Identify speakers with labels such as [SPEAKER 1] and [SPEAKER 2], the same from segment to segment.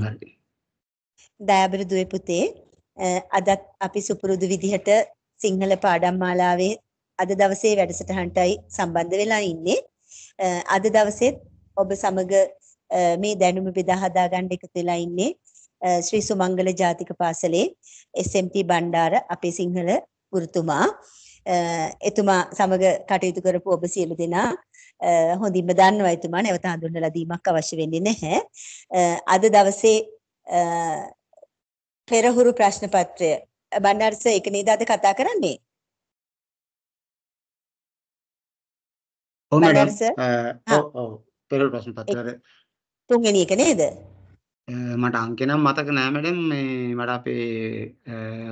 [SPEAKER 1] කරගන්නේ.
[SPEAKER 2] දයාබර දුවේ පුතේ අදත් අපි සුපුරුදු විදිහට සිංහල පාඩම් මාලාවේ අද දවසේ වැඩසටහනටයි සම්බන්ධ වෙලා ඉන්නේ. අද දවසෙත් ඔබ සමග මේ දැනුම බෙදා හදා ගන්න එකතු වෙලා ඉන්නේ ශ්‍රී සුමංගල ජාතික පාසලේ SMT බණ්ඩාර අපේ සිංහල ගුරුතුමා. එතුමා සමග කටයුතු කරපු ඔබ සියලු දෙනා හොඳින්ම දන්නවා එතුමා නැවත හඳුන්වලා දීමක් අවශ්‍ය වෙන්නේ නැහැ. අද දවසේ පෙරහුරු
[SPEAKER 3] ප්‍රශ්න පත්‍රය බණ්ඩාරස ඒක නේද අද කතා කරන්නේ?
[SPEAKER 4] ඔව් මඩම් ඔව් පෙරහුරු ප්‍රශ්න පත්‍රය
[SPEAKER 2] තුන්වෙනි එක නේද?
[SPEAKER 4] මට අංක නම් මතක නෑ මැඩම් මේ මට අපේ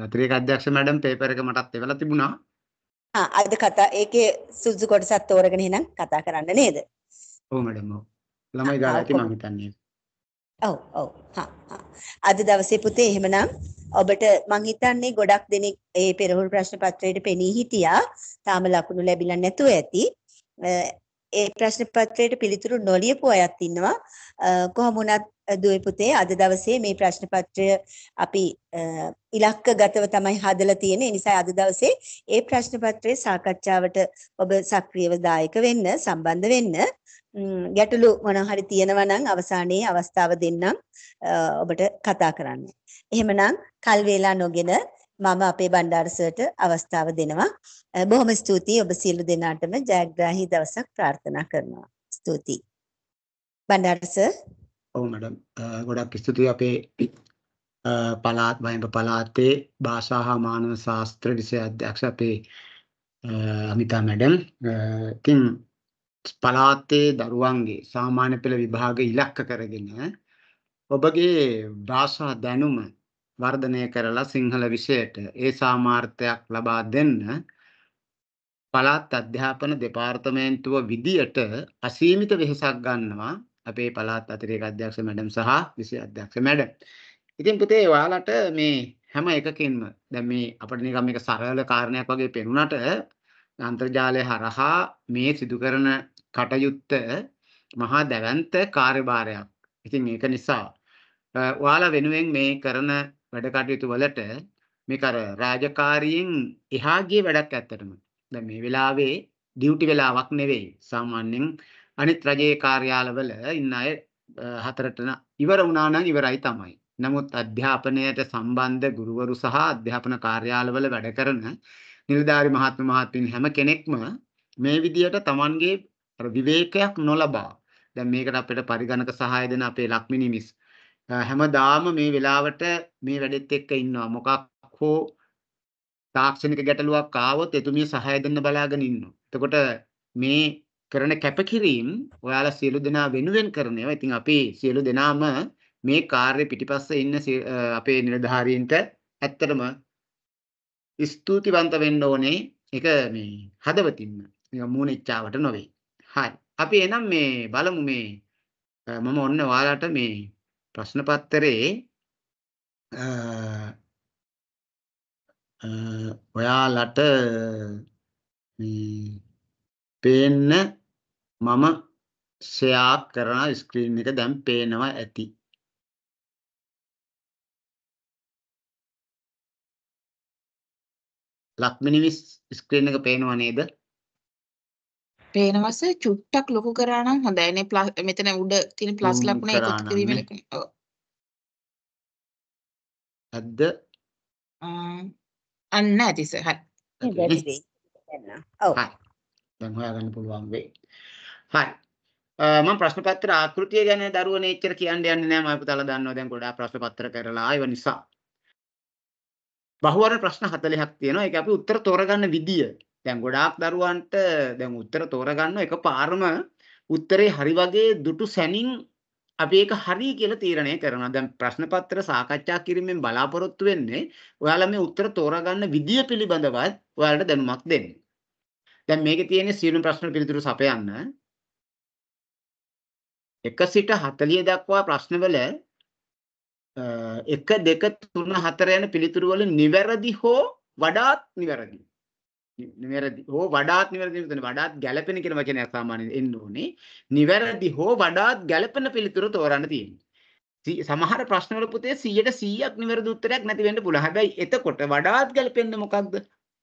[SPEAKER 4] අතිරේක අධ්‍යක්ෂ මැඩම් පේපර් එක මටත් එවලා තිබුණා.
[SPEAKER 2] ආ අද කතා ඒකේ සුදුසු කොටසක් තෝරගෙන එහෙනම් කතා කරන්න නේද?
[SPEAKER 4] ඔව් මැඩම් ඔව්. ළමයි ගාලා ඇති මම හිතන්නේ.
[SPEAKER 2] ඔව් ඔව්. හා හා. අද දවසේ පුතේ එහෙමනම් ඔබට මං හිතන්නේ ගොඩක් දෙනෙක් ඒ පෙරහුරු ප්‍රශ්න පත්‍රයට පෙනී හිටියා. තාම ලකුණු ලැබිලා නැතුව ඇති. ඒ ප්‍රශ්න පත්‍රයට පිළිතුරු නොලියපු අයත් ඉන්නවා. කොහොම වුණත් දුවේ පුතේ අද දවසේ මේ ප්‍රශ්න පත්‍රය අපි ඉලක්කගතව තමයි හදලා තියෙන්නේ. ඒ නිසා අද දවසේ ඒ ප්‍රශ්න පත්‍රයේ සාකච්ඡාවට ඔබ සක්‍රියව දායක වෙන්න, සම්බන්ධ වෙන්න. ගැටලු මොන හරි තියෙනවා නම් අවසානයේ අවස්ථාව දෙන්නම් ඔබට කතා කරන්න. එහෙමනම් කල් වේලා නොගෙන මම අපේ බණ්ඩාර සර්ට අවස්ථාව දෙනවා. බොහොම ස්තුතියි ඔබ සියලු දෙනාටම ජයග්‍රාහී දවසක් ප්‍රාර්ථනා කරනවා. ස්තුතියි. බණ්ඩාර සර්
[SPEAKER 4] ඔව් මැඩම් ගොඩක් ස්තුතියි අපේ පළාත් වයඹ පළාතේ භාෂා හා මානව ශාස්ත්‍ර විෂය අධ්‍යක්ෂ අපේ අමිතා මැඩම් ඉතින් පළාතේ දරුවන්ගේ සාමාන්‍ය පෙළ විභාග ඉලක්ක කරගෙන ඔබගේ භාෂා දැනුම වර්ධනය කරලා සිංහල විෂයට ඒ සාමාර්ථයක් ලබා දෙන්න පළාත් අධ්‍යාපන දෙපාර්තමේන්තුව විදියට අසීමිත වෙහෙසක් ගන්නවා අපේ පළාත් අතිරේක අධ්‍යක්ෂ මැඩම් සහ විසි අධ්‍යක්ෂ මැඩම්. ඉතින් පුතේ ඔයාලට මේ හැම එකකින්ම දැන් මේ අපිට නිකම් මේක සරල කාරණයක් වගේ පෙනුනට අන්තර්ජාලය හරහා මේ සිදු කරන කටයුත්ත මහා දැවැන්ත කාර්යභාරයක්. ඉතින් ඒක නිසා ඔයාලා වෙනුවෙන් මේ කරන වැඩ කටයුතු වලට මේක අර රාජකාරියෙන් එහා ගිය වැඩක් ඇත්තටම. දැන් මේ වෙලාවේ ඩියුටි වෙලාවක් නෙවෙයි. සාමාන්‍යයෙන් අනිත් රජයේ කාර්යාලවල ඉන්න අය හතරටන ඉවර වුණා නම් ඉවරයි තමයි. නමුත් අධ්‍යාපනයට සම්බන්ධ ගුරුවරු සහ අධ්‍යාපන කාර්යාලවල වැඩ කරන නිලධාරි මහත්ම මහත්මින් හැම කෙනෙක්ම මේ විදියට Tamanගේ විවේකයක් නොලබා දැන් මේකට අපිට පරිගණක සහාය දෙන අපේ ලක්මිනි මිස් හැමදාම මේ වෙලාවට මේ වැඩෙත් එක්ක ඉන්නවා මොකක් හෝ තාක්ෂණික ගැටලුවක් ආවොත් එතුමිය සහාය දෙන්න බලාගෙන ඉන්නවා. එතකොට මේ කරන කැපකිරීම් ඔයාලා සියලු දෙනා වෙනුවෙන් කරන ඒවා. ඉතින් අපි සියලු දෙනාම මේ කාර්ය පිටිපස්ස ඉන්න අපේ නිලධාරීන්ට ඇත්තටම ස්තුතිවන්ත වෙන්න ඕනේ. ඒක මේ හදවතින්ම. ඒක මූණෙච්චාවට නොවේ. හරි. අපි එනම් මේ බලමු මේ මම ඔන්න ඔයාලට මේ ප්‍රශ්න පත්තරේ ඔයාලට මේ
[SPEAKER 3] පේන්න මම ෂෙයා කරන ස්ක්‍රීන් එක දැන් පේනවා ඇති. ලක්මිනි මිස් ස්ක්‍රීන් එක පේනවා නේද? පේනවස චුට්ටක් ලොකු කරා නම් හොඳයිනේ ප්ලස් මෙතන උඩ තියෙන ප්ලස් ලකුණ එකතු කිරීමෙන් ඔව්. ඇද්ද?
[SPEAKER 4] අන්න ඇති සර්. හරි. ඔව්. දැන් හොයාගන්න පුළුවන් වෙයි. හරි. මම ප්‍රශ්න පත්‍ර ආකෘතිය ගැන දරුවෝ නේච්චර කියන්න යන්නේ නැහැ මම පුතාලා දන්නවා දැන් ගොඩාක් ප්‍රශ්න පත්‍ර කරලා ආව නිසා. බහුවර්ණ ප්‍රශ්න 40ක් තියෙනවා. ඒක අපි උත්තර තෝරගන්න විදිය. දැන් ගොඩාක් දරුවන්ට දැන් උත්තර තෝරගන්න එක පාරම උත්තරේ හරි වගේ දුටු සැනින් අපි ඒක හරි කියලා තීරණය කරනවා. දැන් ප්‍රශ්න පත්‍ර සාකච්ඡා කිරීමෙන් බලාපොරොත්තු වෙන්නේ ඔයාලා මේ උත්තර තෝරගන්න විදිය පිළිබඳවත් ඔයාලට දැනුමක් දෙන්නේ. දැන් මේකේ තියෙන සියලුම ප්‍රශ්න පිළිතුරු සපයන්න. 1 සිට 40 දක්වා ප්‍රශ්නවල 1 2 3 4 යන පිළිතුරු වල නිවැරදි හෝ වඩාත් නිවැරදි. නිවැරදි හෝ වඩාත් නිවැරදි කියන වඩාත් ගැළපෙන කියන වචනය සාමාන්‍යයෙන් එන්න ඕනේ. නිවැරදි හෝ වඩාත් ගැළපෙන පිළිතුරු තෝරන්න තියෙනවා. සමහර ප්‍රශ්නවල පුතේ 100ට 100ක් නිවැරදි උත්තරයක් නැති වෙන්න පුළුවන්. හැබැයි එතකොට වඩාත් ගැලපෙන්නේ මොකක්ද?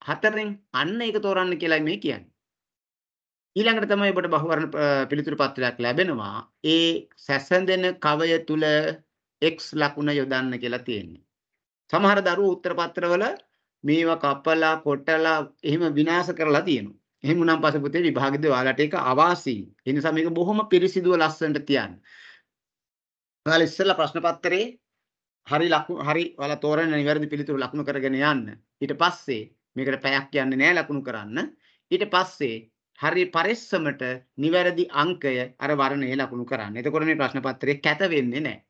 [SPEAKER 4] හතරෙන් අන්න ඒක තෝරන්න කියලායි මේ කියන්නේ. ඊළඟට තමයි ඔබට බහුවර්ණ පිළිතුරු පත්‍රයක් ලැබෙනවා. ඒ සැසඳෙන කවය තුල x ලකුණ යොදන්න කියලා තියෙන්නේ. සමහර දරුවෝ උත්තර පත්‍රවල මේවා කපලා කොටලා එහෙම විනාශ කරලා තියෙනවා. එහෙම නම් පස්සේ පුතේ විභාගෙද ඔයාලට ඒක අවාසියි. ඒ නිසා මේක බොහොම පිරිසිදුව ලස්සනට තියන්න. ඔයාලා ඉස්සෙල්ලා ප්‍රශ්න පත්‍රේ හරි ලකුණු හරි ඔයාලා තෝරන නිවැරදි පිළිතුරු ලකුණු කරගෙන යන්න. ඊට පස්සේ මේකට පැයක් යන්නේ නැහැ ලකුණු කරන්න. ඊට පස්සේ හරි පරිස්සමට නිවැරදි අංකය අර වර්ණයේ ලකුණු කරන්න. එතකොට මේ ප්‍රශ්න පත්‍රය කැත වෙන්නේ නැහැ.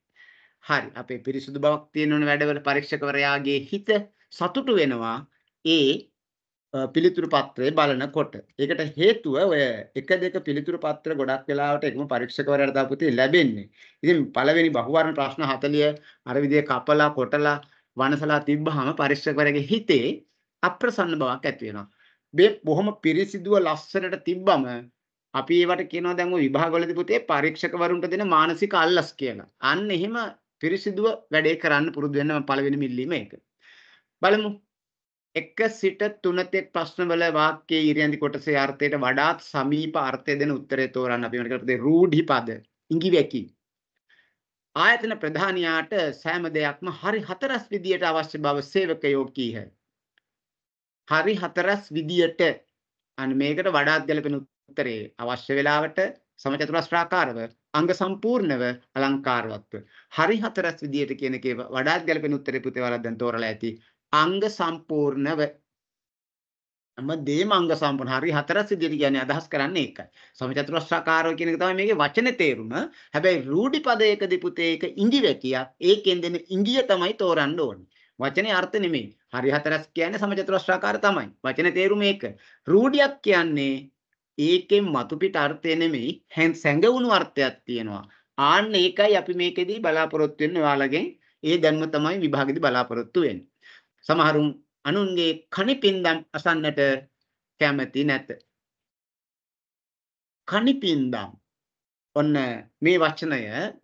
[SPEAKER 4] හරි අපේ පිරිසුදු බවක් තියෙන ඕන වැඩවල පරීක්ෂකවරයාගේ හිත සතුටු වෙනවා ඒ පිළිතුරු පත්‍රය බලනකොට. ඒකට හේතුව ඔය එක දෙක පිළිතුරු පත්‍ර ගොඩක් වෙලාවට එකම පරීක්ෂකවරයාට දාපු තේ ලැබෙන්නේ. ඉතින් පළවෙනි බහුවර්ණ ප්‍රශ්න 40 අර විදිහේ කපලා කොටලා වනසලා තිබ්බහම පරීක්ෂකවරයාගේ හිතේ අප්‍රසන්න බවක් ඇති වෙනවා. මේ බොහොම පිරිසිදුව ලස්සනට තිබ්බම අපි ඒවට කියනවා දැන් ওই විභාගවලදී පුතේ පරීක්ෂකවරුන්ට දෙන මානසික අල්ලස් කියලා. අන්න එහෙම පිරිසිදුව වැඩේ කරන්න පුරුදු වෙන්න මම පළවෙනි මිල්ලීම ඒක. බලමු. එක සිට තුනතෙක් ප්‍රශ්නවල වාක්‍යයේ ඉරියඳි කොටසේ අර්ථයට වඩාත් සමීප අර්ථය දෙන උත්තරය තෝරන්න අපි මේකට පුතේ රූඪි පද ඉඟිවැකි. ආයතන ප්‍රධානියාට සෑම දෙයක්ම හරි හතරස් විදියට අවශ්‍ය බව සේවකයෝ කීහ. හරි හතරස් විදියට අන්න මේකට වඩාත් ගැලපෙන උත්තරේ අවශ්‍ය වෙලාවට සමචතුරස්‍රාකාරව අංග සම්පූර්ණව අලංකාරවත්ව හරි හතරස් විදියට කියන එකේ වඩාත් ගැලපෙන උත්තරේ පුතේ ඔයාලා දැන් තෝරලා ඇති අංග සම්පූර්ණව හැමදේම අංග සම්පූර්ණ හරි හතරස් විදිහට කියන්නේ අදහස් කරන්නේ ඒකයි. සමචතුරස්‍රාකාරෝ කියන එක තමයි මේකේ වචනේ තේරුම. හැබැයි රූඩි පදයකදී පුතේ ඒක ඉඟි වැකියක්. ඒකෙන් දෙන ඉඟිය තමයි තෝරන්න ඕනේ. වචනේ අර්ථ නෙමෙයි. හරි හතරස් කියන්නේ සමචතුරස්‍රාකාර තමයි. වචනේ තේරුම ඒක. රූඩියක් කියන්නේ ඒකෙන් මතු පිට අර්ථය නෙමෙයි සැඟවුණු අර්ථයක් තියෙනවා. ආන්න ඒකයි අපි මේකෙදී බලාපොරොත්තු වෙන්නේ ඔයාලගෙන්. ඒ දැනුම තමයි විභාගෙදී බලාපොරොත්තු වෙන්නේ. සමහරුන් අනුන්ගේ කණිපින්දම් අසන්නට කැමති නැත. කණිපින්දම් ඔන්න මේ වචනය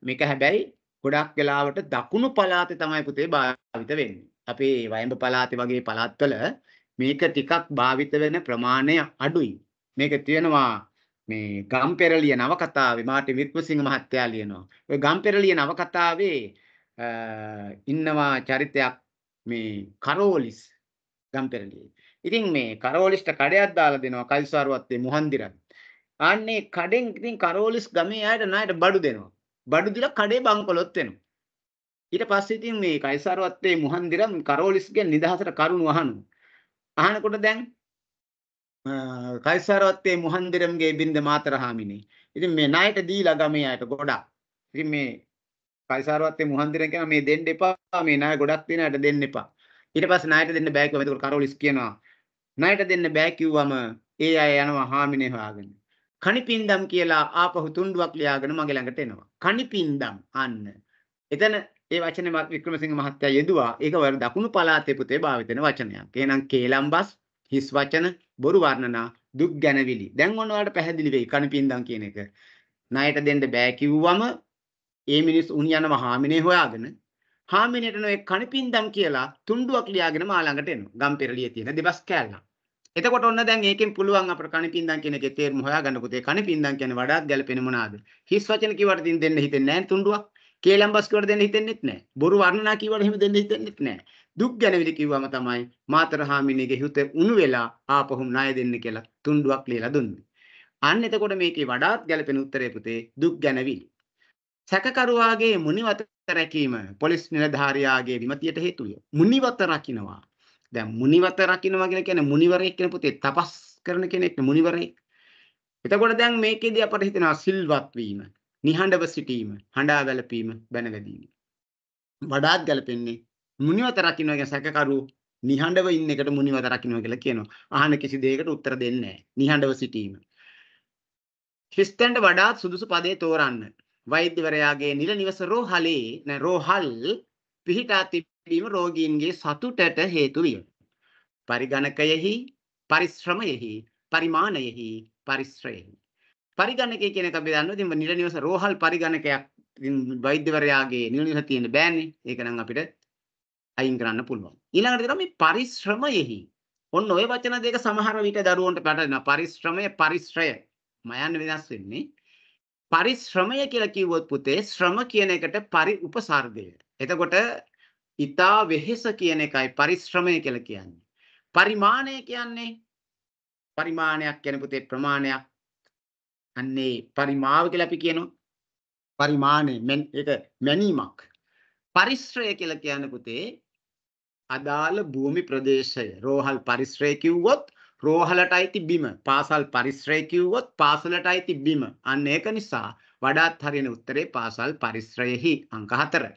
[SPEAKER 4] මේක හැබැයි ගොඩක් වෙලාවට දකුණු පළාතේ තමයි පුතේ භාවිත වෙන්නේ. අපේ වයඹ පළාතේ වගේ පළාත්වල මේක ටිකක් භාවිත වෙන ප්‍රමාණය අඩුයි. මේක තියෙනවා මේ ගම්පෙරළිය නවකතාවේ මාටි වික්‍රමසිංහ මහත්තයා ලියනවා. ওই ගම්පෙරළිය නවකතාවේ ඉන්නවා චරිතයක් මේ කරෝලිස් ගම්පෙරළියේ. ඉතින් මේ කරෝලිස්ට කඩයක් දාලා දෙනවා කල්සාරුවත්තේ මුහන්දිරත්. අනේ කඩෙන් ඉතින් කරෝලිස් ගමේ අයට ණයට බඩු දෙනවා. බඩු දිලා කඩේ බංකොලොත් වෙනවා. ඊට පස්සේ ඉතින් මේ කයිසාරවත්තේ මුහන්දිර කරෝලිස්ගේ නිදහසට කරුණු අහනවා. අහනකොට දැන් කයිසාරවත්තේ මුහන්දිරම්ගේ බින්ද මාතරහාමිනේ. ඉතින් මේ ණයට දීලා ගමේ අයට ගොඩක්. ඉතින් මේ කයිසාරවත්තේ මුහන්දිරම් කියන මේ දෙන්න එපා මේ ණය ගොඩක් තියෙන අයට දෙන්න එපා. ඊට පස්සේ ණයට දෙන්න බෑ කිව්වම ඒකට කරෝලිස් කියනවා. ණයට දෙන්න බෑ කිව්වම ඒ අය යනවා හාමිනේ හොයාගෙන. කණිපින්දම් කියලා ආපහු තුණ්ඩුවක් ලියාගෙන මගේ ළඟට එනවා. කණිපින්දම් අන්න. එතන ඒ වචනේ වික්‍රමසිංහ මහත්තයා යෙදුවා. ඒක වර දකුණු පළාතේ පුතේ භාවිත වෙන වචනයක්. එහෙනම් කේලම්බස් හිස් වචන බොරු වර්ණනා දුක් ගැනවිලි. දැන් ඔන්න ඔයාලට පැහැදිලි වෙයි කණිපින්දම් කියන එක. ණයට දෙන්න බෑ කිව්වම ඒ මිනිස් උන් යනවා හාමිනේ හොයාගෙන හාමිනේට නෝ ඒ කණිපින්දම් කියලා තුණ්ඩුවක් ලියාගෙන මා ළඟට එනවා. ගම්පෙරළියේ තියෙන දෙබස් කෑල්ලක්. එතකොට ඔන්න දැන් ඒකෙන් පුළුවන් අපර කණිපින්දම් කියන එකේ තේරුම හොයාගන්න පුතේ කණිපින්දම් කියන්නේ වඩාත් ගැළපෙන මොනවාද හිස් වචන කිව්වට තින් දෙන්න හිතෙන්නේ නැහැ තුඬුවක් කේලම්බස් කිව්වට දෙන්න හිතෙන්නේත් නැහැ බොරු වර්ණනා කිව්වට එහෙම දෙන්න හිතෙන්නේත් නැහැ දුක් ගැන විදි කිව්වම තමයි මාතර හාමිනේගේ හිත උණු වෙලා ආපහු ණය දෙන්න කියලා තුඬුවක් ලියලා දුන්නේ අන්න එතකොට මේකේ වඩාත් ගැළපෙන උත්තරේ පුතේ දුක් ගැන විලි සැකකරුවාගේ මුනිවත රැකීම පොලිස් නිලධාරියාගේ විමතියට හේතුය. මුනිවත රකින්නවා. දැන් මුනිවත රකින්නවා කියලා කියන්නේ මුනිවරයෙක් කියන පුතේ තපස් කරන කෙනෙක් මුනිවරයෙක්. එතකොට දැන් මේකෙදී අපට හිතෙනවා සිල්වත් වීම, නිහඬව සිටීම, හඬා වැළපීම, බැනගැදීම. වඩාත් ගැලපෙන්නේ මුනිවත රකින්නවා කියන සැකකරු නිහඬව ඉන්න එකට මුනිවත රකින්නවා කියලා කියනවා. අහන කිසි දෙයකට උත්තර දෙන්නේ නැහැ. නිහඬව සිටීම. ක්‍රිස්තන්ට වඩාත් සුදුසු පදේ තෝරන්න. වෛද්‍යවරයාගේ නිල නිවස රෝහලේ නෑ රෝහල් පිහිටා තිබීම රෝගීන්ගේ සතුටට හේතු විය. පරිගණකයෙහි පරිශ්‍රමයෙහි පරිමාණයෙහි පරිශ්‍රයෙහි පරිගණකය කියන එක අපි දන්නවා ඉතින් නිලනිවස රෝහල් පරිගණකයක් වෛද්‍යවරයාගේ නිලනිවස තියෙන බෑනේ ඒක නම් අපිට අයින් කරන්න පුළුවන් ඊළඟට තියෙනවා මේ පරිශ්‍රමයෙහි ඔන්න ওই වචන දෙක සමහර විට දරුවන්ට පැටලෙනවා පරිශ්‍රමය පරිශ්‍රය මයන් වෙනස් වෙන්නේ පරිශ්‍රමය කියලා කිව්වොත් පුතේ ශ්‍රම කියන එකට පරි උපසර්ගය එතකොට ඊතා වෙහෙස කියන එකයි පරිශ්‍රමය කියලා කියන්නේ. පරිමාණය කියන්නේ පරිමාණයක් කියන පුතේ ප්‍රමාණයක්. අන්නේ පරිමාව කියලා අපි කියනවා. පරිමාණය මෙන් ඒක මැනීමක්. පරිශ්‍රය කියලා කියන්නේ පුතේ අදාළ භූමි ප්‍රදේශය රෝහල් පරිශ්‍රය කිව්වොත් රෝහලට අයිති බිම පාසල් පරිශ්‍රය කිව්වොත් පාසලට අයිති බිම අන්න ඒක නිසා වඩාත් හරියන උත්තරේ පාසල් පරිශ්‍රයෙහි අංක 4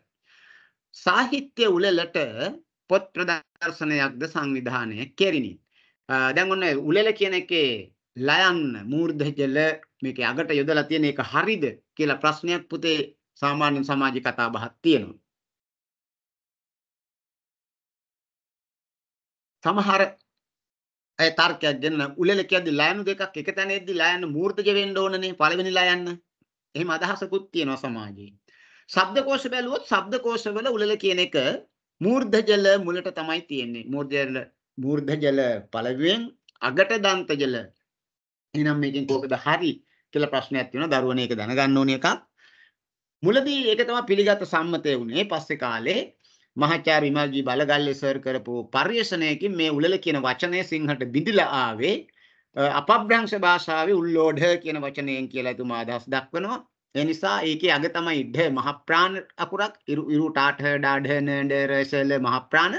[SPEAKER 4] සාහිත්‍ය උළෙලට පොත් ප්‍රදර්ශනයක්ද සංවිධානය කෙරිණි. දැන් ඔන්න උළෙල කියන එකේ ලයන්න මූර්ධජල මේක අගට යොදලා තියෙන එක හරිද කියලා ප්‍රශ්නයක් පුතේ
[SPEAKER 3] සාමාන්‍ය සමාජ කතා බහක් තියෙනවා. සමහර අය තර්කයක් දෙන්න උලෙල කියද්දි ලයනු දෙකක්
[SPEAKER 4] එක තැනෙද්දි ලයන්න මූර්තජ වෙන්න ඕනනේ පළවෙනි ලයන්න. එහෙම අදහසකුත් තියෙනවා සමාජයේ. ශබ්දකෝෂ බැලුවොත් ශබ්දකෝෂවල උලල කියන එක මූර්ධ ජල මුලට තමයි තියෙන්නේ. මූර්ධ ජල මූර්ධ ජල පළවෙන් අගට දන්ත ජල. එහෙනම් මේකෙන් කොහොමද හරි කියලා ප්‍රශ්නයක් තියෙනවා. දරුවනේ ඒක දැනගන්න ඕනේ එකක්. මුලදී ඒක තමයි පිළිගත් සම්මතය වුණේ. පස්සේ කාලේ මහාචාර්ය විමල්ජී බලගල්ලේ සර් කරපු පර්යේෂණයකින් මේ උලල කියන වචනය සිංහට බිඳිලා ආවේ. අපභ්‍රංශ භාෂාවේ උල්ලෝඩ කියන වචනයෙන් කියලා එතුමා අදහස් දක්වනවා. ඒ නිසා ඒකේ අග තමයි ඩ මහ ප්‍රාණ අකුරක් ඉරු ඉරු ටාඨ ඩාඩ නඩ රසල මහ ප්‍රාණ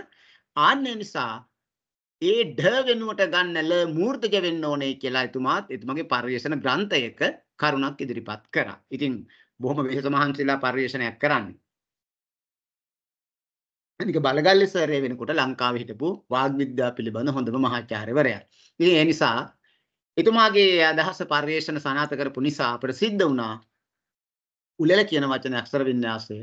[SPEAKER 4] ආන්න නිසා ඒ ඩ වෙනුවට ගන්න ල මූර්ධක වෙන්න ඕනේ කියලා එතුමාත් එතුමගේ පරිශන ග්‍රන්ථයක කරුණක් ඉදිරිපත් කරා. ඉතින් බොහොම වෙහෙස මහන්සිලා පරිශනයක් කරන්නේ. අනික බලගල්ලි සරේ වෙනකොට ලංකාවේ හිටපු වාග් විද්‍යා පිළිබඳ හොඳම මහාචාර්යවරයා. ඉතින් ඒ නිසා එතුමාගේ අදහස පරිශන සනාත කරපු නිසා ප්‍රසිද්ධ වුණා උලල කියන වචන අක්ෂර වින්‍යාසය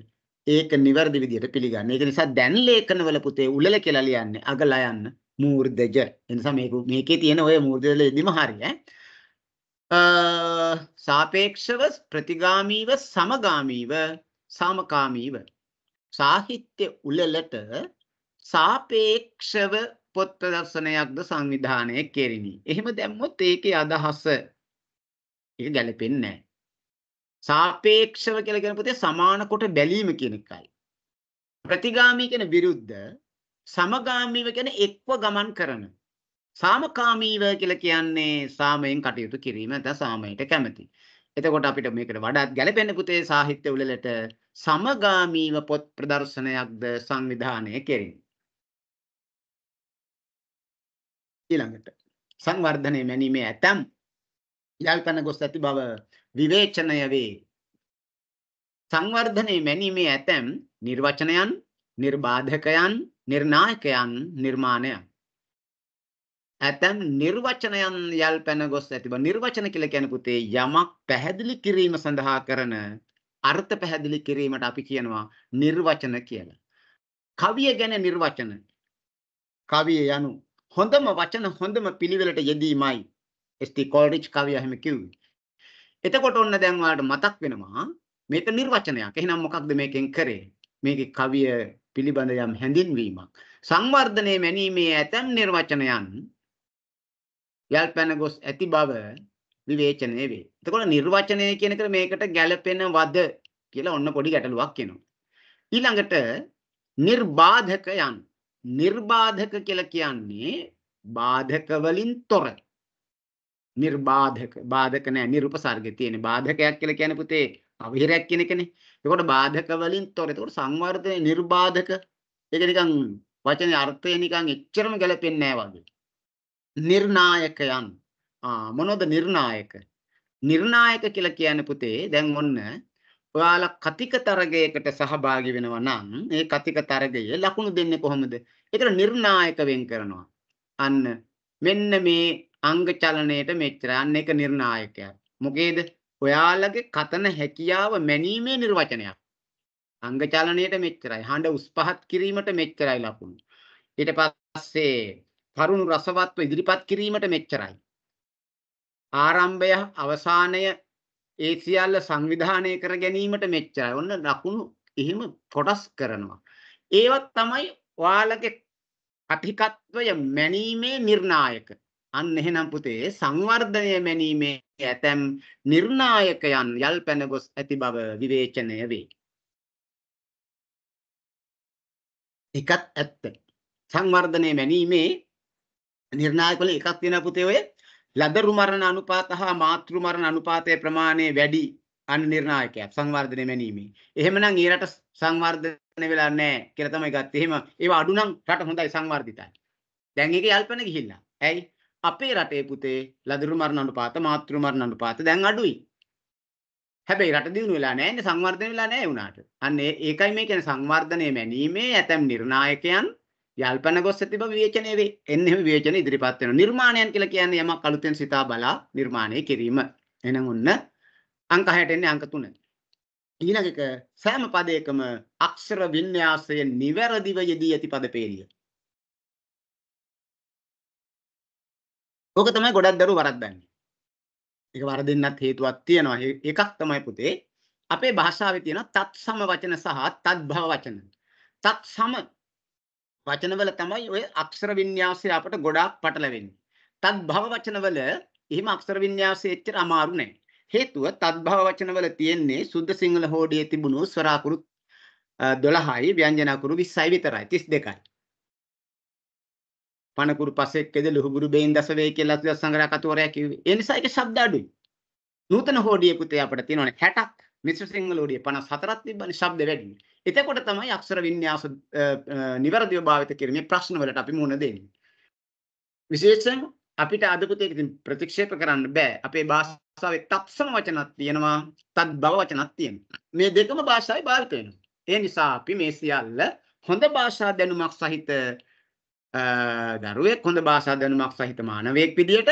[SPEAKER 4] ඒක නිවැරදි විදිහට පිළිගන්න. ඒක නිසා දැන් ලේඛනවල පුතේ උලල කියලා ලියන්නේ අගල යන්න මූර්ධජ. ඒ නිසා මේක මේකේ තියෙන ඔය මූර්ධජ යෙදීම හරිය ඈ. සාපේක්ෂව ප්‍රතිගාමීව සමගාමීව සාමකාමීව සාහිත්‍ය උලලට සාපේක්ෂව පොත් ප්‍රදර්ශනයක්ද සංවිධානය කෙරිණි. එහෙම දැම්මොත් ඒකේ අදහස ඒක ගැලපෙන්නේ නැහැ. සාපේක්ෂව කියලා කියන පොතේ සමාන කොට බැලීම කියන එකයි. ප්‍රතිගාමී කියන විරුද්ධ සමගාමීව කියන එක්ව ගමන් කරන. සාමකාමීව කියලා කියන්නේ සාමයෙන් කටයුතු කිරීම නැත්නම් සාමයට කැමති. එතකොට අපිට මේකට වඩාත් ගැළපෙන පුතේ සාහිත්‍ය උළෙලට සමගාමීව පොත් ප්‍රදර්ශනයක්ද සංවිධානය කෙරේ.
[SPEAKER 3] ඊළඟට සංවර්ධනය මැනීමේ ඇතම් යල්පන ගොස් ඇති බව විවේචනය වේ.
[SPEAKER 4] සංවර්ධනය මැනීමේ ඇතැම් නිර්වචනයන් නිර්බාධකයන් නිර්නායකයන් නිර්මාණය. ඇතැම් නිර්වචනයන් යල් පැන ගොස් ඇතිබ නිර්වචන කියල කෙනකුතේ යමක් පැහැදිලි කිරීම සඳහා කරන අර්ථ පැහැදිලි කිරීමට අපි කියනවා නිර්වචන කියලා. කවිය ගැන නිර්වචන කවිය යනු හොඳම වචන හොඳම පිළිවෙලට යෙදීමයි ස්ති කෝල්රිච් කවිය හැම කිව්වේ. එතකොට ඔන්න දැන් ඔයාලට මතක් වෙනවා මේක නිර්වචනයක්. එහෙනම් මොකක්ද මේකෙන් කරේ? මේකේ කවිය පිළිබඳ යම් හැඳින්වීමක්. සංවර්ධනයේ මැනීමේ ඇතැම් නිර්වචනයන් යල්පැන ගොස් ඇති බව විවේචනය වේ. එතකොට නිර්වචනය කියන එක මේකට ගැළපෙන වද කියලා ඔන්න පොඩි ගැටලුවක් එනවා. ඊළඟට නිර්බාධකයන්. නිර්බාධක කියලා කියන්නේ බාධක වලින් තොර. නිර්බාධක බාධක නැහැ නිර්උපසර්ගේ තියෙන බාධකයක් කියලා කියන්නේ පුතේ අවිහිරයක් කියන එකනේ. ඒකට බාධක වලින් තොර. ඒකට සංවර්ධනය නිර්බාධක. ඒක නිකන් වචනේ අර්ථය නිකන් එච්චරම ගැලපෙන්නේ නැහැ වගේ. නිර්නායකයන්. ආ මොනවද නිර්නායක? නිර්නායක කියලා කියන්නේ පුතේ දැන් ඔන්න ඔයාලා කතික තරගයකට සහභාගී වෙනවා නම් ඒ කතික තරගයේ ලකුණු දෙන්නේ කොහොමද? ඒකට නිර්නායක වෙන් කරනවා. අන්න මෙන්න මේ අංග චලනයට මෙච්චර. අන්න ඒක නිර්ණායකයක්. මොකේද? ඔයාලගේ කතන හැකියාව මැනීමේ නිර්වචනයක්. අංග චලනයට මෙච්චරයි. හඬ උස් පහත් කිරීමට මෙච්චරයි ලකුණු. ඊට පස්සේ කරුණු රසවත්ව ඉදිරිපත් කිරීමට මෙච්චරයි. ආරම්භය අවසානය ඒ සියල්ල සංවිධානය කර ගැනීමට මෙච්චරයි. ඔන්න ලකුණු එහෙම කොටස් කරනවා. ඒවත් තමයි ඔයාලගේ කතිකත්වය මැනීමේ නිර්ණායක. අන්න එහෙනම් පුතේ සංවර්ධනය
[SPEAKER 3] මැනීමේ ඇතැම් නිර්ණායකයන් යල්පැන ගොස් ඇති බව විවේචනය වේ. එකත් ඇත්ත. සංවර්ධනය මැනීමේ නිර්ණායකවල එකක් තියෙන පුතේ ඔය ලදරු මරණ අනුපාත
[SPEAKER 4] හා මාතෘ මරණ අනුපාතයේ ප්‍රමාණය වැඩි අන්න නිර්ණායකයක් සංවර්ධනය මැනීමේ. එහෙමනම් ඒ රට සංවර්ධනය වෙලා නැහැ කියලා තමයි ගත්තේ. එහෙම ඒවා අඩු නම් රට හොඳයි සංවර්ධිතයි. දැන් ඒක යල්පන ගිහිල්ලා. ඇයි? අපේ රටේ පුතේ ලදරු මරණ අනුපාත මාතෘ මරණ අනුපාත දැන් අඩුයි. හැබැයි රට දිනු වෙලා නැහැ නේ සංවර්ධනය වෙලා නැහැ උනාට. අන්න ඒකයි මේ කියන්නේ සංවර්ධනයේ මැනීමේ ඇතම් නිර්ණායකයන් යල්පන ගොස් තිබ විවේචනය වේ. එන්න එහෙම විවේචන ඉදිරිපත් වෙනවා. නිර්මාණයන් කියලා කියන්නේ යමක් අලුතෙන් සිතා බලා නිර්මාණය කිරීම. එහෙනම් ඔන්න අංක 6ට එන්නේ අංක 3. ඊළඟ එක
[SPEAKER 3] සෑම පදයකම අක්ෂර වින්‍යාසය නිවැරදිව යෙදී ඇති පද පෙළිය. ඕක තමයි ගොඩක් දරු වරද්දන්නේ. ඒක වරදින්නත් හේතුවක් තියෙනවා. එකක් තමයි පුතේ අපේ භාෂාවේ තියෙන
[SPEAKER 4] තත්සම වචන සහ තත්භව වචන. තත්සම වචනවල තමයි ওই අක්ෂර වින්‍යාසය අපට ගොඩාක් පටලවෙන්නේ. තත්භව වචනවල එහෙම අක්ෂර වින්‍යාසය එච්චර අමාරු නෑ. හේතුව තත්භව වචනවල තියෙන්නේ සුද්ධ සිංහල හෝඩියේ තිබුණු ස්වර අකුරු 12යි ව්‍යංජන අකුරු 20යි විතරයි 32යි. පණකුරු පසෙක්කද ලුහුබුරු බෙයින් දස වේ කියලා අතුලස් සංගරා කතුවරයා කිව්වේ. ඒ නිසා ඒකේ ශබ්ද අඩුයි. නූතන හෝඩියේ පුතේ අපිට තියෙනවනේ 60ක්. මිශ්‍ර සිංහල හෝඩියේ 54ක් තිබ්බනේ ශබ්ද වැඩි. එතකොට තමයි අක්ෂර වින්‍යාස નિවරදිව භාවිත කිරීමේ ප්‍රශ්න වලට අපි මුහුණ දෙන්නේ. විශේෂයෙන් අපිට අද පුතේ ඉතින් ප්‍රතික්ෂේප කරන්න බෑ. අපේ භාෂාවේ තත්සම වචනක් තියෙනවා, තත් බව වචනක් තියෙනවා. මේ දෙකම භාෂාවේ භාවිත වෙනවා. ඒ නිසා අපි මේ සියල්ල හොඳ භාෂා දැනුමක් සහිත දරුවෙක් හොඳ භාෂා දැනුමක් සහිත මානවයෙක් විදියට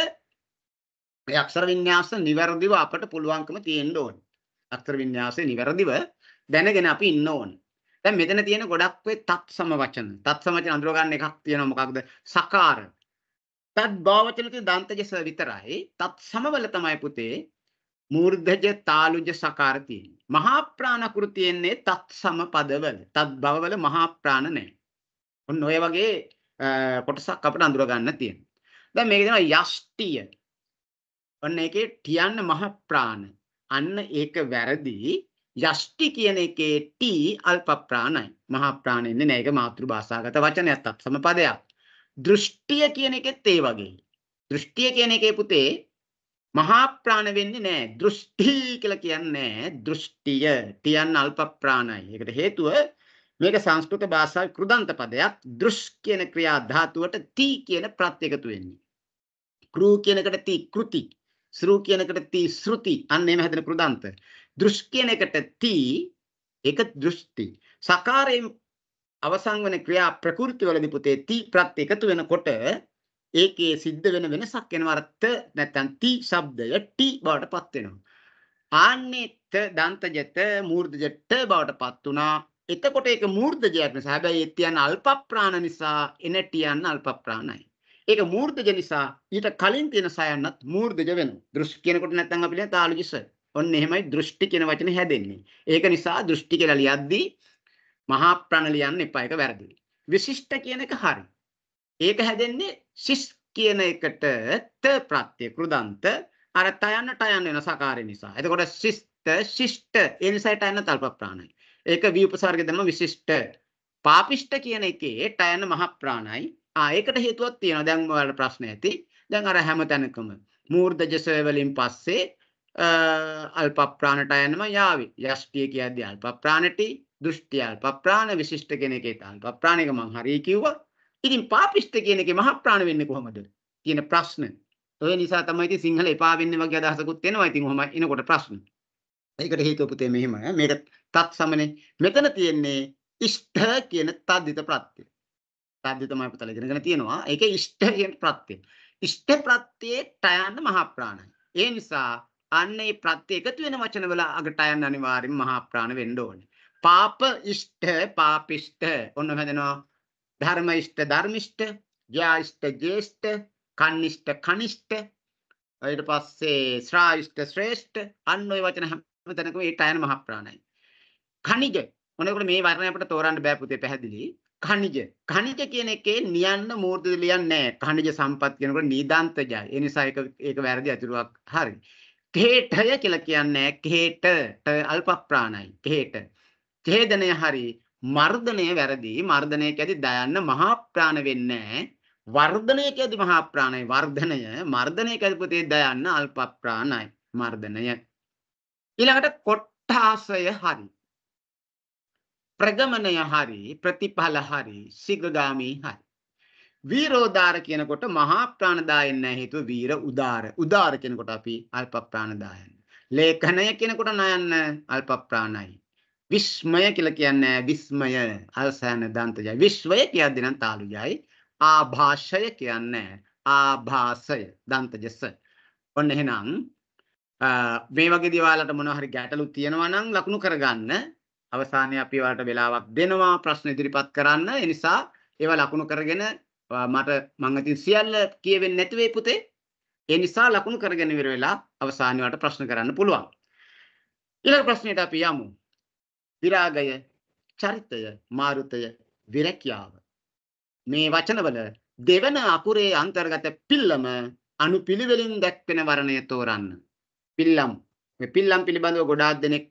[SPEAKER 4] ඒ අක්ෂර වින්‍යාස નિවරදිව අපට පුළුවන්කම තියෙන්න ඕන. අක්ෂර වින්‍යාසය નિවරදිව දැනගෙන අපි ඉන්න ඕන. දැන් මෙතන තියෙන ගොඩක් වෙයි තත්සම වචන. තත්සම වචන අඳුර ගන්න එකක් තියෙනවා මොකක්ද? සකාර. තත් භාවචන තියෙන දන්තජස විතරයි. තත්සම වල තමයි පුතේ මූර්ධජ තාලුජ සකාර තියෙන්නේ. මහා ප්‍රාණ කෘතියෙන්නේ තත්සම පදවල. තත් භවවල මහා ප්‍රාණ නැහැ. ඔන්න ඔය වගේ කොටසක් අපිට අඳුර ගන්න තියෙනවා. දැන් මේකේ තියෙනවා යෂ්ටිය. ඔන්න ඒකේ ටියන්න මහ ප්‍රාණ. අන්න ඒක වැරදි. යෂ්ටි කියන එකේ ටි අල්ප ප්‍රාණයි. මහ ප්‍රාණ ඉන්නේ නෑ. ඒක මාතෘ භාෂාගත වචනයක් තත්සම පදයක්. දෘෂ්ටිය කියන එකෙත් ඒ වගේ. දෘෂ්ටිය කියන එකේ පුතේ මහා ප්‍රාණ වෙන්නේ නෑ. දෘෂ්ටි කියලා කියන්නේ නෑ. දෘෂ්ටිය ටියන්න අල්ප ප්‍රාණයි. ඒකට හේතුව මේක සංස්කෘත භාෂාවේ කෘදන්ත පදයක්. දෘෂ් කියන ක්‍රියා ධාතුවට ති කියන ප්‍රත්‍ය එකතු වෙන්නේ. ක්‍රූ කියන එකට ති කෘති. ශ්‍රූ කියන එකට ති ශෘති. අන්න එහෙම හැදෙන කෘදන්ත. දෘෂ් කියන එකට ති ඒක දෘෂ්ටි. සකාරයෙන් අවසන් වෙන ක්‍රියා ප්‍රකෘතිවලදී පුතේ ති ප්‍රත්‍ය එකතු වෙනකොට ඒකේ සිද්ධ වෙන වෙනසක් වෙනවා අර්ථ නැත්නම් ති ශබ්දය ටි බවට පත් වෙනවා. ආන්නේ ත දන්තජත මූර්ධජට බවට පත් වුණා. එතකොට ඒක මූර්ධජයක් නිසා හැබැයි ඒත් යන අල්පප්‍රාණ නිසා එනට යන අල්පප්‍රාණයි. ඒක මූර්ධජ නිසා ඊට කලින් තියෙන සයන්නත් මූර්ධජ වෙනවා. දෘෂ්ටි කියනකොට නැත්නම් අපි ලියන තාලුජිස. ඔන්න එහෙමයි දෘෂ්ටි කියන වචනේ හැදෙන්නේ. ඒක නිසා දෘෂ්ටි කියලා ලියද්දී මහා ප්‍රාණ ලියන්න එපා ඒක වැරදි. විශිෂ්ට කියන එක හරි. ඒක හැදෙන්නේ සිස් කියන එකට ත ප්‍රත්‍ය කෘදන්ත අර තයන්න තයන්න වෙන සකාරය නිසා. එතකොට සිස්ත ශිෂ්ට ඒ නිසා තයන්න තල්ප ප්‍රාණයි. ඒක වී උපසර්ග දෙම විශිෂ්ට. පාපිෂ්ඨ කියන එකේ ටයන මහප්‍රාණයි. ආ ඒකට හේතුවක් තියෙනවා. දැන් ඔයාලට ප්‍රශ්න ඇති. දැන් අර හැමතැනකම මූර්ධජ සොය වලින් පස්සේ අල්ප ප්‍රාණට යනම යාවි. යෂ්ටිය කියද්දී අල්ප ප්‍රාණටි, දෘෂ්ටි අල්ප ප්‍රාණ විශිෂ්ට කෙනෙක් ඒත අල්ප ප්‍රාණික මං හරි කිව්වා. ඉතින් පාපිෂ්ඨ කියන එකේ මහප්‍රාණ වෙන්නේ කොහොමද? කියන ප්‍රශ්න. ඔය නිසා තමයි ඉතින් සිංහල එපා වෙන්නේ වගේ අදහසකුත් එනවා. ඉතින් ඔහම එනකොට ප්‍රශ්න. ඒකට හේතුව පුතේ මෙහෙම මේක තත් සමනේ. මෙතන තියෙන්නේ ඉෂ්ඨ කියන තද්දිත ප්‍රත්‍යය. තද්දිත තමයි පුතලා ඉගෙනගෙන තියෙනවා. ඒකේ ඉෂ්ඨ කියන ප්‍රත්‍යය. ඉෂ්ඨ ප්‍රත්‍යයේ ටයන්න මහා ප්‍රාණයි. ඒ නිසා අන්න ඒ ප්‍රත්‍ය එකතු වෙන වචනවල අගට යන්න අනිවාර්යෙන් මහා ප්‍රාණ වෙන්න ඕනේ. පාප ඉෂ්ඨ පාපිෂ්ඨ ඔන්න හදනවා ධර්ම ඉෂ්ඨ ධර්මිෂ්ඨ ජ්‍යාෂ්ඨ ජේෂ්ඨ කනිෂ්ඨ කනිෂ්ඨ ඊට පස්සේ ශ්‍රාෂ්ඨ ශ්‍රේෂ්ඨ අන්න ওই වචන තැනක මේ ටයන මහ ප්‍රාණයි. ඛනිජ මොනකොට මේ වර්ණය අපිට තෝරන්න බෑ පුතේ පැහැදිලි. ඛනිජ ඛනිජ කියන එකේ නියන්න මූර්ධද ලියන්නේ නැහැ. ඛනිජ සම්පත් කියනකොට නීදාන්තජයි. ඒ නිසා ඒක ඒක වැරදි අතුරුවක් හරි. කේඨය කියලා කියන්නේ කේට අල්ප ප්‍රාණයි. කේට. ඡේදනය හරි මර්ධනය වැරදි. මර්ධනය කියදී දයන්න මහා ප්‍රාණ වෙන්නේ වර්ධනය කියදී මහා ප්‍රාණයි. වර්ධනය මර්ධනය කියදී පුතේ දයන්න අල්ප ප්‍රාණයි. මර්ධනය ඊළඟට කොට්ඨාසය හරි ප්‍රගමණය හරි ප්‍රතිඵල හරි සිගගාමී හරි වීරෝදාර කියනකොට මහා ප්‍රාණදායන් නැහැ හේතුව වීර උදාර උදාර කියනකොට අපි අල්ප ප්‍රාණදායන් ලේඛනය කියනකොට නයන්න අල්ප ප්‍රාණයි විස්මය කියලා කියන්නේ විස්මය අල්සන දන්තයයි විශ්වය කියද්දී නම් තාලුයයි ආభాෂය කියන්නේ ආభాසය දන්තජස ඔන්න එහෙනම් මේ වගේ දේවල්ට මොනවා හරි ගැටලු තියෙනවා නම් ලකුණු කරගන්න අවසානයේ අපි ඔයාලට වෙලාවක් දෙනවා ප්‍රශ්න ඉදිරිපත් කරන්න ඒ නිසා ඒවා ලකුණු කරගෙන මට මම ඉතින් සියල්ල කියවෙන්නේ නැති වෙයි පුතේ ඒ නිසා ලකුණු කරගෙන ඉවර වෙලා අවසානයේ ඔයාලට ප්‍රශ්න කරන්න පුළුවන් ඊළඟ ප්‍රශ්නෙට අපි යමු විරාගය චරිතය මාරුතය විරක්‍යාව මේ වචනවල දෙවන අකුරේ අන්තර්ගත පිල්ලම අනුපිළිවෙලින් දැක්වෙන වර්ණය තෝරන්න පිල්ලම් මේ පිල්ලම් පිළිබඳව ගොඩාක් දෙනෙක්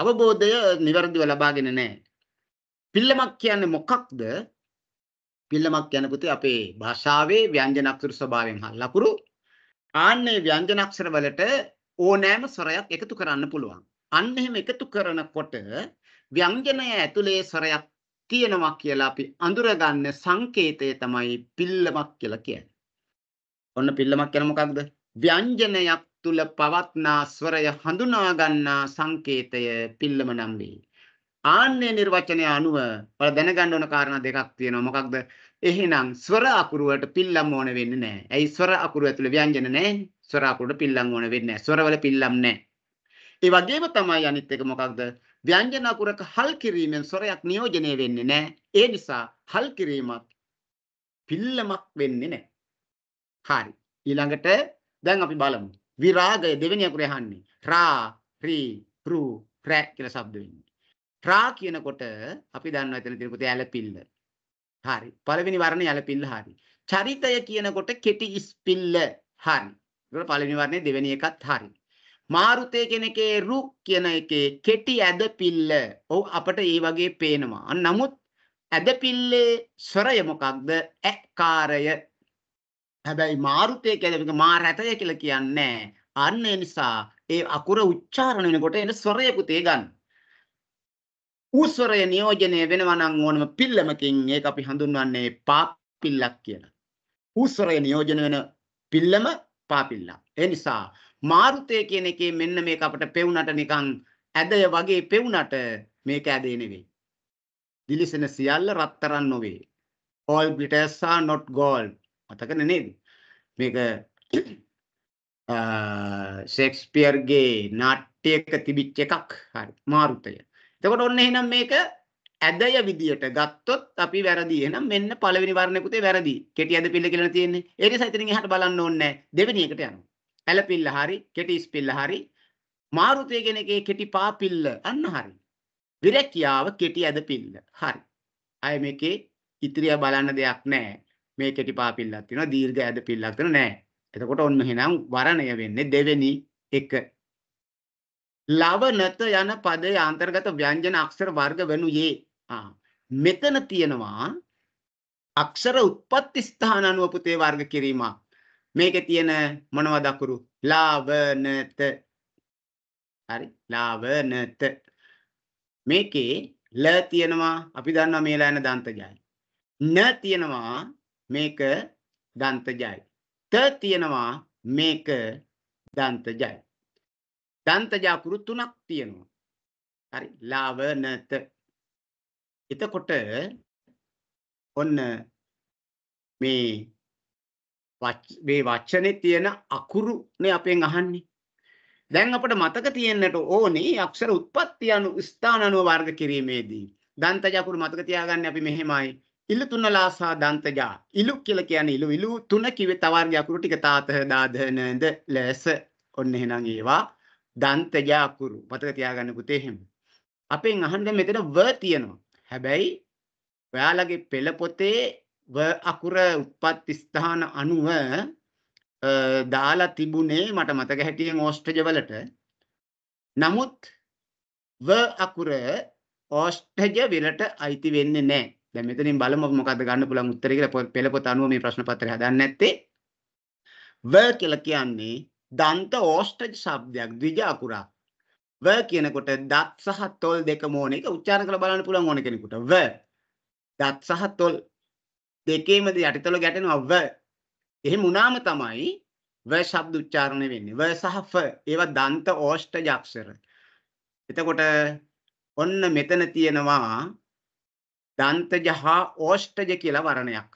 [SPEAKER 4] අවබෝධය નિවරදිව ලබාගෙන නැහැ පිල්ලමක් කියන්නේ මොකක්ද පිල්ලමක් කියන පුතේ අපේ භාෂාවේ ව්‍යංජන අක්ෂර ස්වභාවයෙන් හා ලකුරු ආන්නේ ව්‍යංජන අක්ෂර වලට ඕනෑම ස්වරයක් එකතු කරන්න පුළුවන් අන්න එහෙම එකතු කරනකොට ව්‍යංජනය ඇතුලේ ස්වරයක් තියෙනවා කියලා අපි අඳුරගන්න සංකේතය තමයි පිල්ලමක් කියලා කියන්නේ. ඔන්න පිල්ලමක් කියන මොකක්ද? ව්‍යංජනයක් තුල පවත්නා ස්වරය හඳුනා ගන්නා සංකේතය පිල්ලම නම් වේ. ආන්නේ නිර්වචනය අනුව බල දැනගන්න ඕන කාරණා දෙකක් තියෙනවා. මොකක්ද? එහෙනම් ස්වර අකුරු වලට පිල්ලම් ඕන වෙන්නේ නැහැ. ඇයි ස්වර අකුරු ඇතුලේ ව්‍යංජන නැහැ? ස්වර අකුරුට පිල්ලම් ඕන වෙන්නේ නැහැ. ස්වරවල පිල්ලම් නැහැ. ඒ වගේම තමයි අනිත් එක මොකක්ද? ව්‍යංජන අකුරක හල් කිරීමෙන් ස්වරයක් නියෝජනය වෙන්නේ නැහැ. ඒ නිසා හල් කිරීමක් පිල්ලමක් වෙන්නේ නැහැ. හරි. ඊළඟට දැන් අපි බලමු. විරාගය දෙවෙනි අකුරේ අහන්නේ. රා රී රු රැ කියලා શબ્ද වෙන්නේ. රා කියනකොට අපි දන්නවා එතන තියෙන පුතේ ඇලපිල්ල. හරි. පළවෙනි වර්ණය ඇලපිල්ල හරි. චරිතය කියනකොට කෙටි ඉස්පිල්ල හරි. ඒකට පළවෙනි වර්ණය දෙවෙනි එකත් හරි. මාරුතේ කෙනකේ රු කියන එකේ කෙටි ඇදපිල්ල. ඔව් අපට ඒ වගේ පේනවා. නමුත් ඇදපිල්ලේ ස්වරය මොකක්ද? ඇකාරය හැබැයි මාරුතය කියලා මා රැතය කියලා කියන්නේ අන්න ඒ නිසා ඒ අකුර උච්චාරණ වෙනකොට එන ස්වරය පුතේ ගන්න. ඌස්වරය නියෝජනය වෙනවා නම් ඕනම පිල්ලමකින් ඒක අපි හඳුන්වන්නේ පාපිල්ලක් කියලා. ඌස්වරය නියෝජනය වෙන පිල්ලම පාපිල්ලක්. ඒ නිසා මාරුතය කියන එකේ මෙන්න මේක අපිට පෙවුනට නිකන් ඇදය වගේ පෙවුනට මේක ඇදේ නෙවෙයි. දිලිසෙන සියල්ල රත්තරන් නොවේ. All glitters are not gold. මතකද නේද? මේක ෂෙක්ස්පියර්ගේ නාට්‍යයක තිබිච්ච එකක්. හරි. මාරුතය. එතකොට ඔන්න එහෙනම් මේක ඇදය විදියට ගත්තොත් අපි වැරදි. එහෙනම් මෙන්න පළවෙනි වර්ණේ පුතේ වැරදි. කෙටි ඇද පිල්ල කියලා තියෙන්නේ. ඒ නිසා ඉතින් එහාට බලන්න ඕනේ නැහැ. දෙවෙනි එකට යනවා. ඇල පිල්ල හරි, කෙටි ඉස් පිල්ල හරි, මාරුතය කියන එකේ කෙටි පා පිල්ල. අන්න හරි. විරැකියාව කෙටි ඇද පිල්ල. හරි. අය මේකේ ඉතිරිය බලන්න දෙයක් නැහැ. මේ කෙටි පා පිල්ලක් තියෙනවා දීර්ඝ ඇද පිල්ලක් තියෙනවා නෑ. එතකොට ඔන්න එහෙනම් වරණය වෙන්නේ දෙවෙනි එක. ලවනත යන පදයේ අන්තර්ගත ව්‍යංජන අක්ෂර වර්ග වෙනුයේ ආ මෙතන තියෙනවා අක්ෂර උත්පත්ති ස්ථාන අනුව පුතේ වර්ග කිරීමක්. මේකේ තියෙන මොනවද අකුරු? ලාවනත. හරි. ලාවනත. මේකේ ල තියෙනවා අපි දන්නවා මේලා යන දන්තජය. න තියෙනවා මේක දන්තජයි. ත තියෙනවා මේක
[SPEAKER 3] දන්තජයි. දන්තජ අකුරු තුනක් තියෙනවා. හරි ලාවනත. එතකොට ඔන්න මේ මේ වචනේ තියෙන අකුරුනේ අපෙන් අහන්නේ.
[SPEAKER 4] දැන් අපිට මතක තියෙන්නට ඕනේ අක්ෂර උත්පත්ති අනු ස්ථාන අනුව වර්ග කිරීමේදී දන්තජ අකුරු මතක තියාගන්නේ අපි මෙහෙමයි. ඉල්ල තුනලා සහ දන්තජා ඉලු කියලා කියන්නේ ඉලු ඉලු තුන කිව්වේ තවර්ගය අකුරු ටික තාතහ දාදනද ලැස ඔන්න එහෙනම් ඒවා දන්තජා අකුරු මතක තියාගන්න පුතේ එහෙම අපෙන් අහන්න මෙතන වර් තියෙනවා හැබැයි ඔයාලගේ පෙළ පොතේ වර් අකුර උත්පත්ති ස්ථාන අනුව දාලා තිබුණේ මට මතක හැටියෙන් ඕස්ට්‍රේජ වලට නමුත් වර් අකුර ඕස්ට්‍රේජ වලට අයිති වෙන්නේ නැහැ දැන් මෙතනින් බලමු මොකද්ද ගන්න පුළුවන් උත්තරය කියලා පෙළ පොත අනුව මේ ප්‍රශ්න පත්‍රය හදන්න ඇත්තේ ව කියලා කියන්නේ දන්ත ඕස්ට්‍රිච් શબ્දයක් ද්විජ අකුරක් ව කියනකොට දත් සහ තොල් දෙකම ඕන එක උච්චාරණ කරලා බලන්න පුළුවන් ඕන කෙනෙකුට ව දත් සහ තොල් දෙකේම යටිතොල ගැටෙනවා ව එහෙම වුණාම තමයි ව ශබ්ද උච්චාරණය වෙන්නේ ව සහ ෆ ඒවා දන්ත ඕෂ්ඨජ අක්ෂර එතකොට ඔන්න මෙතන තියෙනවා දන්තජ හා ඕෂ්ඨජ කියලා වර්ණයක්.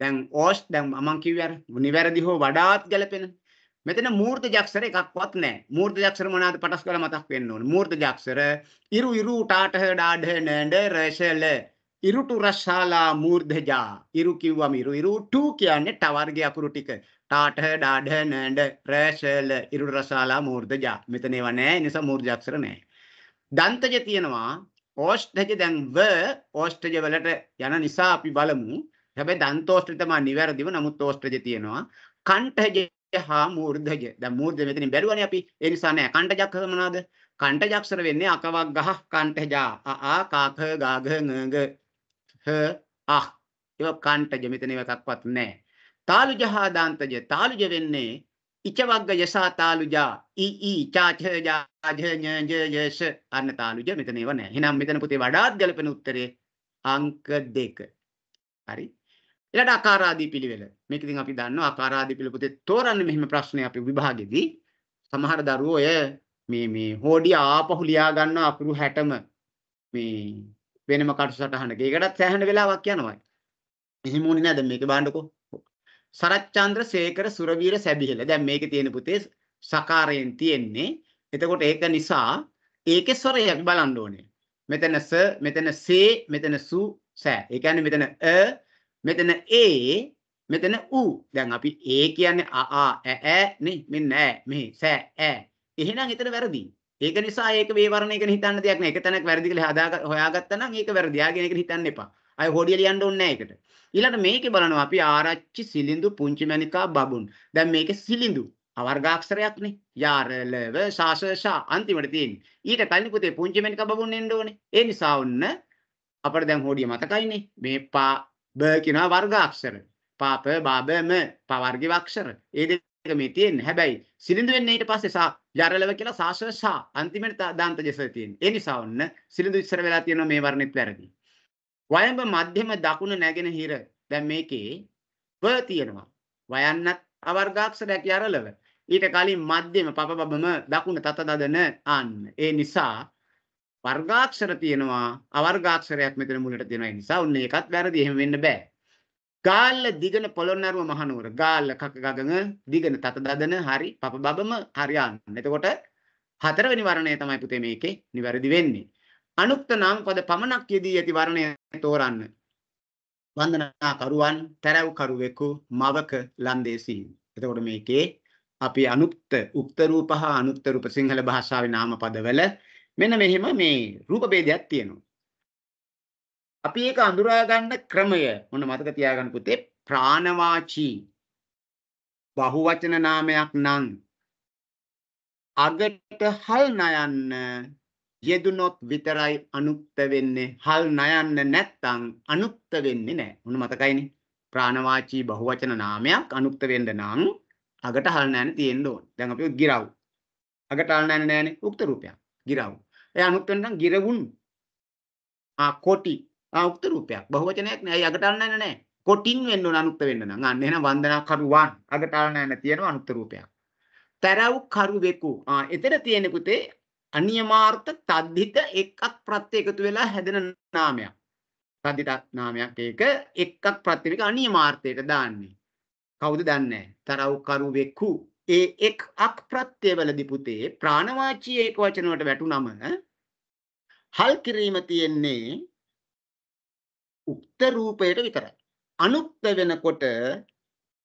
[SPEAKER 4] දැන් ඕෂ් දැන් මම කිව්වේ නිවැරදි හෝ වඩාත් ගැලපෙන. මෙතන මූර්තජ අක්ෂර එකක්වත් නැහැ. මූර්තජ අක්ෂර මොනවාද පටස් කරලා මතක් වෙන්න ඕනේ. මූර්තජ අක්ෂර ඉරු ඉරු ටාට ඩාඩ නඩ රෂල ඉරුටු රසාලා මූර්ධජා. ඉරු කිව්වම ඉරු ඉරු ටු කියන්නේ ටවර්ගේ අකුරු ටික. ටාට ඩාඩ නඩ රෂල ඉරු රසාලා මූර්ධජා. මෙතන ඒවා නැහැ. ඒ නිසා මූර්තජ අක්ෂර නැහැ. දන්තජ තියෙනවා ඕෂ්ඨජ දැන් ව ඕෂ්ඨජ වලට යන නිසා අපි බලමු. හැබැයි දන්තෝෂ්ඨ තමයි නිවැරදිව. නමුත් ඕෂ්ඨජ තියෙනවා. කණ්ඨජ හා මූර්ධජ. දැන් මූර්ධජ මෙතනින් බැලුවනේ අපි. ඒ නිසා නෑ කණ්ඨජක් මොනවාද? කණ්ඨජක්ෂර වෙන්නේ අකවක් ගහ කණ්ඨජා. අ ආ කාක ගාග නග හ අ. ඒක කණ්ඨජ මෙතන එකක්වත් නෑ. තාලුජ හා දාන්තජ. තාලුජ වෙන්නේ ඉචවග්ග යසා තාලුජා ඊ ඊ චාචජා ජයජයස අන්න තාලුජ මෙතන ඒව නැහැ. එහෙනම් මෙතන පුතේ වඩාත් ගැලපෙන උත්තරේ අංක 2. හරි. ඊළඟ ආකාරාදී පිළිවෙල. මේක ඉතින් අපි දන්නවා ආකාරාදී පිළිවෙල පුතේ තෝරන්නේ මෙහෙම ප්‍රශ්නේ අපි විභාගෙදී. සමහර දරුවෝ ඔය මේ මේ හොඩිය ආපහු ලියා ගන්න අකුරු 60ම මේ වෙනම කටු සටහනක. ඒකටත් සෑහෙන වෙලාවක් යනවා. එහෙම වුණේ නැද්ද මේක බලන්නකෝ. සරච්චන්ද්‍ර සේකර සුරවීර සැබිහෙල. දැන් මේකේ තියෙන පුතේ සකාරයෙන් තියෙන්නේ. එතකොට ඒක නිසා ඒකේ ස්වරය අපි බලන්න ඕනේ. මෙතන ස, මෙතන සේ, මෙතන සු, සෑ. ඒ කියන්නේ මෙතන අ, මෙතන ඒ, මෙතන ඌ. දැන් අපි ඒ කියන්නේ අ ආ ඈ ඈ නේ. මෙන්න ඈ මෙහි සෑ ඈ. එහෙනම් එතන වැරදි. ඒක නිසා ඒක වේවරණය ගැන හිතන්න දෙයක් නෑ. එක තැනක් වැරදි කියලා හොයාගත්තා නම් ඒක වැරදි. ආගෙන ඒක හිතන්න එපා. අය හොඩිය ලියන්න ඕනේ නෑ ඒකට. ඊළඟට මේකේ බලනවා අපි ආරච්චි සිලිඳු පුංචි මණිකා බබුන්. දැන් මේකේ සිලිඳු අවර්ගාක්ෂරයක්නේ. යාරලව සාසසා අන්තිමට තියෙන්නේ. ඊට කලින් පුතේ පුංචි මණිකා බබුන් එන්න ඕනේ. ඒ නිසා ඔන්න අපිට දැන් හොඩිය මතකයිනේ. මේ පා බ කියනවා වර්ගාක්ෂර. පාප බබම පවර්ගිව අක්ෂර. ඒ දෙක මේ තියෙන්නේ. හැබැයි සිලිඳු වෙන්නේ ඊට පස්සේ සා යරලව කියලා සාසසා අන්තිමට දාන්ත ජස තියෙන්නේ. ඒ නිසා ඔන්න සිලිඳු ඉස්සර වෙලා තියෙනවා මේ වර්ණෙත් වැරදි. වයඹ මධ්‍යම දකුණ නැගෙන හිර දැන් මේකේ ව තියෙනවා වයන්නත් අවර්ගාක්ෂරයක් යරලව ඊට කලින් මධ්‍යම පපබබම දකුණ තත දදන අන්න ඒ නිසා වර්ගාක්ෂර තියෙනවා අවර්ගාක්ෂරයක් මෙතන මුලට තියෙනවා ඒ නිසා උන්න ඒකත් වැරදි එහෙම වෙන්න බෑ ගාල්ල දිගන පොළොන්නරුව මහනුවර ගාල්ල කක ගගන දිගන තත දදන හරි පපබබම හරියන්න එතකොට හතරවෙනි වරණය තමයි පුතේ මේකේ නිවැරදි වෙන්නේ අනුක්ත නම් පද පමණක් යෙදී ඇති වර්ණය තෝරන්න. වන්දනාකරුවන් තැරැව් කරුවෙකු මවක ලන්දේසීන්. එතකොට මේකේ අපි අනුක්ත උක්ත රූප හා අනුක්ත රූප සිංහල භාෂාවේ නාම පදවල මෙන්න මෙහෙම මේ රූප ભેදයක් තියෙනවා. අපි ඒක අඳුරා ගන්න ක්‍රමය මොන මතක තියාගන්න පුතේ ප්‍රාණවාචී බහුවචන නාමයක් නම් අගට හල් නයන්න යෙදුනොත් විතරයි අනුක්ත වෙන්නේ. හල් නයන්න නැත්නම් අනුක්ත වෙන්නේ නැහැ. මොන මතකයිනේ? ප්‍රාණවාචී බහුවචන නාමයක් අනුක්ත වෙන්න නම් අගට හල් නෑන තියෙන්න ඕන. දැන් අපි ගිරව්. අගට හල් නෑන නෑනේ උක්ත රූපයක්. ගිරව්. ඒ අනුක්ත වෙන්න නම් ගිරවුන් ආ කොටි ආ උක්ත රූපයක්. බහුවචනයක් නෑ. ඒ අගට හල් නෑන නෑ. කොටින් වෙන්න ඕන අනුක්ත වෙන්න නම්. අන්න එහෙනම් වන්දනා කරුවන් අගට හල් නෑන තියෙනවා අනුක්ත රූපයක්. තරව් කරුවෙකු ආ එතන තියෙන පුතේ අනියමාර්ථ තද්ධිත එක්කත් ප්‍රත්‍ය එකතු වෙලා හැදෙන නාමයක්. තද්ධිත නාමයක් ඒක එක්කත් ප්‍රත්‍ය එක අනියමාර්ථයට දාන්නේ. කවුද දන්නේ? තරව් කරුවෙකු ඒ එක් අක් ප්‍රත්‍යවලදී පුතේ ප්‍රාණවාචී ඒක වචන වලට වැටුනම හල් කිරීම තියෙන්නේ උක්ත රූපයට විතරයි. අනුක්ත වෙනකොට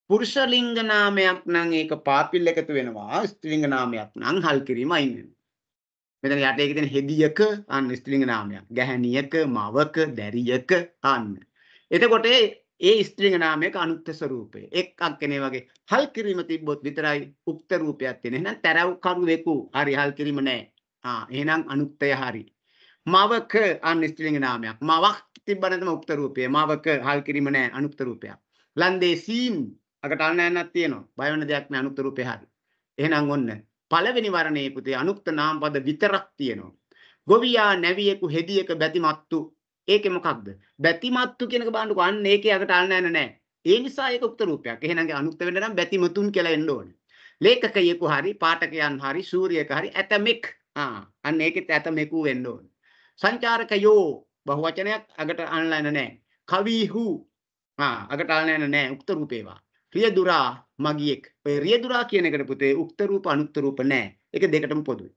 [SPEAKER 4] පුරුෂ ලිංග නාමයක් නම් ඒක පාපිල් එකතු වෙනවා ස්ත්‍රී ලිංග නාමයක් නම් හල් කිරීම අයින් වෙනවා. මෙතන යටේ කියන හෙදියක අන්න ස්ත්‍රිංග නාමයක්. ගැහණියක, මවක, දැරියක අන්න. එතකොට ඒ ස්ත්‍රිංග නාමයක අනුත්ත ස්වරූපය. එක්කක් කෙනේ වගේ හල් කිරීම තිබ්බොත් විතරයි උක්ත රූපයක් තියෙන. එහෙනම් තරව් කරුවෙකු හරි හල් කිරීම නැහැ. ආ එහෙනම් අනුක්තය හරි. මවක අන්න ස්ත්‍රිංග නාමයක්. මවක් තිබ්බනම් තමයි උක්ත රූපය. මවක හල් කිරීම නැහැ අනුක්ත රූපයක්. ලන්දේසීන් අකට අන්න යන්නක් තියෙනවා. බය වෙන දෙයක් නෑ අනුක්ත රූපේ හරි. එහෙනම් ඔන්න පළවෙනි වරණේ පුතේ අනුක්ත නාම පද විතරක් තියෙනවා. ගොවියා නැවියෙකු හෙදියක බැතිමත්තු ඒකේ මොකක්ද? බැතිමත්තු කියනක බලන්නකො අන්න ඒකේ අකට අල්ල නැන නෑ. ඒ නිසා ඒක උක්ත රූපයක්. එහෙනම් අනුක්ත වෙන්න නම් බැතිමතුන් කියලා එන්න ඕනේ. ලේඛකයෙකු හරි පාඨකයන් හරි සූර්යයෙක් හරි ඇතමෙක් ආ අන්න ඒකෙත් ඇතමෙකු වෙන්න ඕනේ. සංචාරකයෝ බහුවචනයක් අකට අල්ල නැන නෑ. කවිහු ආ අකට අල්ල නැන නෑ උක්ත රූපේවා. රියදුරා මගියෙක්. ඔය රියදුරා කියන එකට පුතේ උක්ත රූප අනුක්ත රූප නැහැ. ඒක දෙකටම පොදුයි.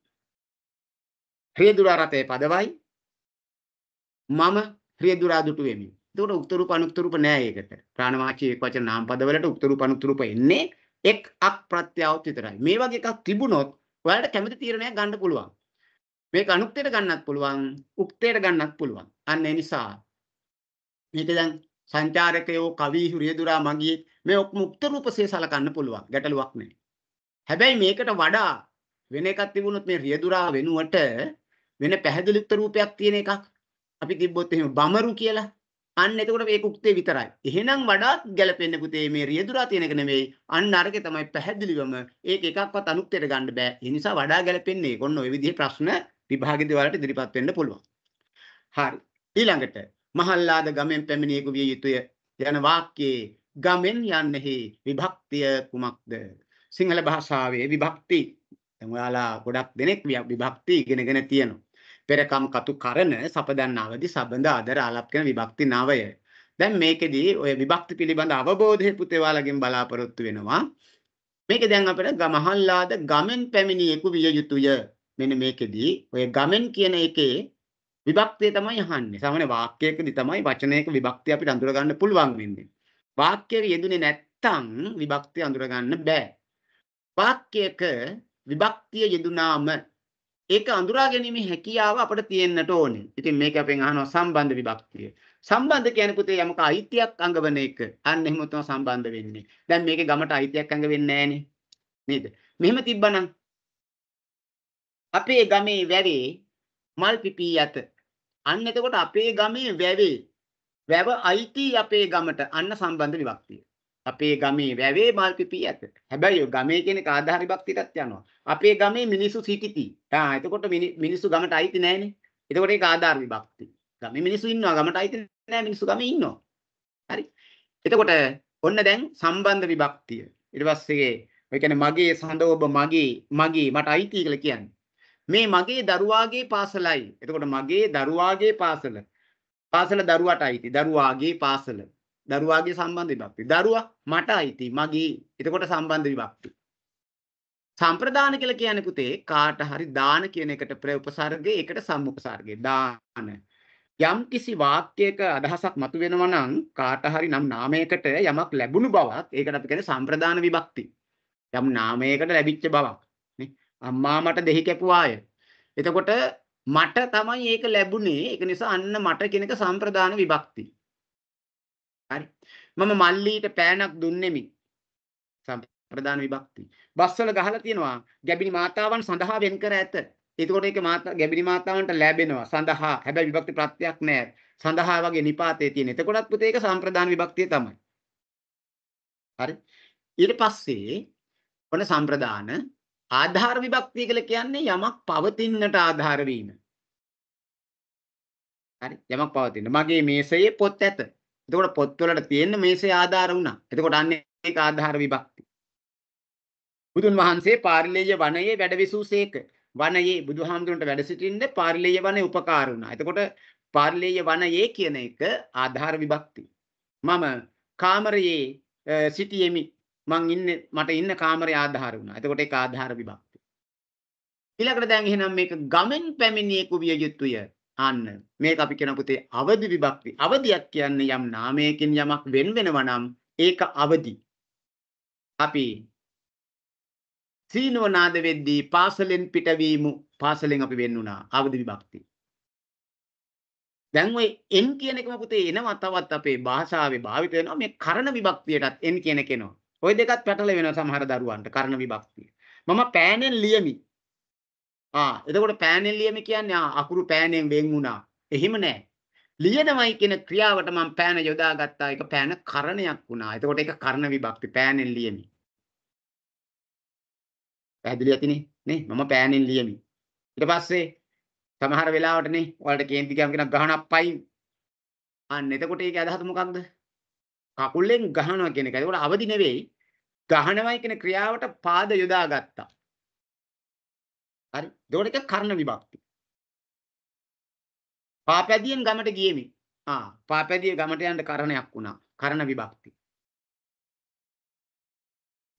[SPEAKER 4] රියදුරා රතේ පදවයි. මම රියදුරා දුටු වෙමි. එතකොට උක්ත රූප අනුක්ත රූප නැහැ ඒකට. ප්‍රාණවාචී එක් වචන නාම පදවලට උක්ත රූප අනුක්ත රූප එන්නේ එක් අක් ප්‍රත්‍යාවත් විතරයි. මේ වගේ එකක් තිබුණොත් ඔයාලට කැමති තීරණයක් ගන්න පුළුවන්. මේක අනුක්තයට ගන්නත් පුළුවන්, උක්තයට ගන්නත් පුළුවන්. අන්න ඒ නිසා මේක දැන් සංචාරකයෝ කවි හුරියදුරා මගියෙක් මේ මුක්ත රූපසේ සලකන්න පුළුවන් ගැටලුවක් නැහැ. හැබැයි මේකට වඩා වෙන එකක් තිබුණොත් මේ රියදුරා වෙනුවට වෙන පැහැදිලිත් රූපයක් තියෙන එකක් අපි තිබ්බොත් එහෙම බමරු කියලා අන්න එතකොට මේක උක්තේ විතරයි. එහෙනම් වඩාත් ගැලපෙන්නේ පුතේ මේ රියදුරා තියෙන එක නෙමෙයි. අන්න අරකේ තමයි පැහැදිලිවම ඒක එකක්වත් අනුක්තයට ගන්න බෑ. ඒ නිසා වඩා ගැලපෙන්නේ ඔන්න ඔය විදිහේ ප්‍රශ්න විභාගෙදී වලට ඉදිරිපත් වෙන්න පුළුවන්. හරි. ඊළඟට මහල්ලාද ගමෙන් පැමිණියෙකු විය යුතුය යන වාක්‍යයේ ගමෙන් යන්නෙහි විභක්තිය කුමක්ද සිංහල භාෂාවේ විභක්ති දැන් ඔයාලා ගොඩක් දෙනෙක් විභක්ති ඉගෙනගෙන තියෙනවා පෙරකම් කතු කරන සපදන්න අවදි සබඳ අදර ආලප් කරන විභක්ති නවය දැන් මේකෙදී ඔය විභක්ති පිළිබඳ අවබෝධය පුතේ ඔයාලගෙන් බලාපොරොත්තු වෙනවා මේක දැන් අපිට ගමහල්ලාද ගමෙන් පැමිණියෙකු විය යුතුය මෙන්න මේකෙදී ඔය ගමෙන් කියන එකේ විභක්තිය තමයි අහන්නේ සාමාන්‍ය වාක්‍යයකදී තමයි වචනයක විභක්තිය අපිට අඳුර ගන්න පුළුවන් වෙන්නේ වාක්‍යයේ යෙදුනේ නැත්තම් විභක්තිය අඳුරගන්න බෑ. වාක්‍යයක විභක්තිය යෙදුනාම ඒක අඳුරා ගැනීම හැකියාව අපිට තියෙන්නට ඕනේ. ඉතින් මේක අපෙන් අහනවා සම්බන්ධ විභක්තිය. සම්බන්ධ කියන්නේ පුතේ යමක අයිතියක් අඟවන එක. අන්න එහෙම තමයි සම්බන්ධ වෙන්නේ. දැන් මේකේ ගමට අයිතියක් අඟ වෙන්නේ නෑනේ. නේද? මෙහෙම තිබ්බනම් අපේ ගමේ වැවේ මල් පිපී ඇත. අන්න එතකොට අපේ ගමේ වැවේ වැව අයිති අපේ ගමට අන්න සම්බන්ධ විභක්තිය. අපේ ගමේ වැවේ මල් පිපී ඇත. හැබැයි ගමේ කියන එක ආධාර විභක්තියටත් යනවා. අපේ ගමේ මිනිසු සිටිති. තා එතකොට මිනිසු ගමට අයිති නැහැනේ. එතකොට ඒක ආධාර විභක්තිය. ගමේ මිනිසු ඉන්නවා ගමට අයිති නැහැ මිනිසු ගමේ ඉන්නවා. හරි. එතකොට ඔන්න දැන් සම්බන්ධ විභක්තිය. ඊට පස්සේ ඒ කියන්නේ මගේ සඳෝබ මගේ මගේ මට අයිති කියලා කියන්නේ. මේ මගේ දරුවාගේ පාසලයි. එතකොට මගේ දරුවාගේ පාසල. පාසල දරුවට අයිති. දරුවාගේ පාසල. දරුවාගේ සම්බන්ධ විභක්ති. දරුවා මට අයිති. මගේ. එතකොට සම්බන්ධ විභක්ති. සම්ප්‍රදාන කියලා කියන්නේ පුතේ කාට හරි දාන කියන එකට ප්‍රඋපසර්ගේ ඒකට සම්උපසර්ගේ දාන යම් කිසි වාක්‍යයක අදහසක් මතුවෙනවා නම් කාට හරි නම් නාමයකට යමක් ලැබුණු බවක් ඒකට අපි කියන්නේ සම්ප්‍රදාන විභක්ති යම් නාමයකට ලැබිච්ච බවක් නේ අම්මා මට දෙහි කැපුවාය එතකොට මට තමයි ඒක ලැබුණේ ඒක නිසා අන්න මට කියනක සම්ප්‍රදාන විභක්ති. හරි. මම මල්ලීට පෑනක් දුන්නෙමි. සම්ප්‍රදාන විභක්ති. බස්වල ගහලා තියෙනවා ගැබිනි මාතාවන් සඳහා වෙන් කර ඇත. එතකොට ඒක මාතා ගැබිනි මාතාවන්ට ලැබෙනවා සඳහා. හැබැයි විභක්ති ප්‍රත්‍යක් නෑ. සඳහා වගේ නිපාතේ තියෙන. එතකොටත් පුතේ ඒක සම්ප්‍රදාන විභක්තිය තමයි. හරි. ඊට පස්සේ ඔන්න සම්ප්‍රදාන ආධාර විභක්තිය කියලා කියන්නේ යමක් පවතින්නට ආධාර වීම. හරි යමක් පවතින. මගේ මේසයේ පොත් ඇත. එතකොට පොත්වලට තියෙන මේසේ ආධාර වුණා. එතකොට අන්න ඒක ආධාර විභක්ති. බුදුන් වහන්සේ පාරිලෙය වනයේ වැඩ විසූසේක. වනයේ බුදුහාමුදුරන්ට වැඩ සිටින්න පාරිලෙය වනයේ උපකාර වුණා. එතකොට පාරිලෙය වනයේ කියන එක ආධාර විභක්ති. මම කාමරයේ සිටියෙමි. මං ඉන්නේ මට ඉන්න කාමරේ ආධාර වුණා. එතකොට ඒක ආධාර විභක්ති. ඊළඟට දැන් එහෙනම් මේක ගමෙන් පැමිණියෙකු විය යුතුය. අන්න මේක අපි කියන පුතේ අවදි විභක්ති. අවදියක් කියන්නේ යම් නාමයකින් යමක් වෙන් වෙනවා නම් ඒක අවදි. අපි සීනෝ නාද වෙද්දී පාසලෙන් පිටවීම පාසලෙන් අපි වෙන් වුණා අවදි විභක්ති. දැන් ওই n කියන එකම පුතේ එනවා තවත් අපේ භාෂාවේ භාවිත වෙනවා මේ කරන විභක්තියටත් n කියන එක එනවා. ওই දෙකත් පැටල වෙනවා සමහර දරුවන්ට කරන විභක්තිය. මම පෑනෙන් ලියමි ආ එතකොට පෑනෙන් ලියම කියන්නේ ආ අකුරු පෑනෙන් වෙන් වුණා. එහෙම නෑ. ලියනවයි කියන ක්‍රියාවට මම පෑන යොදාගත්තා. ඒක පෑන කරණයක් වුණා. එතකොට ඒක කර්ණ විභක්ති පෑනෙන් ලියමි. පැහැදිලි ඇතිනේ නේ මම පෑනෙන් ලියමි. ඊට පස්සේ සමහර වෙලාවට නේ ඔයාලට කේන්ද්‍රිකම් කියන ගහනප්පයි අන්න එතකොට ඒකේ අදහස මොකක්ද? කකුලෙන්
[SPEAKER 3] ගහනවා කියන එක. ඒකට අවදි නෙවෙයි. ගහනවයි කියන ක්‍රියාවට පාද යොදාගත්තා. හරි. ඒකට එක කර්ණ විභක්ති. පාපැදියෙන් ගමට ගියෙමි. ආ පාපැදිය ගමට යන්න කරණයක් වුණා. කරණ විභක්ති.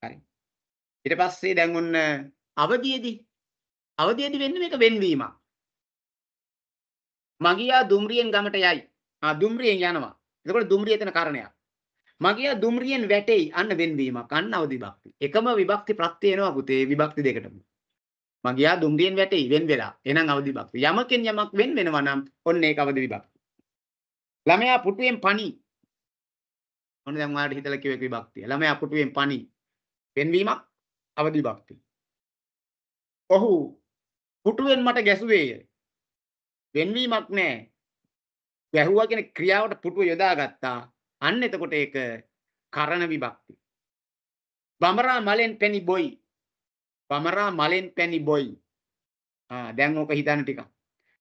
[SPEAKER 4] හරි. ඊට පස්සේ දැන් ඔන්න අවදියේදී අවදියේදී වෙන්නේ මේක වෙන්වීමක්. මගියා දුම්රියෙන් ගමට යයි. ආ දුම්රියෙන් යනවා. එතකොට දුම්රිය එතන කරණයක්. මගියා දුම්රියෙන් වැටෙයි. අන්න වෙන්වීමක්. අන්න අවදි විභක්ති. එකම විභක්ති ප්‍රත්‍ය වෙනවා පුතේ විභක්ති දෙකටම. මං ගියා දුම්රියෙන් වැටේ වෙන් වෙලා. එහෙනම් අවදි විභක්ති. යමකෙන් යමක් වෙන් වෙනවා නම් ඔන්න ඒක අවදි විභක්ති. ළමයා පුටුවෙන් පණි. ඔන්න දැන් ඔයාලට හිතලා කියව එක විභක්තිය. ළමයා පුටුවෙන් පණි. වෙන්වීමක් අවදි විභක්ති.
[SPEAKER 3] ඔහු පුටුවෙන් මට ගැසුවේය. වෙන්වීමක් නැහැ. ගැහුවා කියන ක්‍රියාවට පුටුව යොදාගත්තා. අන්න එතකොට ඒක
[SPEAKER 4] කරන විභක්ති. බඹරා මලෙන් පෙනි බොයි වමරා මලෙන් පැණි බොයි. ආ දැන් ඕක හිතන්න ටිකක්.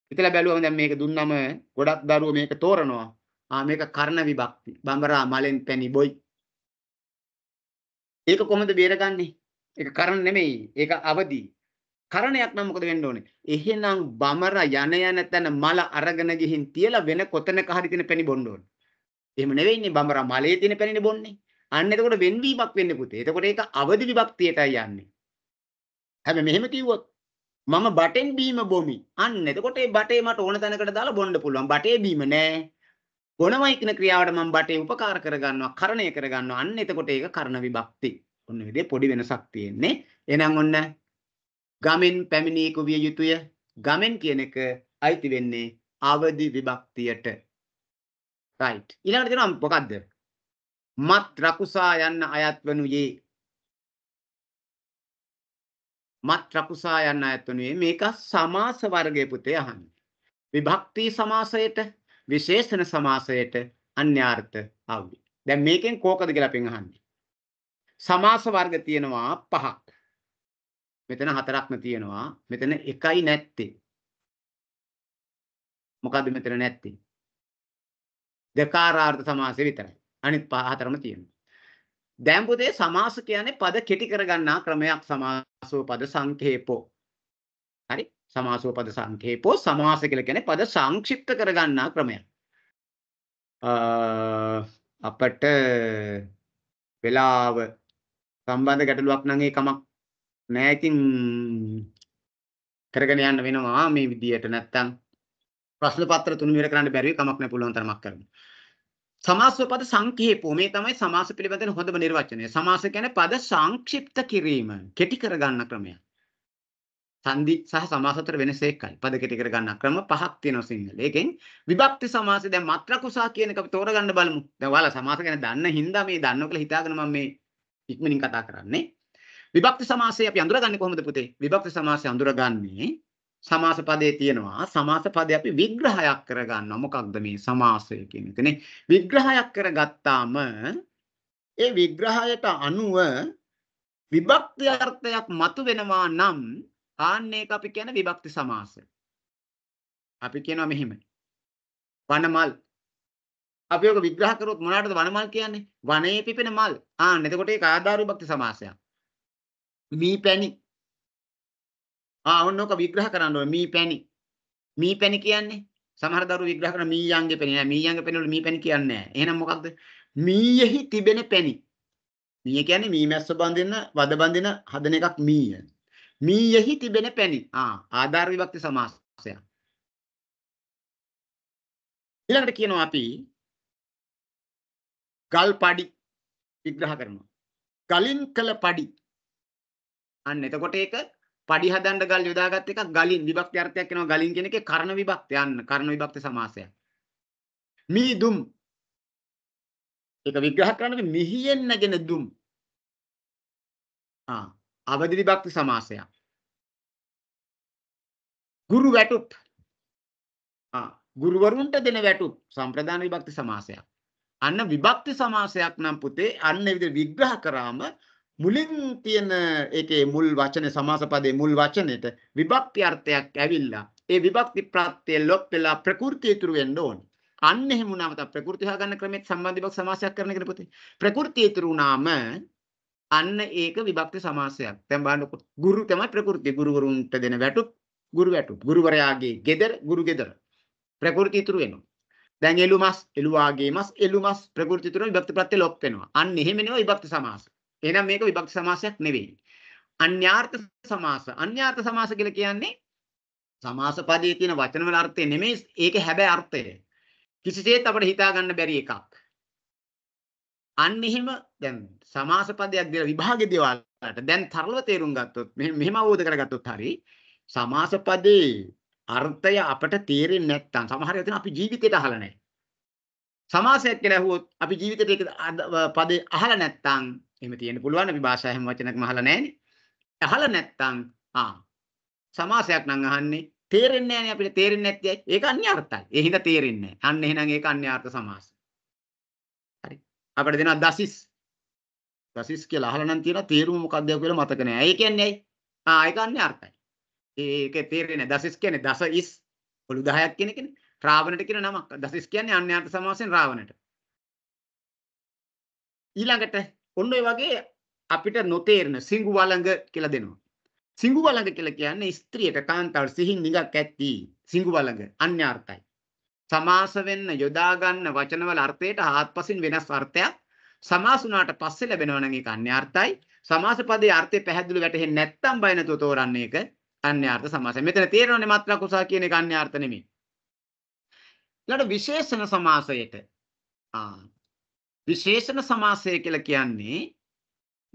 [SPEAKER 4] හිතලා බැලුවම දැන් මේක දුන්නම ගොඩක් දරුවෝ මේක තෝරනවා. ආ මේක කර්ණ විභක්ති. බඹරා මලෙන් පැණි බොයි. ඒක කොහොමද බේරගන්නේ? ඒක කර්ණ නෙමෙයි. ඒක අවදි. කරණයක් නම් මොකද වෙන්න ඕනේ? එහෙනම් බමර යන යන තැන මල අරගෙන ගිහින් තියලා වෙන කොතනක හරි තියෙන පැණි බොන්න ඕනේ. එහෙම නෙවෙයිනේ බමර මලේ තියෙන පැණිනේ බොන්නේ. අන්න එතකොට වෙන්වීමක් වෙන්නේ පුතේ. එතකොට ඒක අවදි විභක්තියටයි යන්නේ. හැබැයි මෙහෙම කිව්වොත් මම බටෙන් බීම බොමි. අන්න එතකොට ඒ බටේ මට ඕන තැනකට දාලා බොන්න පුළුවන්. බටේ බීම නෑ. බොනවා කියන ක්‍රියාවට මම බටේ උපකාර කරගන්නවා, කරණය කරගන්නවා. අන්න එතකොට ඒක කරන විභක්ති. ඔන්න විදිහේ පොඩි වෙනසක් තියෙන්නේ. එහෙනම් ඔන්න ගමෙන් පැමිණීක විය යුතුය. ගමෙන් කියන එක අයිති වෙන්නේ
[SPEAKER 3] අවදි විභක්තියට. right. ඊළඟට තියෙනවා මොකද්ද? මත් රකුසා යන්න අයත් වනුයේ
[SPEAKER 4] මත් රකුසා යන්න අයත් වනුයේ මේක සමාස වර්ගය පුතේ අහන්න. විභක්ති සමාසයට විශේෂණ සමාසයට අන්‍යාර්ථ අවි. දැන් මේකෙන් කෝකද කියලා අපි අහන්නේ. සමාස වර්ග තියෙනවා පහක්. මෙතන හතරක්ම තියෙනවා. මෙතන එකයි නැත්තේ. මොකද්ද මෙතන නැත්තේ? දෙකාරාර්ථ සමාසෙ විතරයි. අනිත් පහ හතරම තියෙනවා. දැන් පුතේ සමාස කියන්නේ පද කෙටි කරගන්නා ක්‍රමයක් සමාසෝ පද සංකේපෝ. හරි? සමාසෝ පද සංකේපෝ සමාස කියලා කියන්නේ පද සංක්ෂිප්ත කරගන්නා ක්‍රමයක්. අපට වෙලාව සම්බන්ධ ගැටලුවක් නම් ඒ කමක් නෑ ඉතින් කරගෙන යන්න වෙනවා මේ විදියට නැත්තම් ප්‍රශ්න පත්‍ර තුන විතර කරන්න බැරි කමක් නෑ පුළුවන් තරමක් කරන්න. සමාසපද සංකේපෝ මේ තමයි සමාස පිළිබඳව හොඳම නිර්වචනය. සමාස කියන්නේ පද සංක්ෂිප්ත කිරීම, කෙටි කරගන්න ක්‍රමය. සංදි සහ සමාස අතර වෙනස එකයි. පද කෙටි කරගන්න ක්‍රම පහක් තියෙනවා සිංහලේ. ඒකෙන් විභක්ති සමාසය දැන් මත්‍රකුසා කියන එක අපි තෝරගන්න බලමු. දැන් ඔයාලා සමාස ගැන දන්න හින්දා මේ දන්නව කියලා හිතාගෙන මම මේ ඉක්මනින් කතා කරන්නේ. විභක්ති සමාසය අපි අඳුරගන්නේ කොහොමද පුතේ? විභක්ති සමාසය අඳුරගන්නේ සමාස පදේ තියෙනවා සමාස පදේ අපි විග්‍රහයක් කරගන්නවා මොකක්ද මේ සමාසය කියන එකනේ විග්‍රහයක් කරගත්තාම ඒ විග්‍රහයට අනුව විභක්ති අර්ථයක් මතුවෙනවා නම් ආන්න ඒක අපි කියන විභක්ති සමාස අපි කියනවා මෙහෙම වනමල් අපි ඔක විග්‍රහ කරොත් මොනවටද වනමල් කියන්නේ වනයේ පිපෙන මල් ආන්න එතකොට ඒක ආධාර විභක්ති සමාසයක් මී පැණි ආ ඔන්න ඔක විග්‍රහ කරන්න ඕනේ මී පැණි. මී පැණි කියන්නේ සමහර දරුවෝ විග්‍රහ කරන මී යංගේ පැණි නෑ මී යංගේ පැණි වල මී පැණි කියන්නේ නෑ. එහෙනම් මොකක්ද? මීයෙහි තිබෙන පැණි. මීය කියන්නේ මී මැස්ස බඳින වද බඳින හදන එකක් මීය.
[SPEAKER 3] මීයෙහි තිබෙන පැණි. ආ ආධාර විභක්ති සමාසයක්. ඊළඟට කියනවා අපි ගල් පඩි විග්‍රහ කරනවා. ගලින් කළ පඩි. අන්න එතකොට ඒක
[SPEAKER 4] පඩි හදන්න ගල් යොදාගත් එකක් ගලින් විභක්ති අර්ථයක් එනවා ගලින් කියන එකේ කර්ණ විභක්ත යන්න කර්ණ විභක්ත
[SPEAKER 3] සමාසයක් මීදුම් ඒක විග්‍රහ කරන්න මිහියෙන් නැගෙන දුම් ආ අවදි විභක්ති සමාසයක් ගුරු වැටුප් ආ ගුරුවරුන්ට දෙන වැටුප් සම්ප්‍රදාන විභක්ති සමාසයක් අන්න විභක්ති සමාසයක් නම්
[SPEAKER 4] පුතේ අන්න විදිහ විග්‍රහ කරාම මුලින් තියෙන ඒකේ මුල් වචනේ සමාස පදයේ මුල් වචනෙට විභක්ති අර්ථයක් ඇවිල්ලා ඒ විභක්ති ප්‍රත්‍යය ලොප් වෙලා ප්‍රകൃතිය ඉතුරු වෙන්න ඕනේ. අන්න එහෙම වුණාම තමයි ප්‍රകൃතිය හොයාගන්න ක්‍රමෙත් සම්බන්ධ විභක්ති සමාසයක් කරන එකට පුතේ. ප්‍රകൃතිය ඉතුරු වුණාම අන්න ඒක විභක්ති සමාසයක්. දැන් බලන්නකො ගුරු තමයි ප්‍රകൃතිය. ගුරුවරුන්ට දෙන වැටුප් ගුරු වැටුප්. ගුරුවරයාගේ gedara ගුරු gedara. ප්‍රകൃතිය ඉතුරු වෙනවා. දැන් එළුමස් එළුවාගේ මස් එළුමස් ප්‍රകൃතිය ඉතුරු විභක්ති ප්‍රත්‍යය ලොප් වෙනවා. අන්න එහෙම නෙවෙයි විභක්ති සමාසය. එහෙනම් මේක විභක්ති සමාසයක් නෙවෙයි. අන්‍යාර්ථ සමාස. අන්‍යාර්ථ සමාස කියලා කියන්නේ සමාස පදයේ තියෙන වචන වල අර්ථය නෙමෙයි ඒකේ හැබැයි අර්ථය. කිසිසේත් අපිට හිතා ගන්න බැරි එකක්. අන්න එහෙම දැන් සමාස පදයක් දීලා විභාගයේ දේවල්ට දැන් තරලව තේරුම් ගත්තොත් මෙහෙම අවබෝධ කරගත්තොත් හරි සමාස පදේ අර්ථය අපට තේරෙන්නේ නැත්නම් සමහර වෙලාවට අපි ජීවිතේට අහලා නැහැ. සමාසයක් කියලා ඇහුවොත් අපි ජීවිතේට ඒක පදේ අහලා නැත්නම් එහෙම තියෙන්න පුළුවන් අපි භාෂා හැම වචනකම අහලා නැහැනේ. අහලා නැත්නම් ආ සමාසයක් නම් අහන්නේ තේරෙන්නේ නැහැනේ අපිට තේරෙන්නේ නැත්තේ. ඒක අන්‍යාර්ථයි. ඒ හින්දා තේරෙන්නේ නැහැ. අන්න එහෙනම් ඒක අන්‍යාර්ථ සමාස. හරි. අපිට දෙනවා දසිස්. දසිස් කියලා අහලා නම් තියෙනවා තේරුම මොකක්ද කියලා මතක නැහැ. ඒ කියන්නේ ඇයි? ආ ඒක අන්‍යාර්ථයි. ඒක තේරෙන්නේ නැහැ. දසිස් කියන්නේ දස ඉස්. ඔලු 10ක් කියන එකනේ. රාවණට කියන නමක්. දසිස් කියන්නේ අන්‍යාර්ථ සමාසයෙන් රාවණට. ඊළඟට ඔන්න ඔය වගේ අපිට නොතේරෙන සිංගු වළඟ කියලා දෙනවා. සිංගු වළඟ කියලා කියන්නේ ස්ත්‍රියට කාන්තාවට සිහින් නිගක් ඇති සිංගු වළඟ අන්‍යාර්ථයි. සමාස වෙන්න යොදා ගන්න වචනවල අර්ථයට හාත්පසින් වෙනස් අර්ථයක් සමාස වුණාට පස්සේ ලැබෙනවා නම් ඒක අන්‍යාර්ථයි. සමාස පදයේ අර්ථය පැහැදිලි වැටහෙන්නේ නැත්නම් බය නැතුව තෝරන්න එක අන්‍යාර්ථ සමාසය. මෙතන තේරෙනවනේ මාත්‍රා කුසා කියන එක අන්‍යාර්ථ නෙමෙයි. ඊළඟ විශේෂණ සමාසයට ආ විශේෂණ සමාසය කියලා කියන්නේ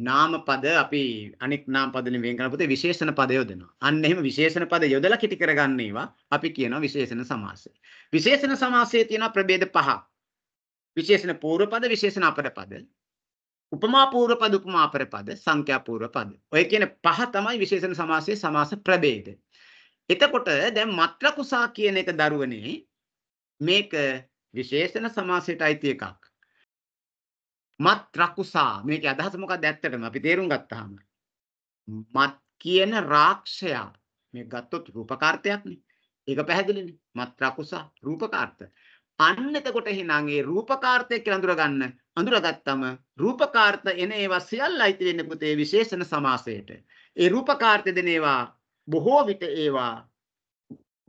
[SPEAKER 4] නාම පද අපි අනෙක් නාම පද වලින් වෙන් කරන පොතේ විශේෂණ පද යොදනවා. අන්න එහෙම විශේෂණ පද යොදලා කිටි කරගන්න ඒවා අපි කියනවා විශේෂණ සමාසය. විශේෂණ සමාසයේ තියෙන ප්‍රභේද පහක්. විශේෂණ පූර්ව පද, විශේෂණ අපර පද, උපමා පූර්ව පද, උපමා අපර පද, සංඛ්‍යා පූර්ව පද. ඔය කියන පහ තමයි විශේෂණ සමාසයේ සමාස ප්‍රභේද. එතකොට දැන් මත්‍රකුසා කියන එක දරුවනේ මේක විශේෂණ සමාසයට අයිති එකක්. මත් රකුසා මේකේ අදහස මොකක්ද ඇත්තටම අපි තේරුම් ගත්තාම මත් කියන රාක්ෂයා මේ ගත්තොත් රූපකාර්තයක් නේ. ඒක පැහැදිලිනේ. මත් රකුසා රූපකාර්ත. අන්න එතකොට එහෙනම් ඒ රූපකාර්තය කියලා අඳුරගන්න අඳුරගත්තම රූපකාර්ත එන ඒවා සියල්ල අයිති වෙන්නේ පුතේ විශේෂණ සමාසයට. ඒ රූපකාර්ත දෙන ඒවා බොහෝ විට ඒවා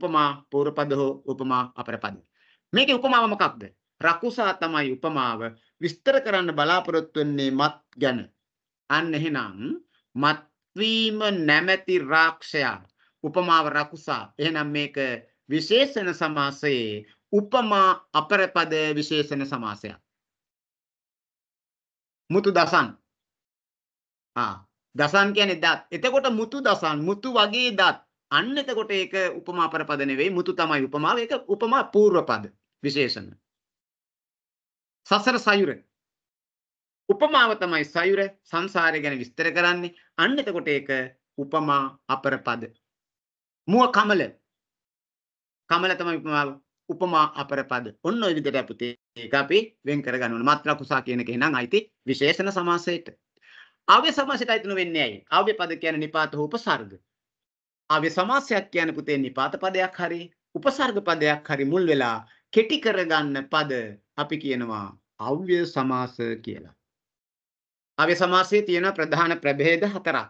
[SPEAKER 4] උපමා පූර්වපද හෝ උපමා අපරපද. මේකේ උපමාව මොකක්ද? රකුසා තමයි උපමාව විස්තර කරන්න බලාපොරොත්තු වෙන්නේ මත් ගැන. අන්න එහෙනම් මත් වීම නැමැති රාක්ෂයා උපමාව රකුසා. එහෙනම් මේක විශේෂණ සමාසයේ
[SPEAKER 3] උපමා අපරපද විශේෂණ සමාසයක්. මුතු දසන්. ආ දසන් කියන්නේ දත්. එතකොට මුතු දසන්
[SPEAKER 4] මුතු වගේ දත්. අන්න එතකොට ඒක උපමා අපරපද නෙවෙයි මුතු තමයි උපමාව. ඒක උපමා පූර්වපද. විශේෂණ. සසර සයුර උපමාව තමයි සයුර සංසාරය ගැන විස්තර කරන්නේ. අන්න එතකොට ඒක උපමා අපරපද. මුව කමල. කමල තමයි උපමාව. උපමා අපරපද. ඔන්න ඔය විදිහට අපිට ඒක අපි වෙන් කරගන්න ඕනේ. මාත්‍රා කුසා කියන එක එනං අයිති විශේෂණ සමාසයට. ආව්‍ය සමාසයට අයිති නොවෙන්නේ ඇයි? ආව්‍ය පද කියන්නේ නිපාත හෝ උපසර්ග. ආව්‍ය සමාසයක් කියන්නේ පුතේ නිපාත පදයක් හරි උපසර්ග පදයක් හරි මුල් වෙලා කෙටි කරගන්න පද අපි කියනවා අව්‍ය සමාස කියලා. අව්‍ය සමාසයේ තියෙන ප්‍රධාන ප්‍රභේද හතරක්.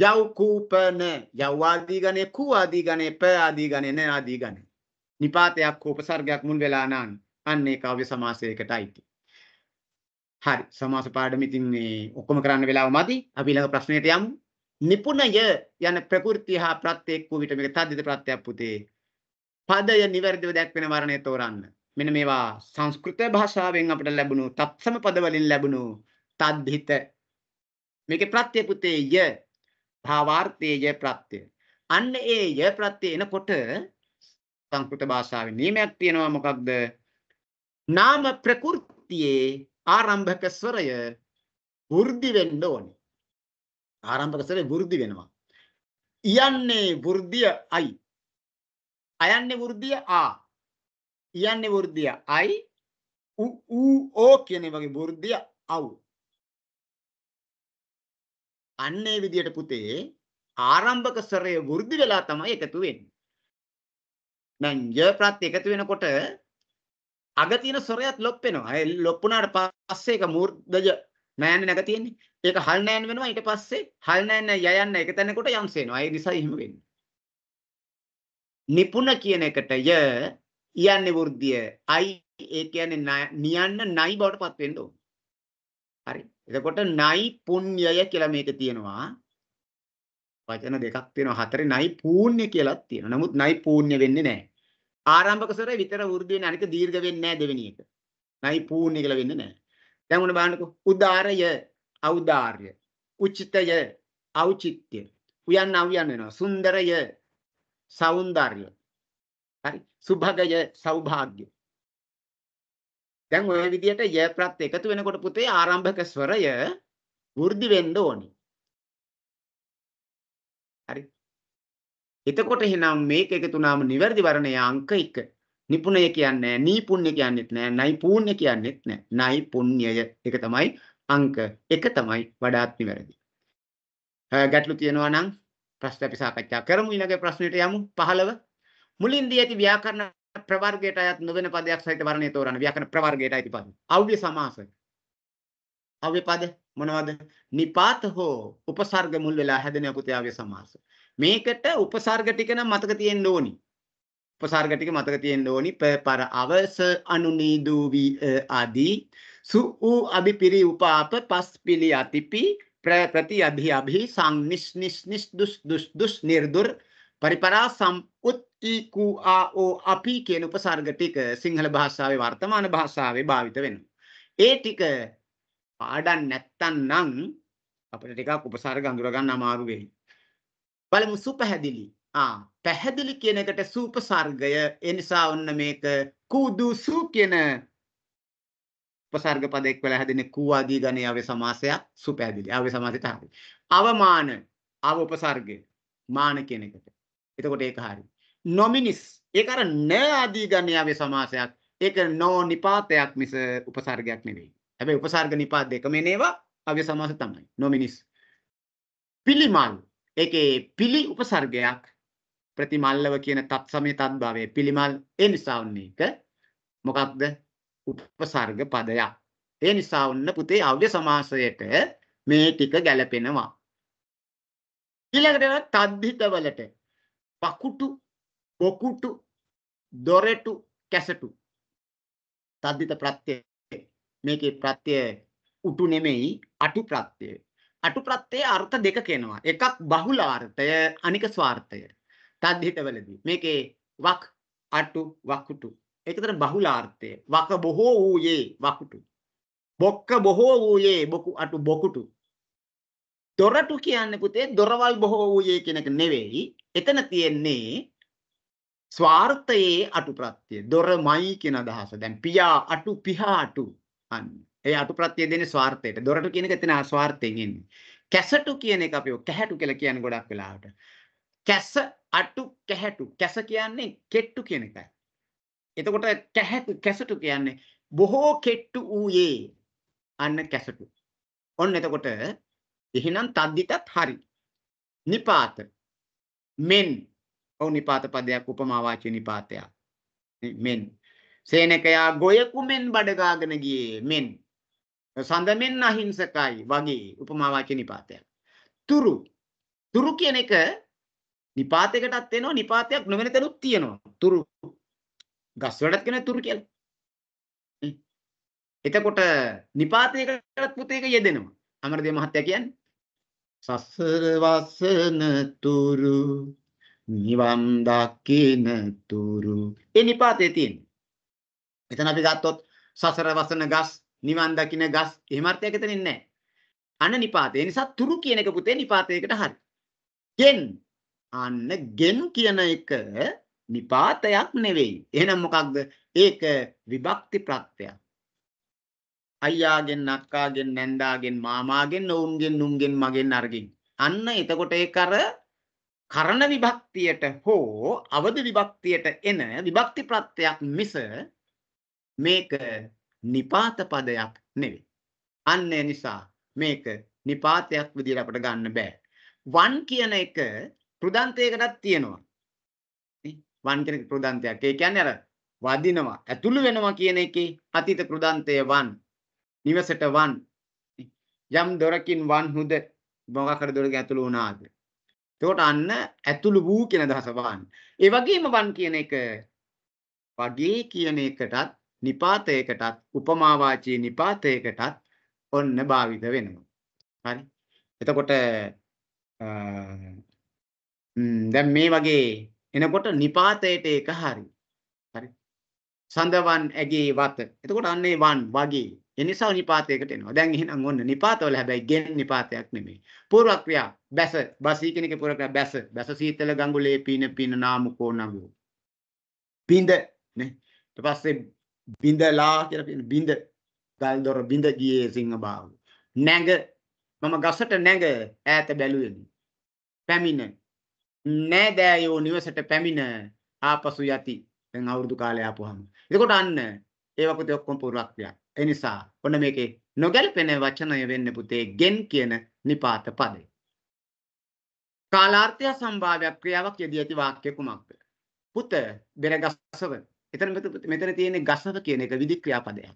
[SPEAKER 4] යව් කූපන යව් ආදී ගණේ කු ආදී ගණේ ප ආදී ගණේ න ආදී ගණේ. නිපාතයක් උපසර්ගයක් මුල් වෙලා නාන අන්න ඒක අව්‍ය සමාසයකට අයිති. හරි සමාස පාඩම ඉතින් මේ ඔක්කොම කරන්න වෙලාව මදි. අපි ඊළඟ ප්‍රශ්නෙට යමු. නිපුණය යන ප්‍රകൃති හා ප්‍රත්‍යෙක වූ විට මේක තද්දිත ප්‍රත්‍යක් පුතේ පදය නිවැරදිව දැක්වෙන වර්ණය තෝරන්න. මෙන්න මේවා සංස්කෘත භාෂාවෙන් අපට ලැබුණු තත්සම පදවලින් ලැබුණු තද්ධිත මේකේ ප්‍රත්‍ය පුතේ ය භාවාර්ථයේ ය ප්‍රත්‍ය අන්න ඒ ය ප්‍රත්‍ය එනකොට සංස්කෘත භාෂාවේ නියමයක් තියෙනවා මොකක්ද නාම ප්‍රകൃතියේ ආරම්භක ස්වරය
[SPEAKER 3] වෘද්ධි වෙන්න ඕනේ ආරම්භක ස්වරය වෘද්ධි වෙනවා යන්නේ වෘද්ධියයි අයන්නේ වෘද්ධිය ආ යන්නේ වෘද්ධිය අයි ඌ ඕ කියන වගේ වෘද්ධිය අව් අන්නේ විදියට පුතේ ආරම්භක ස්වරය වෘද්ධි වෙලා තමයි එකතු වෙන්නේ. දැන් ය ප්‍රත්‍ය එකතු
[SPEAKER 4] වෙනකොට අග තියෙන ස්වරයත් ලොප් වෙනවා. ඒ ලොප් වුණාට පස්සේ ඒක මූර්ධජ නෑන්නේ නැග තියෙන්නේ. ඒක හල් නෑන් වෙනවා ඊට පස්සේ හල් නෑන් යයන්න එක තැනකට යම්ස් වෙනවා. ඒ නිසා එහෙම වෙන්නේ. නිපුණ කියන එකට ය යන්නේ වෘද්ධිය අයි ඒ කියන්නේ නියන්න නයි බවට පත් වෙන්න ඕන. හරි. එතකොට නයි පුඤ්‍යය කියලා මේක තියෙනවා. වචන දෙකක් තියෙනවා. හතරේ නයි පූර්ණ්‍ය කියලාත් තියෙනවා. නමුත් නයි පූර්ණ්‍ය වෙන්නේ නැහැ. ආරම්භක ස්වරය විතර වෘද්ධි වෙන්නේ අනික දීර්ඝ වෙන්නේ නැහැ දෙවෙනි එක. නයි පූර්ණ්‍ය කියලා වෙන්නේ නැහැ. දැන් ඔන්න බලන්නකෝ. උදාරය, අවදාර්ය, උචිතය, අවචිත්‍ය. උයන්න අවයන් වෙනවා. සුන්දරය, సౌందర్య හරි සුභගය
[SPEAKER 3] සෞභාග්‍ය දැන් ওই විදිහට ය ප්‍රත්‍ය එකතු වෙනකොට පුතේ ආරම්භක ස්වරය වෘද්ධි වෙන්න ඕනි හරි එතකොට එහෙනම් මේක එකතුනාම නිවැරදි වර්ණය අංක 1
[SPEAKER 4] නිපුණය කියන්නේ නීපුණ්‍ය කියන්නේත් නෑ නයිපූර්ණ්‍ය කියන්නේත් නෑ නයිපුණ්‍යය ඒක තමයි අංක 1 තමයි වඩාත් නිවැරදි ගැටලු තියෙනවා නම් ප්‍රශ්න අපි සාකච්ඡා කරමු ඊළඟ ප්‍රශ්නෙට යමු 15 මුලින් දී ඇති ව්‍යාකරණ ප්‍රවර්ගයට අයත් නොවන පදයක් සහිත වර්ණය තෝරන්න ව්‍යාකරණ ප්‍රවර්ගයට අයිති පද අව්‍ය සමාස අව්‍ය පද මොනවද නිපාත හෝ උපසර්ග මුල් වෙලා හැදෙන පුතේ අව්‍ය සමාස මේකට උපසර්ග ටික නම් මතක තියෙන්න ඕනි උපසර්ග ටික මතක තියෙන්න ඕනි පර අවස අනුනීදු වී ආදී සු ඌ අබිපිරි උපාප පස්පිලි අතිපි प्रति अभि अभि सांग निस निस निस दुस दुस दुस निर्दुर පරිපරා සම් උත් ඊ කූ ආ ඕ අපි කියන උපසර්ග ටික සිංහල භාෂාවේ වර්තමාන භාෂාවේ භාවිත වෙනවා. ඒ ටික පාඩම් නැත්තම් අපිට ටිකක් උපසර්ග අඳුර ගන්න අමාරු වෙයි. බලමු සුපැහැදිලි. ආ පැහැදිලි කියන එකට සුපසර්ගය ඒ නිසා ඔන්න මේක කුදුසු කියන උපසර්ග පද එක් වෙලා හැදෙන කූ ආදී ගණේ ආවේ සමාසයක් සුපැදිලි. ආවේ සමාසිත හරි. අවමාන ආව උපසර්ගය මාන කියන එකට. එතකොට ඒක හරි. නොමිනිස් ඒක අර න ආදී ගණේ ආවේ සමාසයක්. ඒක නෝ නිපාතයක් මිස උපසර්ගයක් නෙවෙයි. හැබැයි උපසර්ග නිපාත දෙකම එනේවා ආවේ සමාස තමයි. නොමිනිස්. පිළිමල් ඒකේ පිළි උපසර්ගයක් ප්‍රතිමල්ලව කියන තත්සමේ තත්භාවයේ පිළිමල් ඒ නිසා වන්නේ එක මොකක්ද උපසර්ග පදයක්. ඒ නිසා ඔන්න පුතේ අව්‍ය සමාසයට මේ ටික ගැලපෙනවා. ඊළඟට
[SPEAKER 3] තද්දිතවලට පකුටු, කොකුටු, දොරටු, කැසටු. තද්දිත ප්‍රත්‍ය මේකේ ප්‍රත්‍ය
[SPEAKER 4] උටු නෙමෙයි අටු ප්‍රත්‍යය. අටු ප්‍රත්‍යයේ අර්ථ දෙක කෙනවා. එකක් බහුල අර්ථය, අනික ස්වාර්ථය. තද්දිතවලදී මේකේ වක් අටු වකුටු ඒකතර බහුලාර්ථය. වක බොහෝ වූයේ වකුටු. බොක්ක බොහෝ වූයේ බොකු අටු බොකුටු. දොරටු කියන්නේ පුතේ දොරවල් බොහෝ වූයේ කියන එක නෙවෙයි. එතන තියෙන්නේ ස්වార్థයේ අටු ප්‍රත්‍ය. දොරමයි කියන අදහස. දැන් පියා අටු පිහා අටු. අන්න. ඒ අටු ප්‍රත්‍ය දෙන්නේ ස්වార్థයට. දොරටු කියන එක එතන ස්වార్థයෙන් එන්නේ. කැසටු කියන එක අපි කැහැටු කියලා කියන්නේ ගොඩක් වෙලාවට. කැස අටු කැහැටු. කැස කියන්නේ කෙට්ටු කියන එකයි. එතකොට කැසටු කියන්නේ බොහෝ කෙට්ටු ඌයේ අන්න කැසටු. ඔන්න එතකොට එහෙනම් තද්දිටත් හරි. නිපාත මෙන් ඔව් නිපාත පදයක් උපමා වාචී නිපාතයක්. මෙන් සේනකයා ගොයකු මෙන් බඩගාගෙන ගියේ මෙන් සඳමෙන් අහිංසකයි වගේ උපමා වාචී නිපාතයක්. තුරු තුරු කියන එක නිපාතයකටත් එනවා නිපාතයක් නොවන තැනුත් තියෙනවා. තුරු ගස් වලටත් කියන තුරු කියලා. එතකොට නිපාතයකටත් පුතේක යෙදෙනවා. අමරදේ මහත්තයා කියන්නේ සසර වසන තුරු නිවන් දකින තුරු ඒ නිපාතේ තියෙන්නේ. එතන අපි ගත්තොත් සසර වසන ගස් නිවන් දකින ගස් එහෙම අර්ථයක් එතනින් නැහැ. අන නිපාතේ. ඒ නිසා තුරු කියන එක පුතේ නිපාතයකට හරි. ගෙන් අන්න ගෙන් කියන එක නිපාතයක් නෙවෙයි. එහෙනම් මොකක්ද? ඒක විභක්ති ප්‍රත්‍යයක්. අයියාගෙන්, අක්කාගෙන්, නැන්දාගෙන්, මාමාගෙන්, ඔවුන්ගෙන්, නුන්ගෙන්, මගෙන්, අරගෙන්. අන්න එතකොට ඒක අර කරන විභක්තියට හෝ අවද විභක්තියට එන විභක්ති ප්‍රත්‍යයක් මිස මේක නිපාත පදයක් නෙවෙයි. අන්න ඒ නිසා මේක නිපාතයක් විදිහට අපිට ගන්න බෑ. වන් කියන එක ප්‍රදන්තයකටත් තියෙනවා. වන් කියන කෘදන්තයක්. ඒ කියන්නේ අර වදිනවා, ඇතුළු වෙනවා කියන එකේ අතීත කෘදන්තය වන්. නිවසට වන්. යම් දොරකින් වන් හුද මොකක්ද දොරක ඇතුළු වුණාද? එතකොට අන්න ඇතුළු වූ කියන අදහස වන්. ඒ වගේම වන් කියන එක වගේ කියන එකටත් නිපාතයකටත් උපමාවාචී නිපාතයකටත් ඔන්න භාවිත වෙනවා. හරි. එතකොට දැන් මේ වගේ එනකොට නිපාතයට ඒක හරි. හරි. සඳවන් ඇගේ වත. එතකොට අන්න ඒ වන් වගේ. ඒ නිසා නිපාතයකට එනවා. දැන් එහෙනම් ඔන්න නිපාතවල හැබැයි ගෙන් නිපාතයක් නෙමෙයි. පූර්ව ක්‍රියා බැස බසී කියන එකේ පූර්ව ක්‍රියා බැස. බැස සීතල ගඟුලේ පින පින නාමකෝ නගෝ. බින්ද නේ. ඊට පස්සේ බින්දලා කියලා කියන බින්ද ගල්දොර බින්ද ගියේ සිංහ බාහුව. නැඟ මම ගසට නැඟ ඈත බැලුවෙමි. පැමිණ නෑදෑයෝ නිවසට පැමිණ ආපසු යති. දැන් අවුරුදු කාලය ආපුවාම. එතකොට අන්න ඒව පුතේ ඔක්කොම පුරක්තියක්. ඒ නිසා ඔන්න මේකේ නොගැලපෙන වචනය වෙන්නේ පුතේ ගෙන් කියන නිපාත පදේ. කාලාර්ථය සම්භාව්‍ය ක්‍රියාවක් යෙදී ඇති වාක්‍ය කුමක්ද? පුත බෙර ගසව. එතන මෙතන තියෙන්නේ ගසව කියන එක විධික්‍රියා පදයක්.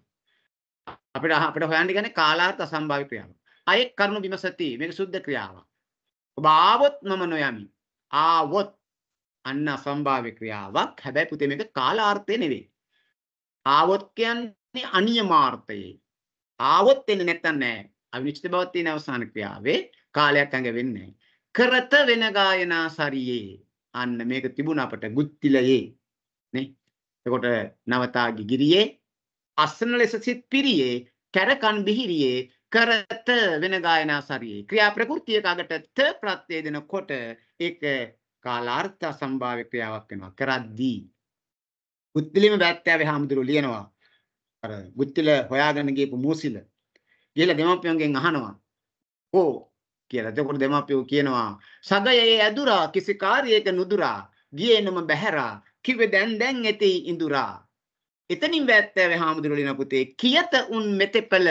[SPEAKER 4] අපිට අපිට හොයන්න ගන්නේ කාලාර්ථ සම්භාව්‍ය ක්‍රියාවක්. අයෙක් කරුණු විමසති මේක සුද්ධ ක්‍රියාවක්. ඔබ ආවොත් මම නොයමි. ආවොත් අන්න අසම්භාව්‍ය ක්‍රියාවක්. හැබැයි පුතේ මේක කාලාර්ථය නෙවෙයි. ආවොත් කියන්නේ අනියමාර්ථයේ. ආවොත් එන්නේ නැත්තම් නෑ. අවිනිශ්චිත බව තියෙන අවසාන ක්‍රියාවේ කාලයක් ඇඟ වෙන්නේ කරත වෙන ගායනා සරියේ. අන්න මේක තිබුණ අපට ගුත්තිලයේ නේ. එතකොට නවතාගේ ගිරියේ අස්සන ලෙස සිත් පිරියේ කැරකන් බිහිරියේ කරත වෙන ගායනා සරියේ ක්‍රියා ප්‍රകൃතියකකට ත ප්‍රත්‍ය දෙනකොට ඒක කාලාර්ථ සම්භාව්‍ය ක්‍රියාවක් වෙනවා කරද්දී බුද්ධිලිම වැත්තෑවේ හාමුදුරුවෝ ලියනවා අර බුද්ධිල හොයාගෙන ගියපු මූසිල ගිහලා දෙමාපියන්ගෙන් අහනවා ඕ කියලා. එතකොට දෙමාපියෝ කියනවා සගයේ ඇදුරා කිසි කාර්යයක නුදුරා ගියේ නම බැහැරා කිව්වේ දැන් දැන් ඇති ඉඳුරා. එතනින් වැත්තෑවේ හාමුදුරුවෝ ලියන පුතේ කියත උන් මෙතෙපල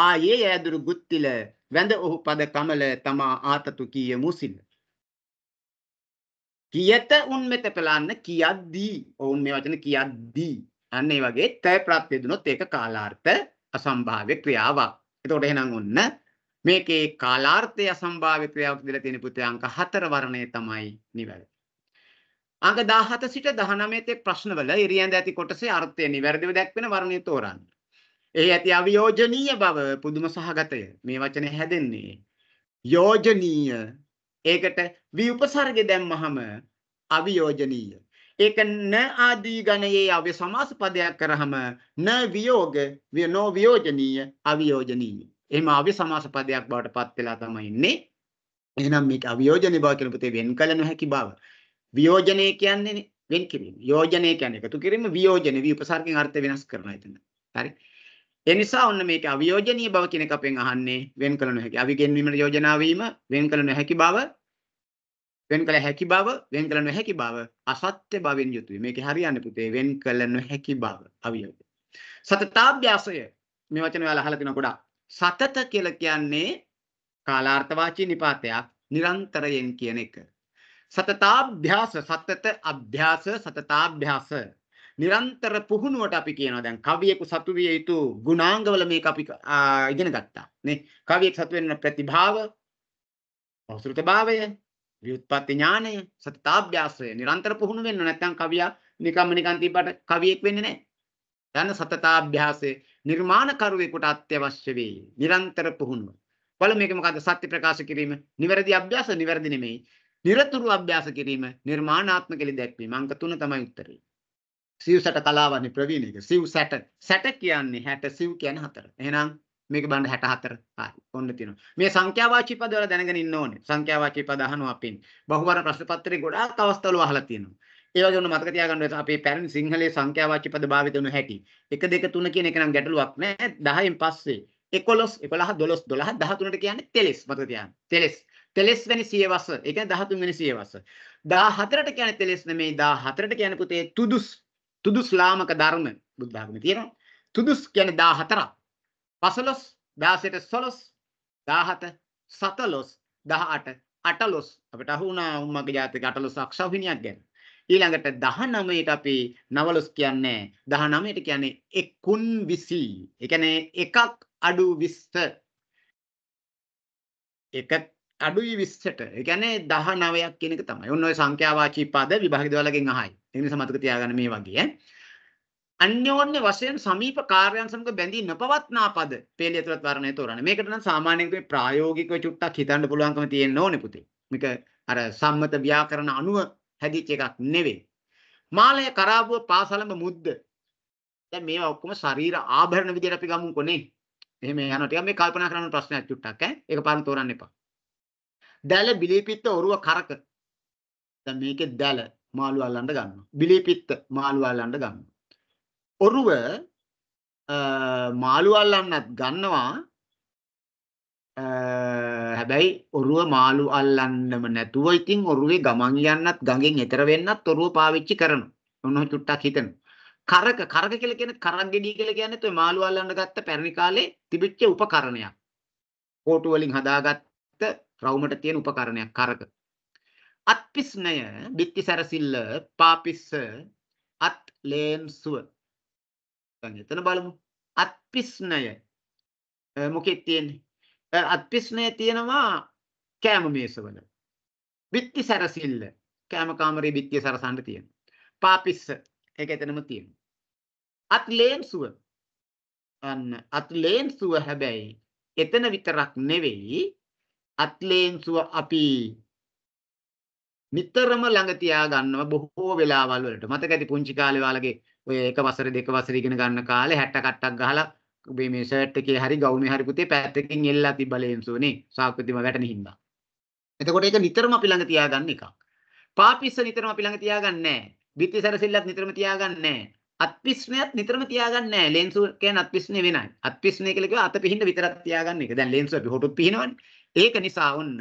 [SPEAKER 4] ආයේ ඇදුරු ගුත්තිල වැඳ ඔහු පද කමල තමා ආතතු කීය මුසිල්ල. කියත උන් මෙත පෙළන්න කියද්දී ඔවුන් මේ වචන කියද්දී අන්න ඒ වගේ තය ප්‍රත්‍යය දුනොත් ඒක කාලාර්ථ අසම්භාව්‍ය ක්‍රියාවක්. එතකොට එහෙනම් ඔන්න මේකේ කාලාර්ථය අසම්භාව්‍ය ක්‍රියාවක් දීලා තියෙන පුතේ අංක 4 වර්ණය තමයි නිවැරදි. අංක 17 සිට 19 තේ ප්‍රශ්නවල ඉරියඳ ඇති කොටසේ අර්ථය නිවැරදිව දැක්වෙන වර්ණය තෝරන්න. ඒ ඇති අවියෝජනීය බව පුදුම සහගතය මේ වචනය හැදෙන්නේ. යෝජනීය ඒකට ව්‍යඋපසර්ග දැම්මහම අවියෝජනීය. ඒක න ආදී ගණයේ අව්‍ය සමාස පදයක් කරහම න වියෝග නෝ වියෝජනීය අවියෝජනීය. එහෙම අව්‍ය සමාස පදයක් බවට පත් වෙලා තමයි ඉන්නේ. එහෙනම් මේක අවියෝජනීය බව කියන පුතේ වෙන් කළ නොහැකි බව. වියෝජනය කියන්නේ වෙන් කිරීම. යෝජනය කියන්නේ එකතු කිරීම වියෝජන ව්‍යඋපසර්ගෙන් අර්ථ වෙනස් කරනවා එතන. හරි. ඒ නිසා ඔන්න මේක අවියෝජනීය බව කියන එක අපෙන් අහන්නේ වෙන් කළ නොහැකි. අවිගෙන්වීමට යෝජනා වීම, වෙන් කළ නොහැකි බව, වෙන් කළ හැකි බව, වෙන් කළ නොහැකි බව අසත්‍ය බවෙන් යුතුයි. මේකේ හරියන්නේ පුතේ වෙන් කළ නොහැකි බව අවියෝජන. සතතාභ්‍යාසය මේ වචන ඔයාලා අහලා තියෙන ගොඩක්. සතත කියලා කියන්නේ කාලාර්ථවාචී නිපාතයක් නිරන්තරයෙන් කියන එක. සතතාභ්‍යාස සතත අභ්‍යාස සතතාභ්‍යාස නිරන්තර පුහුණුවට අපි කියනවා දැන් කවියෙකු සතු විය යුතු ගුණාංගවල මේක අපි ඉගෙන ගත්තා නේ කවියෙක් සතු වෙන ප්‍රතිභාව පෞසෘතභාවය ව්‍යුත්පත්ති ඥානය සතතාභ්‍යාසය නිරන්තර පුහුණු වෙන්න නැත්නම් කවියා නිකම්ම නිකන් තිබ්බට කවියෙක් වෙන්නේ නැහැ යන සතතාභ්‍යාසය නිර්මාණකරුවෙකුට අත්‍යවශ්‍ය වේ නිරන්තර පුහුණුව බලමු මේක මොකද්ද සත්‍ය ප්‍රකාශ කිරීම නිවැරදි අභ්‍යාස නිවැරදි නෙමෙයි নিরතුරු අභ්‍යාස කිරීම නිර්මාණාත්මක ලෙස දැක්වීම අංක 3 තමයි උත්තරේ සිව්සැට කලාවන්නේ ප්‍රවීණ එක. සිව්සැට. සැට කියන්නේ 60 සිව් කියන්නේ 4. එහෙනම් මේක බලන්න 64. හරි. ඔන්න තියෙනවා. මේ සංඛ්‍යාවාචී පද වල දැනගෙන ඉන්න ඕනේ. සංඛ්‍යාවාචී පද අහනවා අපි. බහුවර ප්‍රශ්න පත්‍රේ ගොඩාක් අවස්ථාවල අහලා තියෙනවා. ඒ වගේ ඔන්න මතක තියාගන්න ඕනේ අපේ පැරණි සිංහලයේ සංඛ්‍යාවාචී පද භාවිත වෙන හැටි. 1 2 3 කියන එක නම් ගැටලුවක් නෑ. 10න් පස්සේ 11 11 12 12 13ට කියන්නේ තෙලස් මතක තියාගන්න. තෙලස්. තෙලස් වැනි සියවස. ඒ කියන්නේ 13 වෙනි සියවස. 14ට කියන්නේ තෙලස් නෙමෙයි 14ට කියන්නේ පුතේ තුදුස් තුදු ශ්ලාමක ධර්ම බුද්ධාගම තියෙනවා. තුදුස් කියන්නේ 14ක්. 15 16ට 16 17 17 18 18 අපිට අහු වුණා උම්මගේ ජාතක 18 අක්ෂවිනියක් ගැන. ඊළඟට 19ට අපි නවලස් කියන්නේ 19ට කියන්නේ 19. ඒ කියන්නේ එකක් අඩු 20. එකක් අඩුයි 20ට. ඒ කියන්නේ 19ක් කියන එක තමයි. ඔන්න ඔය සංඛ්‍යාවාචී පද විභාග දෙවලගෙන් අහයි. ඒ නිසා මතක තියාගන්න මේ වගේ ඈ. අන්‍යෝන්‍ය වශයෙන් සමීප කාර්යයන් සමග බැඳී නොපවත්නා පද පේලිය ඇතුළත් වර්ණය තෝරන්න. මේකට නම් සාමාන්‍යයෙන් මේ ප්‍රායෝගිකව චුට්ටක් හිතන්න පුළුවන්කම තියෙන්න ඕනේ පුතේ. මේක අර සම්මත ව්‍යාකරණ අනුව හැදිච්ච එකක් නෙවෙයි. මාළය කරාබුව පාසලඹ මුද්ද. දැන් මේවා ඔක්කොම ශරීර ආභරණ විදියට අපි ගමුකෝනේ. එහෙම යනවා ටිකක් මේ කල්පනා කරන ප්‍රශ්නයක් චුට්ටක් ඈ. ඒක පාරම තෝරන්න එපා. දැල බිලිපිත්ත ඔරුව කරක. දැන් මේකේ දැල මාළු අල්ලන්න ගන්නවා. බිලිපිත්ත මාළු අල්ලන්න ගන්නවා. ඔරුව මාළු අල්ලන්නත් ගන්නවා. හැබැයි ඔරුව මාළු අල්ලන්නම නැතුව ඉතින් ඔරුවේ ගමන් යන්නත් ගඟෙන් එතර වෙන්නත් ඔරුව පාවිච්චි කරනවා. ඔන්න චුට්ටක් හිතනවා. කරක කරක කියලා කියන්නේ කරක් ගෙඩිය කියලා කියන්නේ තෝ මාළු අල්ලන්න ගත්ත පැරණි කාලේ තිබිච්ච උපකරණයක්. කෝටු වලින් හදාගත්ත රවුමට තියෙන උපකරණයක් කරක. අත්පිස්නය බිත්ති සැරසිල්ල පාපිස්ස අත් ලේන්සුව. එතන බලමු. අත්පිස්නය මොකෙත් තියෙන්නේ? අත්පිස්නය තියෙනවා කෑම මේස වල. බිත්ති සැරසිල්ල කෑම කාමරේ බිත්තිය සරසන්න තියෙන. පාපිස්ස ඒක එතනම තියෙනවා. අත් ලේන්සුව අන්න අත් ලේන්සුව හැබැයි එතන විතරක් නෙවෙයි අත්ලේන්සුව අපි නිතරම ළඟ තියා ගන්නවා බොහෝ වෙලාවල් වලට. මතක ඇති පුංචි කාලේ ඔයාලගේ ඔය එක වසර දෙක වසර ඉගෙන ගන්න කාලේ 60 කට්ටක් ගහලා ඔබේ මේ ෂර්ට් එකේ හරි ගවුමේ හරි පුතේ පැත්තකින් එල්ලලා තිබ්බ ලේන්සුව නේ. සාක්කුතිම වැටෙන හින්දා. එතකොට ඒක නිතරම අපි ළඟ තියා ගන්න එකක්. පාපිස්ස නිතරම අපි ළඟ තියාගන්නේ නැහැ. බිත්ති සැරසිල්ලත් නිතරම තියාගන්නේ නැහැ. අත්පිස්නයත් නිතරම තියාගන්නේ නැහැ. ලෙන්සු කියන්නේ අත්පිස්නේ වෙනයි. අත්පිස්නේ කියලා කිව්ව අත පිහින්න විතරක් තියාගන්න එක. දැන් ලෙන්සු අපි හොටුත් පිහිනවනේ. ඒක නිසා ඔන්න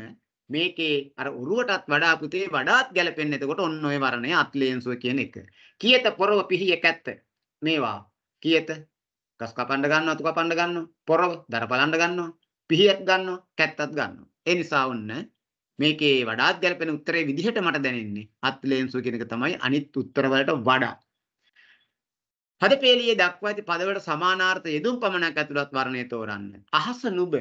[SPEAKER 4] මේකේ අර උරුවටත් වඩා පුතේ වඩාත් ගැලපෙන්නේ. එතකොට ඔන්න ඔය වර්ණය අත්ලේන්සුව කියන එක. කියත පොරව පිහිය කැත්ත. මේවා කියත ගස් කපන්න ගන්නවා, තු කපන්න ගන්නවා, පොරව දරපලන්න ගන්නවා, පිහියක් ගන්නවා, කැත්තත් ගන්නවා. ඒ නිසා ඔන්න මේකේ වඩාත් ගැලපෙන උත්තරේ විදිහට මට දැනෙන්නේ අත්ලේන්සුව කියන එක තමයි අනිත් උත්තර වලට වඩා. පදපේලියේ දක්වා ඇති පදවලට සමානාර්ථ යෙදුම් පමණක් ඇතුළත් වර්ණය තෝරන්න. අහස නුබ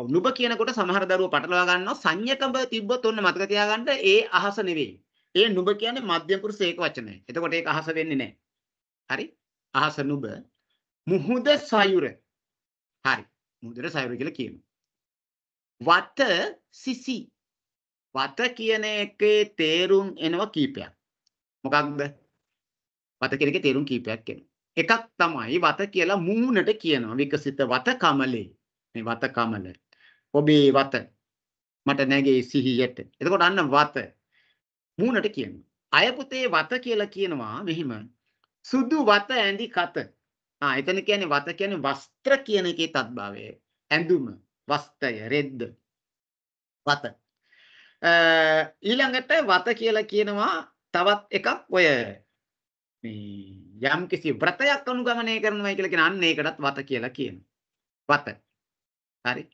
[SPEAKER 4] ඔව් නුඹ කියනකොට සමහර දරුවෝ පටලවා ගන්නවා සංයකඹ තිබ්බොත් ඔන්න මතක තියාගන්න ඒ අහස නෙවෙයි. ඒ නුඹ කියන්නේ මධ්‍යම පුරුෂ ඒක වචනය. එතකොට ඒක අහස වෙන්නේ නැහැ. හරි? අහස නුඹ මුහුද සයුර. හරි. මුහුදට සයුර කියලා කියනවා. වත සිසි. වත කියන එකේ තේරුම් එනවා කීපයක්. මොකක්ද? වත කියන එකේ තේරුම් කීපයක් එනවා. එකක් තමයි වත කියලා මූණට කියනවා විකසිත වත කමලේ. මේ වත කමලේ ඔබේ වත මට නැගේ සිහියට. එතකොට අන්න වත මූණට කියනවා. අයපුතේ වත කියලා කියනවා මෙහිම සුදු වත ඇඳි කත. ආ එතන කියන්නේ වත කියන්නේ වස්ත්‍ර කියන එකේ තත්භාවය. ඇඳුම, වස්ත්‍රය, රෙද්ද. වත. ඊළඟට වත කියලා කියනවා තවත් එකක් ඔය මේ යම් කිසි වෘතයක් අනුගමනය කරනවා කියලා කියන අන්න ඒකටත් වත කියලා කියනවා. වත. හරි.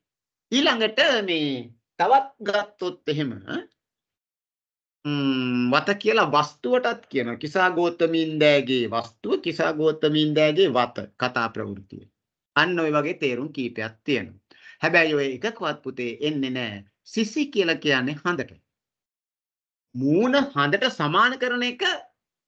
[SPEAKER 4] ඊළඟට මේ තවත් ගත්තොත් එහෙම වත කියලා වස්තුවටත් කියනවා කිසා ගෝතමින්දෑගේ වස්තුව කිසා ගෝතමින්දෑගේ වත කතා ප්‍රවෘත්තිය. අන්න ওই වගේ තේරුම් කීපයක් තියෙනවා. හැබැයි ඔය එකකවත් පුතේ එන්නේ නැහැ. සිසි කියලා කියන්නේ හඳට. මූණ හඳට සමාන කරන එක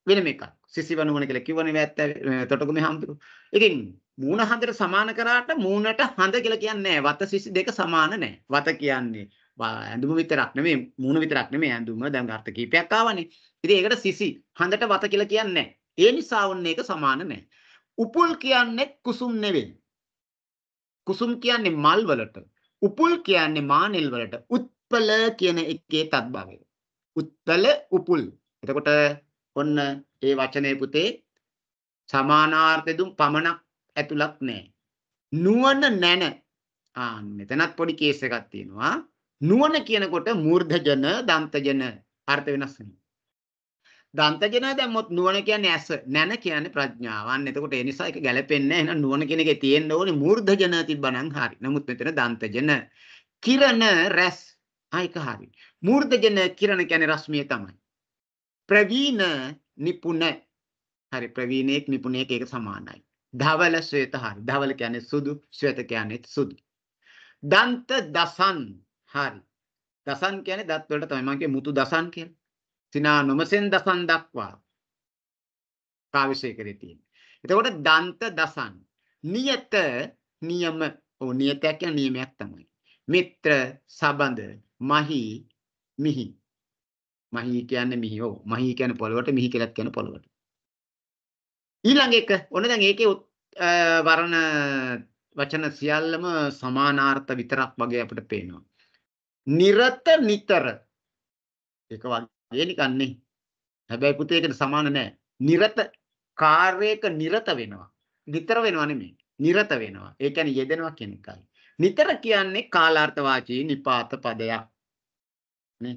[SPEAKER 4] වෙනම එකක්. සිසිවනුවන කියලා කිව්වනේ වැත්ත තොටගමේ හම්පිරු. ඉතින් මූණ හඳට සමාන කරාට මූණට හඳ කියලා කියන්නේ නැහැ. වත සිසි දෙක සමාන නැහැ. වත කියන්නේ ඇඳුම විතරක් නෙමෙයි මූණ විතරක් නෙමෙයි ඇඳුම දැන් අර්ථ කීපයක් ආවනේ. ඉතින් ඒකට සිසි හඳට වත කියලා කියන්නේ නැහැ. ඒ නිසා වුණ ඒක සමාන නැහැ. උපුල් කියන්නේ කුසුම් නෙවෙයි. කුසුම් කියන්නේ මල් වලට. උපුල් කියන්නේ මානෙල් වලට. උත්පල කියන එකේ තත්භාවය. උත්පල උපුල්. එතකොට ඔන්න ඒ වචනේ පුතේ සමානාර්ථ දුම් පමණක් ඇතුළත් නෑ. නුවණ නැන. ආ මෙතනත් පොඩි කේස් එකක් තියෙනවා. නුවණ කියනකොට මූර්ධජන දන්තජන අර්ථ වෙනස් වෙනවා. දන්තජන දැම්මොත් නුවණ කියන්නේ ඇස නැන කියන්නේ ප්‍රඥාව. අන්න එතකොට ඒ නිසා ඒක ගැලපෙන්නේ නැහැ. එහෙනම් නුවණ කියන එකේ තියෙන්න ඕනේ මූර්ධජන තිබ්බනම් හරි. නමුත් මෙතන දන්තජන කිරණ රැස් ආයක හරි. මූර්ධජන කිරණ කියන්නේ රශ්මිය තමයි. ප්‍රවීණ නිපුණ හරි ප්‍රවීණයෙක් නිපුණයෙක් ඒක සමානයි. ධවල ශ්වේත හරි. ධවල කියන්නේ සුදු, ශ්වේත කියන්නේ සුදු. දන්ත දසන් හරි. දසන් කියන්නේ දත් වලට තමයි මම කියන්නේ මුතු දසන් කියලා. සිනා නොමසෙන් දසන් දක්වා කාවිෂය කරේ තියෙන්නේ. එතකොට දන්ත දසන් නියත නියම ඔව් නියතයක් කියන්නේ නියමයක් තමයි. මිත්‍ර සබඳ මහි මිහි මහී කියන්නේ මිහිව මහී කියන්නේ පොළවට මිහි කියලාත් කියන පොළවට ඊළඟ එක ඔන්න දැන් ඒකේ වරණ වචන සියල්ලම සමානාර්ථ විතරක් වගේ අපිට පේනවා නිරත නිතර ඒක වගේ නිකන්නේ හැබැයි පුතේ ඒකට සමාන නෑ නිරත කාර්යයක නිරත වෙනවා නිතර වෙනවා නෙමෙයි නිරත වෙනවා ඒ කියන්නේ යෙදෙනවා කියන එකයි නිතර කියන්නේ කාලාර්ථ වාචී නිපාත පදයක් නේ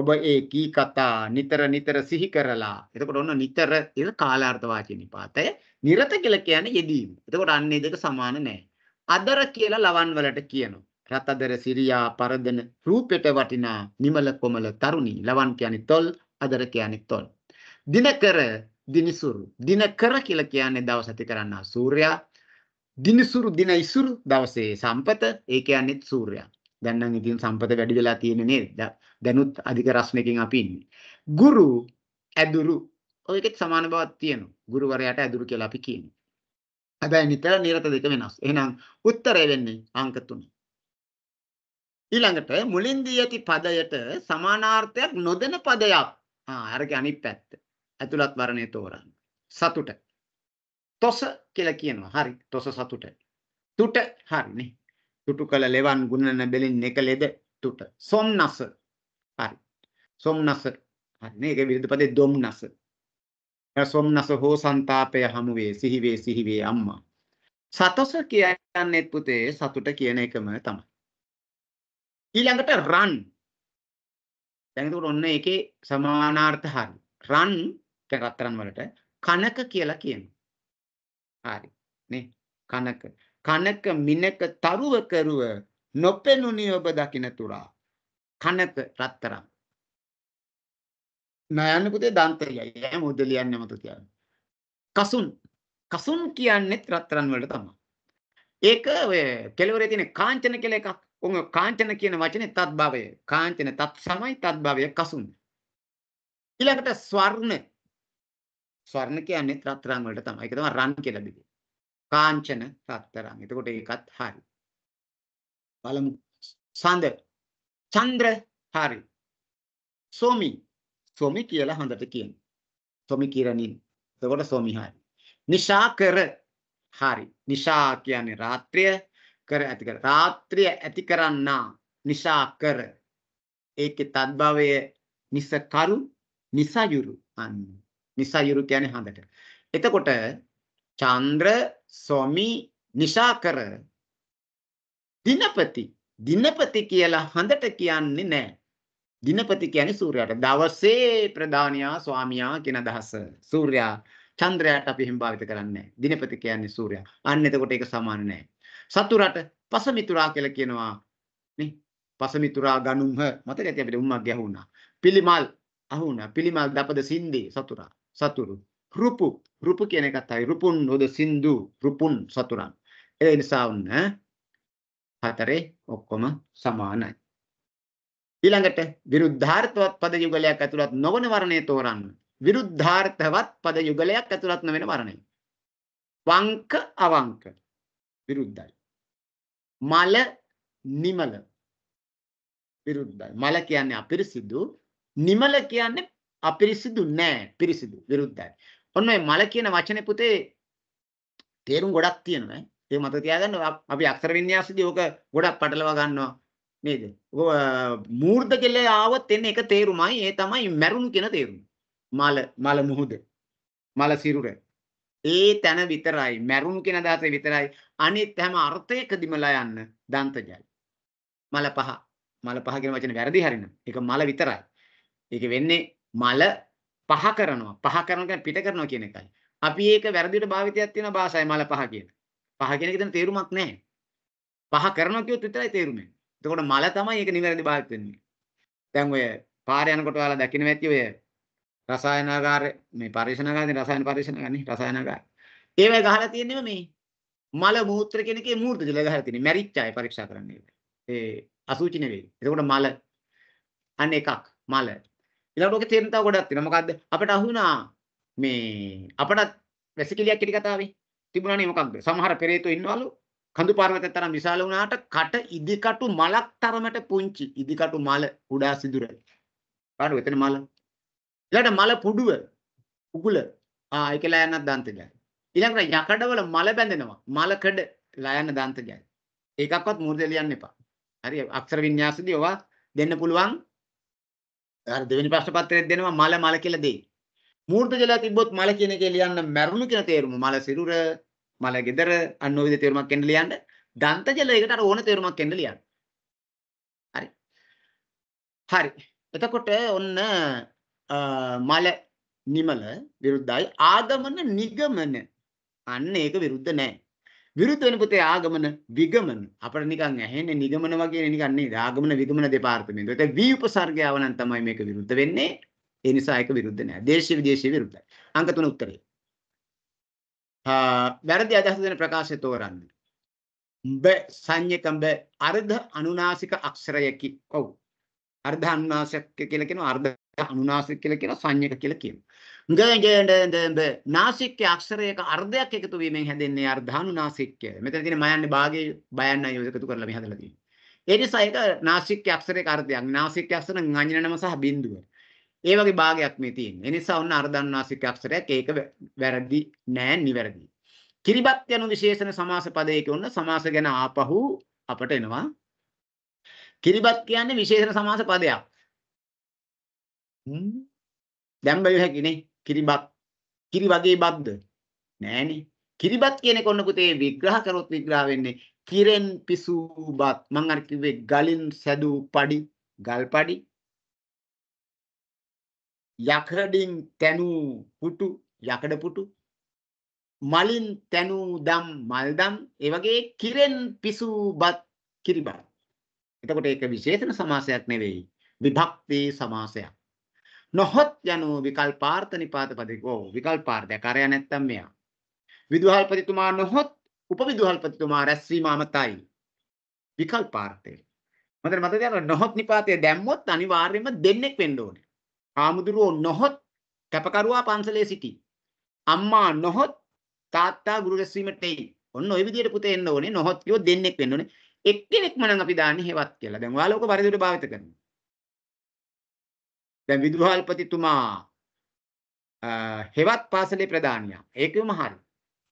[SPEAKER 4] ඔබ ඒ කී කතා නිතර නිතර සිහි කරලා. එතකොට ඔන්න නිතර ඒක කාලාර්ථ වාචී නිපාතය. නිරත කියලා කියන්නේ යෙදීම. එතකොට අන්නේ දෙක සමාන නැහැ. අදර කියලා ලවන් වලට කියනවා. රතදර සිරියා පරදන රූපෙට වටිනා නිමල කොමල තරුණී ලවන් කියන්නේ තොල් අදර කියන්නේ තොල්. දිනකර දිනිසුරු දිනකර කියලා කියන්නේ දවස ඇති කරන්නා සූර්යා දිනිසුරු දින ඉසුරු දවසේ සම්පත ඒ කියන්නේ සූර්යා දැන් නම් ඉතින් සම්පත වැඩි වෙලා තියෙන්නේ නේද? දැනුත් අධික රස්නකින් අපි ඉන්නේ. ගුරු ඇදුරු ඔයකෙත් සමාන බවක් තියෙනවා. ගුරුවරයාට ඇදුරු කියලා අපි කියනවා. හැබැයි නිතර නිරත දෙක වෙනස්. එහෙනම් උත්තරය වෙන්නේ අංක 3. ඊළඟට මුලින් දී ඇති පදයට සමානාර්ථයක් නොදෙන පදයක්. ආ අරගේ අනිත් පැත්ත. ඇතුළත් වර්ණය තෝරන්න. සතුට. තොස කියලා කියනවා. හරි. තොස සතුට. තුට හරිනේ. තුටු කළ ලෙවන් ගුණන බැලින් එක ලෙද තුට සොම්නස හරි සොම්නස හරි මේක විරුද්ධපදේ දොම්නස සොම්නස හෝ ਸੰతాපය හමු වේ සිහි වේ සිහි වේ අම්මා සතස කියන්නේ පුතේ සතුට කියන එකම තමයි ඊළඟට රන් දැන් එතකොට ඔන්න ඒකේ සමානාර්ථ හරි රන් රත්තරන් වලට කනක කියලා කියනවා හරි නේ කනක කනක මිනක තරුව කරුව
[SPEAKER 3] නොපෙනුනි ඔබ දකින තුරා කනක රත්තරම් නයන්න පුතේ දන්තයයි ඈ මොද ලියන්නේ මතු කියන්නේ කසුන්
[SPEAKER 4] කසුන් කියන්නේ රත්තරන් වලට තමයි ඒක ඔය කෙලවරේ තියෙන කාංචන කියලා එකක් උන් කාංචන කියන වචනේ තත්භවය කාංචන තත් සමයි තත්භවය කසුන් ඊළඟට ස්වර්ණ ස්වර්ණ කියන්නේ රත්තරන් වලට තමයි ඒක තමයි රන් කියලා බෙදේ කාංචන සත්තරං. එතකොට ඒකත් හරි. බලමු. සඳ චන්ද්‍ර හරි. සොමි සොමි කියලා හොඳට කියන්න. සොමි කිරණින්. එතකොට සොමි හරි. නිශාකර හරි. නිශා කියන්නේ රාත්‍රිය කර ඇති කර. රාත්‍රිය ඇති කරන්නා නිශාකර. ඒකේ තත්භවය නිසකරු නිසයුරු අන්න. නිසයුරු කියන්නේ හඳට. එතකොට චන්ද්‍ර සොමි නිසාකර දිනපති දිනපති කියලා හඳට කියන්නේ නැහැ. දිනපති කියන්නේ සූර්යාට. දවසේ ප්‍රධානියා ස්වාමියා කියන අදහස. සූර්යා චන්ද්‍රයාට අපි එහෙම භාවිත කරන්නේ දිනපති කියන්නේ සූර්යා. අන්න එතකොට ඒක සමාන නැහැ. සතුරට පසමිතුරා කියලා කියනවා. නේ? පසමිතුරා ගනුම්හ මතකද අපිට උම්මක් ගැහුණා. පිළිමල් අහුණා. පිළිමල් දපද සින්දේ සතුරා. සතුරු. රුපු රුපු කියන එකත් ආයි රුපුන් ඔද සින්දු රුපුන් සතුරන් ඒ නිසා වුණ හතරේ ඔක්කොම සමානයි ඊළඟට විරුද්ධාර්ථවත් පද යුගලයක් ඇතුළත් නොවන වර්ණය තෝරන්න විරුද්ධාර්ථවත් පද යුගලයක් ඇතුළත් නොවන වර්ණය වංක අවංක විරුද්ධයි මල නිමල විරුද්ධයි මල කියන්නේ අපිරිසිදු නිමල කියන්නේ අපිරිසිදු නෑ පිරිසිදු විරුද්ධයි ඔන්න ඔය මල කියන වචනේ පුතේ තේරුම් ගොඩක් තියෙනවා. ඒ මත තියාගන්න අපි අක්ෂර වින්‍යාසදී ඕක ගොඩක් පටලවා ගන්නවා නේද? මූර්ධ කියලා ආවත් එන්නේ එක තේරුමයි. ඒ තමයි මැරුණු කියන තේරුම. මල මල මුහුද. මල සිරුර. ඒ තැන විතරයි මැරුණු කියන දාතේ විතරයි අනිත් හැම අර්ථයකදීමලා යන්න දන්තජයි මල පහ මල පහ කියන වචනේ වැරදි හරිනම් ඒක මල විතරයි ඒක වෙන්නේ මල පහ කරනවා. පහ කරනවා කියන්නේ පිට කරනවා කියන එකයි. අපි ඒක වැරදියට භාවිතයක් තියෙන භාෂාවේ මල පහ කියන. පහ කියන එක දෙන තේරුමක් නැහැ. පහ කරනවා කියොත් විතරයි තේරුම එන්නේ. එතකොට මල තමයි ඒක නිවැරදි භාවිත වෙන්නේ. දැන් ඔය පාර යනකොට ඔයාලා දකින්න ඇති ඔය රසායනාගාර මේ පරිශනාගාරේ රසායන පරිශනාගාරනේ රසායනාගාර. ඒවයි ගහලා තියෙන්නේ මේ මල මූත්‍ර කියන එකේ මූර්ධජ ජල ගහලා තියෙන්නේ. මැරිච්ච අය පරීක්ෂා කරන්නේ. ඒ අසුචි නෙවෙයි. එතකොට මල අන්න එකක් මල ඊළඟට ඔකේ තේරෙන තව ගොඩක් තියෙනවා. මොකද්ද? අපිට අහුණා මේ අපට වැසිකිලියක් කෙටි කතාවේ තිබුණානේ මොකක්ද? සමහර පෙරේතෝ ඉන්නවලු කඳු පර්වතය තරම් විශාල වුණාට කට ඉදිකටු මලක් තරමට පුංචි ඉදිකටු මල උඩා සිදුරයි. බලන්න එතන මල. ඊළඟට මල පුඩුව උගුල. ආ ඒක ලයන්නක් දන්තජයි. ඊළඟට යකඩවල මල බැඳෙනවා. මලකඩ ලයන්න දන්තජයි. ඒකක්වත් මූර්ධය ලියන්න එපා. හරි අක්ෂර වින්‍යාසදී ඔවා දෙන්න පුළුවන් දැන් දෙවෙනි ප්‍රශ්න පත්‍රයක් දෙනවා මල මල කියලා දෙයි. මූර්ත ජලය තිබ්බොත් මල කියන එකේ ලියන්න මැරුණු කියන තේරුම මල සිරුර මල ගෙදර අන්න ඔය විදිහේ තේරුමක් එන්න ලියන්න. දන්ත ජලයකට අර ඕන තේරුමක් එන්න ලියන්න. හරි. හරි. එතකොට ඔන්න මල නිමල විරුද්ධයි ආගමන නිගමන. අන්න ඒක විරුද්ධ නැහැ. විරුද්ධ වෙන පුතේ ආගමන විගමන අපිට නිකන් ඇහෙන්නේ නිගමන වගේ නිකන් නේද ආගමන විගමන දෙපාර්තමේන්තුව. ඒත් වී උපසර්ගය ආවනම් තමයි මේක විරුද්ධ වෙන්නේ. ඒ නිසා ඒක විරුද්ධ නෑ. දේශීය විදේශීය විරුද්ධයි. අංක 3 උත්තරේ. ආ වැරදි අදහස් දෙන ප්‍රකාශය තෝරන්න. බ සංයකඹ අර්ධ අනුනාසික අක්ෂරයකි. ඔව්. අර්ධ අනුනාසික කියලා කියනවා අර්ධ අනුනාසික කියලා කියනවා සංයක කියලා කියනවා. නාසික්‍ය අක්ෂරයක අර්ධයක් එකතු වීමෙන් හැදෙන්නේ අර ධානුනාසික්‍ය. මෙතන තියෙන මයන්නේ භාගයේ බයන්නයි එකතු කරලා මේ හදලා තියෙන්නේ. ඒ නිසා ඒක නාසික්‍ය අක්ෂරයක අර්ධයක්. නාසික්‍ය අක්ෂර ඤඤනම සහ බිඳුව. ඒ වගේ භාගයක් මේ තියෙන්නේ. ඒ නිසා ඔන්න අර ධානුනාසික්‍ය අක්ෂරයක් ඒක වැරදි නෑ නිවැරදි. කිරිබත් යන විශේෂණ සමාස පදයක ඔන්න සමාස ගැන ආපහු අපට එනවා.
[SPEAKER 3] කිරිබත් කියන්නේ විශේෂණ සමාස පදයක්. හ්ම් දැන් බැලුව හැකිනේ කිරිබත් කිරි වගේ බත්ද නෑනේ
[SPEAKER 4] කිරිබත් කියන්නේ කොන්න පුතේ විග්‍රහ කරොත් විග්‍රහ වෙන්නේ කිරෙන් පිසූ බත් මං අර
[SPEAKER 3] කිව්වේ ගලින් සැදූ පඩි ගල් පඩි යකඩින් තැනූ පුටු යකඩ පුටු මලින්
[SPEAKER 4] තැනූ දම් මල් දම් ඒ වගේ කිරෙන් පිසූ බත් කිරිබත් එතකොට ඒක විශේෂණ සමාසයක් නෙවෙයි විභක්ති සමාසයක් නොහොත් යනු විකල්පාර්ථ නිපාත පදයක. ඔව් විකල්පාර්ථයක්. අරයා නැත්තම් මෙයා. විදුහල්පතිතුමා නොහොත් උපවිදුහල්පතිතුමා රැස්වීම අමතයි. විකල්පාර්ථය. මතන මතක තියාගන්න නොහොත් නිපාතය දැම්මොත් අනිවාර්යයෙන්ම දෙන්නෙක් වෙන්න ඕනේ. ආමුදුරෝ නොහොත් කැපකරුවා පන්සලේ සිටී. අම්මා නොහොත් තාත්තා ගුරු රැස්වීමට එයි. ඔන්න ওই විදියට පුතේ එන්න ඕනේ. නොහොත් කිව්වොත් දෙන්නෙක් වෙන්න ඕනේ. එක්කෙනෙක්ම නම් අපි දාන්නේ හේවත් කියලා. දැන් ඔයාලා ඔක පරිදිවට භාවිත කරනවා. දැන් විදුහල්පතිතුමා හෙවත් පාසලේ ප්‍රධානියා. ඒකම හරි.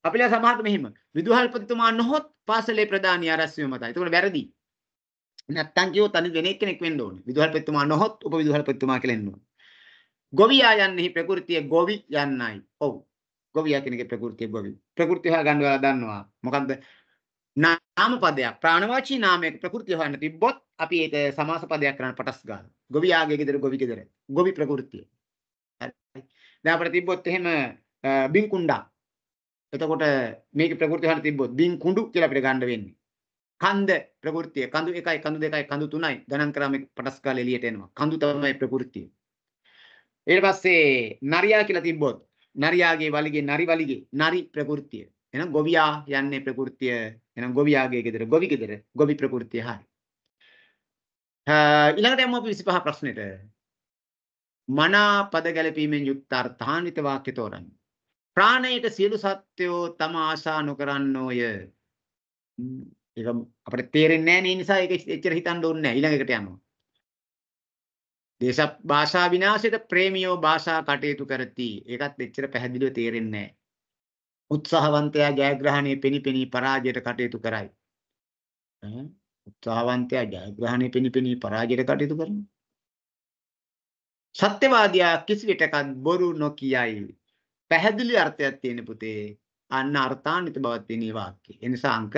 [SPEAKER 4] අපිලා සමහරට මෙහෙම විදුහල්පතිතුමා නොහොත් පාසලේ ප්‍රධානියා රැස්වීම මතයි. ඒකවල වැරදි. නැත්තම් කියෝ තනි වෙන කෙනෙක් වෙන්න ඕනේ. විදුහල්පතිතුමා නොහොත් උප විදුහල්පතිතුමා කියලා එන්න ඕනේ. ගොවියා යන්නෙහි ප්‍රകൃතිය ගොවි යන්නයි. ඔව්. ගොවියා කෙනෙක්ගේ ප්‍රകൃතිය ගොවි. ප්‍රകൃතිය හා ගන්නවා දන්නවා. මොකද්ද? නාම පදයක් ප්‍රාණවාචී නාමයක ප්‍රകൃතිය හොයන්න තිබ්බොත් අපි ඒක සමාස පදයක් කරන්න පටස් ගන්නවා. ගොවියාගේ ගෙදර ගොවි ගෙදර. ගොවි ප්‍රകൃතිය. හරි. දැන් අපිට තිබ්බොත් එහෙම බින් කුණ්ඩා. එතකොට මේකේ ප්‍රകൃතිය හොයන්න තිබ්බොත් බින් කුඩු කියලා අපිට ගන්න වෙන්නේ. කන්ද ප්‍රകൃතිය. කඳු එකයි කඳු දෙකයි කඳු තුනයි ගණන් කරාම පටස් ගාලා එළියට එනවා. කඳු තමයි ප්‍රകൃතිය. ඊට පස්සේ නරියා කියලා තිබ්බොත් නරියාගේ වලිගේ නරි වලිගේ නරි ප්‍රകൃතිය. එහෙනම් ගොවියා යන්නේ ප්‍රകൃතිය එහෙනම් ගොවියාගේ ගෙදර ගොවි ගෙදර ගොවි ප්‍රകൃතිය හරි ඊළඟට යමු අපි 25 ප්‍රශ්නෙට මනා පද ගැලපීමෙන් යුක්ත අර්ථාන්විත වාක්‍ය තෝරන්න ප්‍රාණයට සියලු සත්වයෝ තම ආශා නොකරන්නෝය ඒක අපිට තේරෙන්නේ නැහැ නිසා ඒක එච්චර හිතන්න ඕනේ නැහැ ඊළඟ එකට යනවා දේශ භාෂා විනාශයට ප්‍රේමියෝ භාෂා කටයුතු කරති ඒකත් එච්චර පැහැදිලිව තේරෙන්නේ නැහැ උත්සාහවන්තයා ජයග්‍රහණය පෙනිපෙනී පරාජයට කටයුතු කරයි. උත්සාහවන්තයා ජයග්‍රහණය පෙනිපෙනී පරාජයට කටයුතු කරනවා. සත්‍යවාදියා කිසිවිටකත් බොරු නොකියයි. පැහැදිලි අර්ථයක් තියෙන පුතේ. අන්න අර්ථාන්විත බවක් තියෙන වාක්‍යය. ඒ නිසා අංක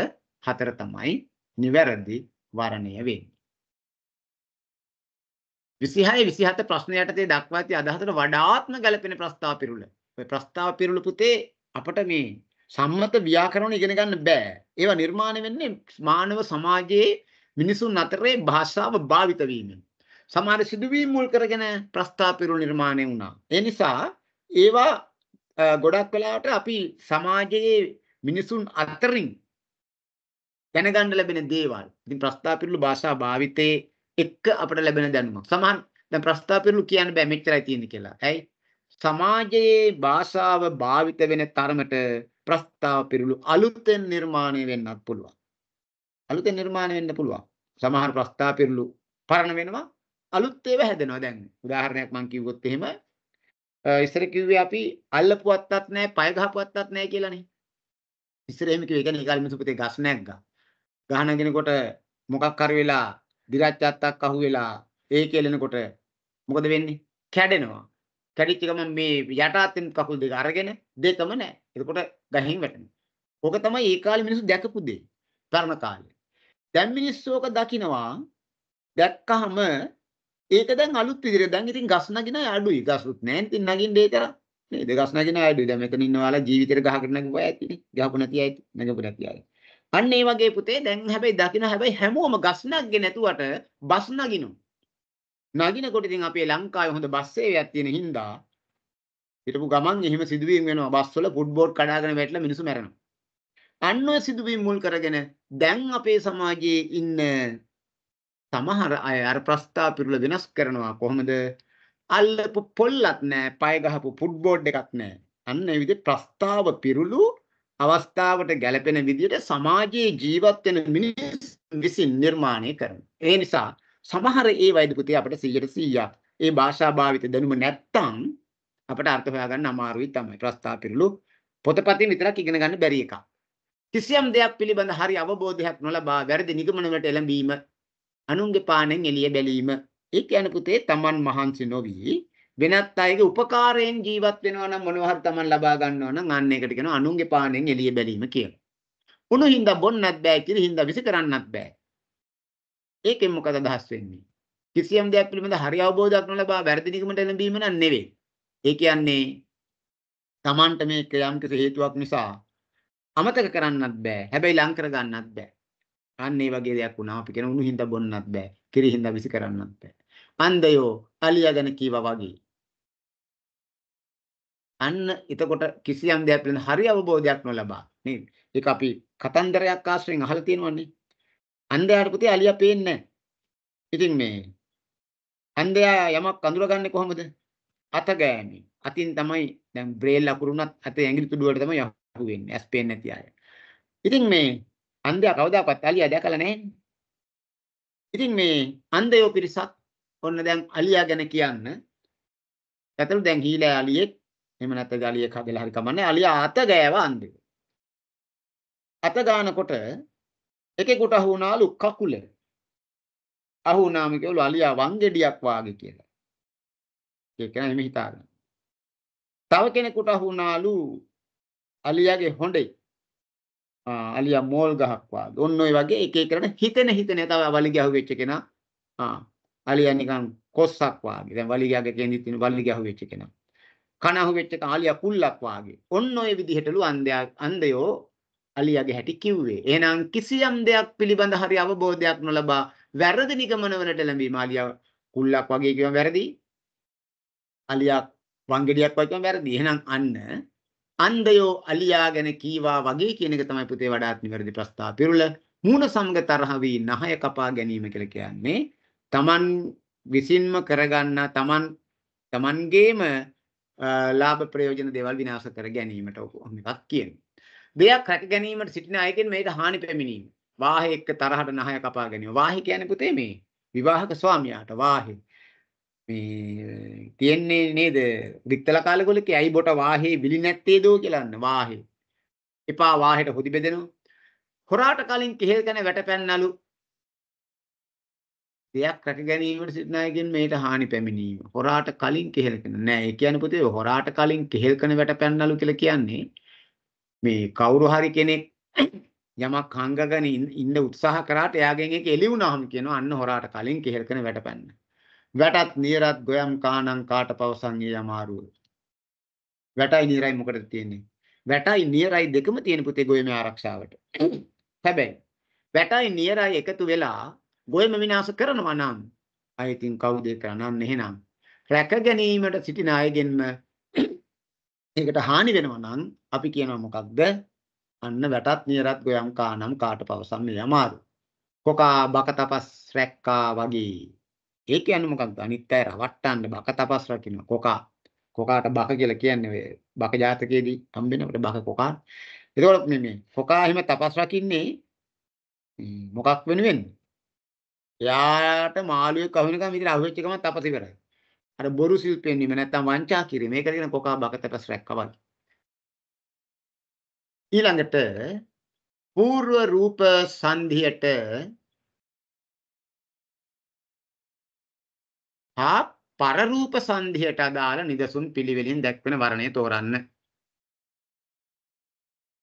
[SPEAKER 4] 4 තමයි නිවැරදි වර්ණය වෙන්නේ. 26 27 ප්‍රශ්න යටතේ දක්වා ඇති අදහසට වඩාත්ම ගැළපෙන ප්‍රස්තාව පිරුල. ඔය ප්‍රස්තාව පිරුල පුතේ අපට මේ සම්මත ව්‍යාකරණ ඉගෙන ගන්න බෑ. ඒවා නිර්මාණය වෙන්නේ මානව සමාජයේ මිනිසුන් අතරේ භාෂාව භාවිත වීමෙන්. සමහර සිදුවීම් මුල් කරගෙන ප්‍රස්තාපිරු නිර්මාණය වුණා. ඒ නිසා ඒවා ගොඩක් වෙලාවට අපි සමාජයේ මිනිසුන් අතරින් දැනගන්න ලැබෙන දේවල්. ඉතින් ප්‍රස්තාපිරු භාෂා භාවිතයේ එක්ක අපට ලැබෙන දැනුමක්. සමහන් දැන් ප්‍රස්තාපිරු කියන්න බෑ මෙච්චරයි තියෙන්නේ කියලා. ඇයි? සමාජයේ භාෂාව භාවිත වෙන තරමට ප්‍රස්තාව පිරුළු අලුතෙන් නිර්මාණය වෙන්නත් පුළුවන්. අලුතෙන් නිර්මාණය වෙන්න පුළුවන්. සමහර ප්‍රස්තාව පිරුළු පරණ වෙනවා අලුත් ඒවා හැදෙනවා දැන්. උදාහරණයක් මම කිව්වොත් එහෙම ඉස්සර කිව්වේ අපි අල්ලපු අත්තක් නැහැ, පය ගහපු අත්තක් නැහැ කියලානේ. ඉස්සර එහෙම කිව්වේ. ඒ කියන්නේ ඒකල් මිසුපතේ ගස් නැග්ගා. ගහනගෙනකොට මොකක් කර වෙලා දිරච්චත්තක් අහුවෙලා ඒ කෙලෙනකොට මොකද වෙන්නේ? කැඩෙනවා. කැඩිච්ච ගමන් මේ යටාතෙන් කකුල් දෙක අරගෙන දෙකම නැහැ. එතකොට ගහින් වැටෙනවා. ඕක තමයි ඒ කාලේ මිනිස්සු දැකපු දේ. පරණ කාලේ. දැන් මිනිස්සු ඕක දකිනවා. දැක්කහම ඒක දැන් අලුත් විදිහට දැන් ඉතින් ගස් නගින අඩුයි. ගස්ුත් නැහැ. ඉතින් නගින්නේ ඒ තරම්. නේද? ගස් නගින අඩුයි. දැන් මෙතන ඉන්න ඔයාලා ජීවිතේට ගහකට නගපුවා ඇතිනේ. ගහපු නැති අය නගපු නැති අය. අන්න ඒ වගේ පුතේ දැන් හැබැයි දකින හැබැයි හැමෝම ගස් නග්ගේ නැතුවට බස් නගිනවා. නගිනකොට ඉතින් අපේ ලංකාවේ හොඳ බස් සේවයක් තියෙන හින්දා හිටපු ගමන් එහෙම සිදුවීම් වෙනවා බස් වල ෆුට්බෝල් කඩාගෙන වැටලා මිනිස්සු මැරෙනවා. අන්න ඔය සිදුවීම් මුල් කරගෙන දැන් අපේ සමාජයේ ඉන්න සමහර අය අර ප්‍රස්ථාපිරුල වෙනස් කරනවා කොහොමද? අල්ලපු පොල්ලක් නැහැ, පය ගහපු ෆුට්බෝල් එකක් නැහැ. අන්න ඒ විදිහට ප්‍රස්තාව පිරුළු අවස්ථාවට ගැළපෙන විදිහට සමාජයේ ජීවත් වෙන මිනිස් විසින් නිර්මාණය කරනවා. ඒ නිසා සමහර ඒ වයිදි පුතේ අපිට 100% ඒ භාෂා භාවිත දැනුම නැත්තම් අපිට අර්ථ හොයාගන්න අමාරුයි තමයි. ප්‍රස්තාව පිළිලු පොතපතින් විතරක් ඉගෙන ගන්න බැරි එකක්. කිසියම් දෙයක් පිළිබඳ හරි අවබෝධයක් නොලබා වැරදි නිගමනවලට එළඹීම අනුන්ගේ පාණෙන් එළිය බැලීම ඒ කියන්නේ පුතේ Taman මහන්සි නොවි වෙනත් අයගේ උපකාරයෙන් ජීවත් වෙනවා නම් මොනවා හරි Taman ලබා ගන්නවා නම් අන්න ඒකට කියනවා අනුන්ගේ පාණෙන් එළිය බැලීම කියලා. උණු හින්දා බොන්නත් බෑ කිරි හින්දා විසි කරන්නත් බෑ. ඒකෙන් මොකද අදහස් වෙන්නේ? කිසියම් දෙයක් පිළිබඳ හරි අවබෝධයක් නොලබා වැරදි නිගමනට එළඹීම නම් නෙවෙයි. ඒ කියන්නේ Tamanට මේක යම් කිසි හේතුවක් නිසා අමතක කරන්නත් බෑ. හැබැයි ලං කරගන්නත් බෑ. අන්න ඒ වගේ දෙයක් වුණා අපි කියන උණු හින්දා බොන්නත් බෑ. කිරි හින්දා විසි කරන්නත් බෑ. අන්දයෝ අලියා ගැන කීවා වගේ. අන්න එතකොට කිසියම් දෙයක් පිළිබඳ හරි අවබෝධයක් නොලබා නේද? ඒක අපි කතන්දරයක් ආශ්‍රයෙන් අහලා තියෙනවනේ. අන්ධයාට පුතේ අලියා පේන්නේ ඉතින් මේ අන්ධයා යමක් අඳුරගන්නේ කොහොමද? අත ගෑමෙන්. අතින් තමයි දැන් බ්‍රේල් අකුරුණත් අත ඇඟිලි තුඩු වලට තමයි යහු වෙන්නේ. ඇස් පේන්නේ නැති අය. ඉතින් මේ අන්ධයා කවදාකවත් අලියා දැකලා නැහැ. ඉතින් මේ අන්ධයෝ පිරිසක් ඔන්න දැන් අලියා ගැන කියන්න. ඇතළු දැන් හීලා අලියෙක් එහෙම නැත්නම් අලියෙක් හදලා හරි කමන්නේ. අලියා අත ගෑවා අන්ධයෝ.
[SPEAKER 3] අත ගානකොට එකෙකුට අහු වුණාලු කකුල. අහු වුණාම කිව්වලු අලියා වංගෙඩියක් වාගේ කියලා. ඒක නෑ මේ හිතාගන්න. තව කෙනෙකුට අහු වුණාලු අලියාගේ හොඬේ.
[SPEAKER 4] අලියා මෝල් ගහක් වාගේ. ඔන්න ඔය වගේ එක එකකට හිතෙන හිතෙන තව වලිගය අහුවෙච්ච කෙනා. ආ අලියා නිකන් කොස්සක් වාගේ. දැන් වලිගයගේ කේන්දි තියෙන වලිගය අහුවෙච්ච කෙනා. කන අහුවෙච්ච එක අලියා කුල්ලක් වාගේ. ඔන්න ඔය විදිහටලු අන්ධයා අන්ධයෝ අලියාගේ හැටි කිව්වේ. එහෙනම් කිසියම් දෙයක් පිළිබඳ හරි අවබෝධයක් නොලබා වැරදි නිගමනවලට ලැබීම අලියා කුල්ලක් වගේ කියවම වැරදි. අලියා වංගෙඩියක් වගේ කියවම වැරදි. එහෙනම් අන්න අන්දයෝ අලියා ගැන කීවා වගේ කියන එක තමයි පුතේ වඩාත් නිවැරදි ප්‍රස්තාපිරුල. මූණ සමග තරහ වී නහය කපා ගැනීම කියලා කියන්නේ Taman විසින්ම කරගන්න Taman Tamanගේම ලාභ ප්‍රයෝජන දේවල් විනාශ කර ගැනීමට ඔක්කොම එකක් කියන්නේ. දෙයක් හට ගැනීමට සිටින අයගෙන් මේක හානි පැමිණීම. වාහේ එක්ක තරහට නහය කපා ගැනීම. වාහේ කියන්නේ පුතේ මේ විවාහක ස්වාමියාට වාහේ. මේ තියෙන්නේ නේද? වික්තල කාලගොල්ලේ ඇයි බොට වාහේ විලි නැත්තේ දෝ කියලාන්න වාහේ. එපා වාහෙට හොදි බෙදෙනවා. හොරාට කලින් කෙහෙල් ගැන වැටපැන්නලු දෙයක් රැක ගැනීමට සිටින අයගෙන් මේට හානි පැමිණීම. හොරාට කලින් කෙහෙල් කරන නෑ. ඒ කියන්නේ පුතේ හොරාට කලින් කෙහෙල් කරන වැටපැන්නලු කියලා කියන්නේ මේ කවුරු හරි කෙනෙක් යමක් හංගගෙන ඉන්න උත්සාහ කරාට එයාගෙන් ඒක එළි වුණාම කියනවා අන්න හොරාට කලින් කෙහෙල් කරන වැටපැන්න. වැටත් නියරත් ගොයම් කාණං කාට පවසන්නේ යමාරුව. වැටයි නියරයි මොකටද තියෙන්නේ? වැටයි නියරයි දෙකම තියෙන පුතේ ගොයම ආරක්ෂාවට. හැබැයි වැටයි නියරයි එකතු වෙලා ගොයම විනාශ කරනවා නම් අයිතින් කවුද කරනන්නේ එහෙනම් රැක ගැනීමට සිටින අයගෙන්ම ඒකට හානි වෙනවා නම් අපි කියනවා මොකක්ද? අන්න වැටත් නියරත් ගොයම් කානම් කාට පවසන්නේ යමාරු. කොකා බක තපස් රැක්කා වගේ. ඒ කියන්නේ මොකක්ද? අනිත් අය රවට්ටන්න බක තපස් රකින්න කොකා. කොකාට බක කියලා කියන්නේ බක ජාතකයේදී හම්බෙනකොට බක කොකා. ඒකෝල මේ මේ කොකා එහෙම තපස් රකින්නේ
[SPEAKER 3] මොකක් වෙනුවෙන්?
[SPEAKER 4] එයාට මාළුවෙක් අහුවෙනකම් විතර අහුවෙච්ච එකම තපස් ඉවරයි. අර බොරු සිල් පෙන්වීම නැත්නම්
[SPEAKER 3] වංචා කිරීම. ඒක කියන කොකා බකතට රැක්කවල්. ඊළඟට పూర్ව රූප සංධියට හා පරරූප සංධියට අදාළ
[SPEAKER 4] නිදසුන් පිළිවෙලින් දැක්වෙන වර්ණය තෝරන්න.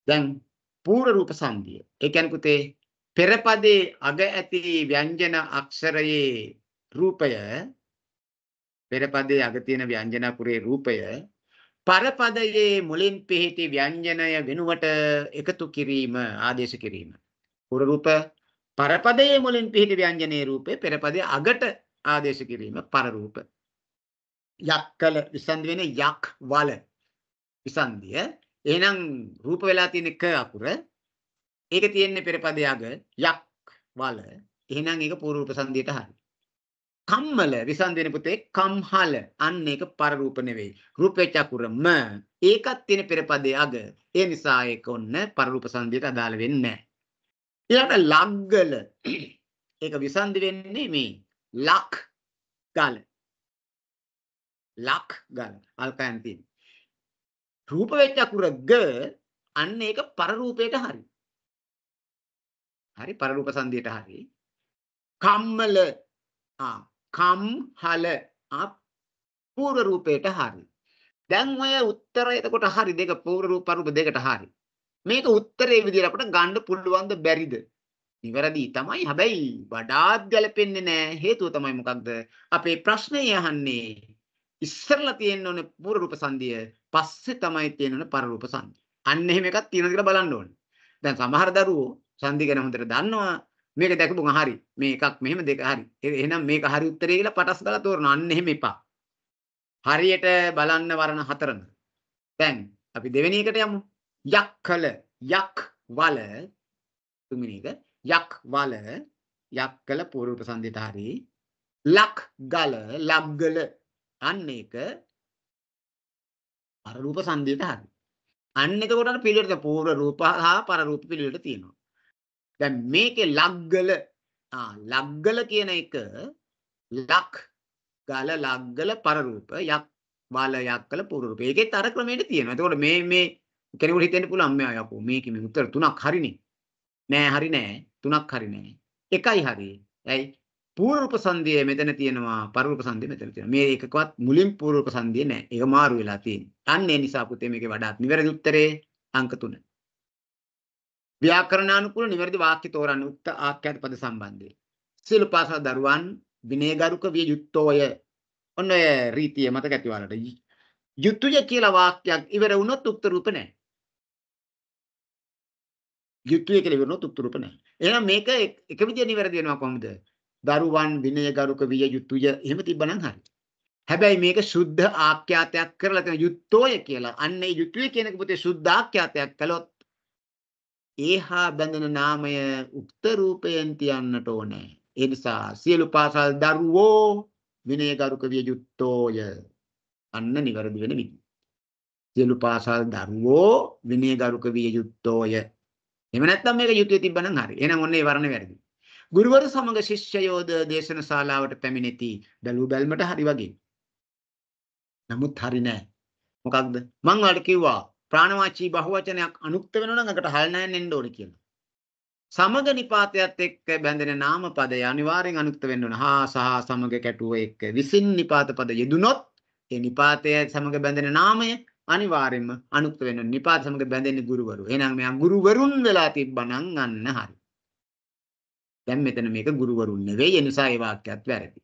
[SPEAKER 4] දැන් පූර්ව රූප සංධිය. ඒ කියන්නේ පුතේ පෙරපදේ අග ඇති ව්‍යංජන අක්ෂරයේ රූපය පෙරපදයේ අග තියෙන ව්‍යංජනාපුරේ රූපය පරපදයේ මුලින් පිහිටි ව්‍යංජනය වෙනුවට එකතු කිරීම ආදේශ කිරීම. පුර රූප පරපදයේ මුලින් පිහිටි ව්‍යංජනයේ රූපේ පෙරපදයේ අගට ආදේශ කිරීම පර රූප. යක්කල විසන්දි වෙන යක් වල විසන්දිය. එහෙනම් රූප වෙලා තියෙන ක අකුර ඒක තියෙන්නේ පෙරපදයේ අග යක් වල. එහෙනම් ඒක පූර්ව රූප සංදියට හරියි. කම්මල විසන්දන පුතේ කම්හල අන්න ඒක පරරූප නෙවෙයි රූපේ චකුරම ඒකත් තියෙන පෙරපදයේ අග ඒ නිසා ඒක ඔන්න පරරූප සංදියට අදාළ වෙන්නේ නැහැ ඊළඟට ලග්ගල ඒක විසන්දි වෙන්නේ මේ ලක් ගල ලක් ගල අල්කයන් තියෙන රූප වෙච්චකුර ග අන්න ඒක පරරූපයට
[SPEAKER 3] හරි හරි පරරූප සංදියට හරි කම්මල ආ කම්හල පූර්ව රූපයට හරි.
[SPEAKER 4] දැන් ඔය උත්තරය එතකොට හරි දෙක පූර්ව රූප අරූප දෙකට හරි. මේක උත්තරේ විදියට අපිට ගන්න පුළුවන්ද බැරිද? නිවැරදි තමයි. හැබැයි වඩාත් ගැලපෙන්නේ නැහැ. හේතුව තමයි මොකක්ද? අපේ ප්‍රශ්නේ අහන්නේ ඉස්සරලා තියෙන්න ඕනේ පූර්ව රූප සංදිය. පස්සේ තමයි තියෙන්න ඕනේ පරරූප සංදිය. අන්න එහෙම එකක් තියෙනවද කියලා බලන්න ඕනේ. දැන් සමහර දරුවෝ සංදි ගැන හොඳට දන්නවා. මේක දැකපු ගහ හරි මේ එකක් මෙහෙම දෙක හරි එහෙනම් මේක හරි උත්තරේ කියලා පටස් ගාලා තෝරන අන්න එහෙම එපා හරියට බලන්න වරණ හතරම දැන් අපි දෙවෙනි එකට යමු යක්කල යක් වල තුන්වෙනි එක යක් වල යක්කල පූර්ව ප්‍රසන්දිත හරි ලක් ගල ලබ්ගල අන්න ඒක අර රූප සංදියට හරි අන්න එතකොට අර පිළිවෙලට පූර්ව රූප හා පරරූප පිළිවෙලට තියෙනවා දැන් මේකේ ලග්ගල ලග්ගල කියන එක ලක් ගල ලග්ගල පරරූප යක් බල යක්කල පුරරූප. ඒකෙත් අර ක්‍රමයට තියෙනවා. එතකොට මේ මේ කෙනෙකුට හිතෙන්න පුළුවන් මේ යකෝ මේකේ මේ උත්තර තුනක් හරිනේ. නෑ හරි නෑ. තුනක් හරි නෑ. එකයි හරි. ඇයි? පූර්වූප සංධිය මෙතන තියෙනවා පරූප සංධිය මෙතන තියෙනවා මේ එකකවත් මුලින් පූර්වූප සංධිය නැහැ ඒක මාරු වෙලා තියෙනවා අන්න ඒ නිසා පුතේ මේකේ වඩාත් නිවැරදි උත්තරේ අංක 3 ව්‍යාකරණානුකූල නිවැරදි වාක්‍ය තෝරන්න උක්ත ආඛ්‍යාත පද සම්බන්ධයෙන්. සියලු පාසල් දරුවන් විනයගරුක විය යුත්තෝය. ඔන්න ඔය රීතිය මතක ඇති ඔයාලට. යුතුය කියලා වාක්‍යයක් ඉවර වුණොත් උක්ත රූප නැහැ. යුතුය කියලා ඉවර වුණොත් උක්ත රූප නැහැ. එහෙනම් මේක එක විදිය නිවැරදි වෙනවා කොහොමද? දරුවන් විනයගරුක විය යුතුය එහෙම තිබ්බනම් හරි. හැබැයි මේක සුද්ධ ආඛ්‍යාතයක් කරලා තියෙන යුත්තෝය කියලා. අන්න ඒ යුතුය කියන එක පුතේ සුද්ධ ආඛ්‍යාතයක් කළොත් ඒහා බැඳෙන නාමය උක්ත රූපයෙන් තියන්නට ඕනේ. ඒ නිසා සියලු පාසල් දරුවෝ විනයගරුක විය යුත්තෝය. අන්න නිවැරදි වෙන විදි. සියලු පාසල් දරුවෝ විනයගරුක විය යුත්තෝය. එහෙම නැත්නම් මේක යුතුය තිබ්බනම් හරි. එහෙනම් ඔන්න ඒ වරණ වැරදි. ගුරුවරු සමග ශිෂ්‍යයෝද දේශන ශාලාවට පැමිණෙති බැලු බැල්මට හරි වගේ. නමුත් හරි නෑ. මොකක්ද? මං වලට කිව්වා ප්‍රාණවාචී බහුවචනයක් අනුක්ත වෙනවා නම් අකට හල් නැන් එන්න ඕනේ කියලා. සමග නිපාතයත් එක්ක බැඳෙන නාම පදය අනිවාර්යෙන් අනුක්ත වෙන්න ඕන. හා සහ සමග කැටුව එක්ක විසින් නිපාත පද යෙදුනොත් ඒ නිපාතය සමග බැඳෙන නාමය අනිවාර්යෙන්ම අනුක්ත වෙන්න ඕන. නිපාත සමග බැඳෙන්නේ ගුරුවරු. එහෙනම් මෙයා ගුරුවරුන් වෙලා තිබ්බනම් අන්න හරි. දැන් මෙතන මේක ගුරුවරුන් නෙවෙයි. ඒ නිසා ඒ වාක්‍යයත් වැරදි.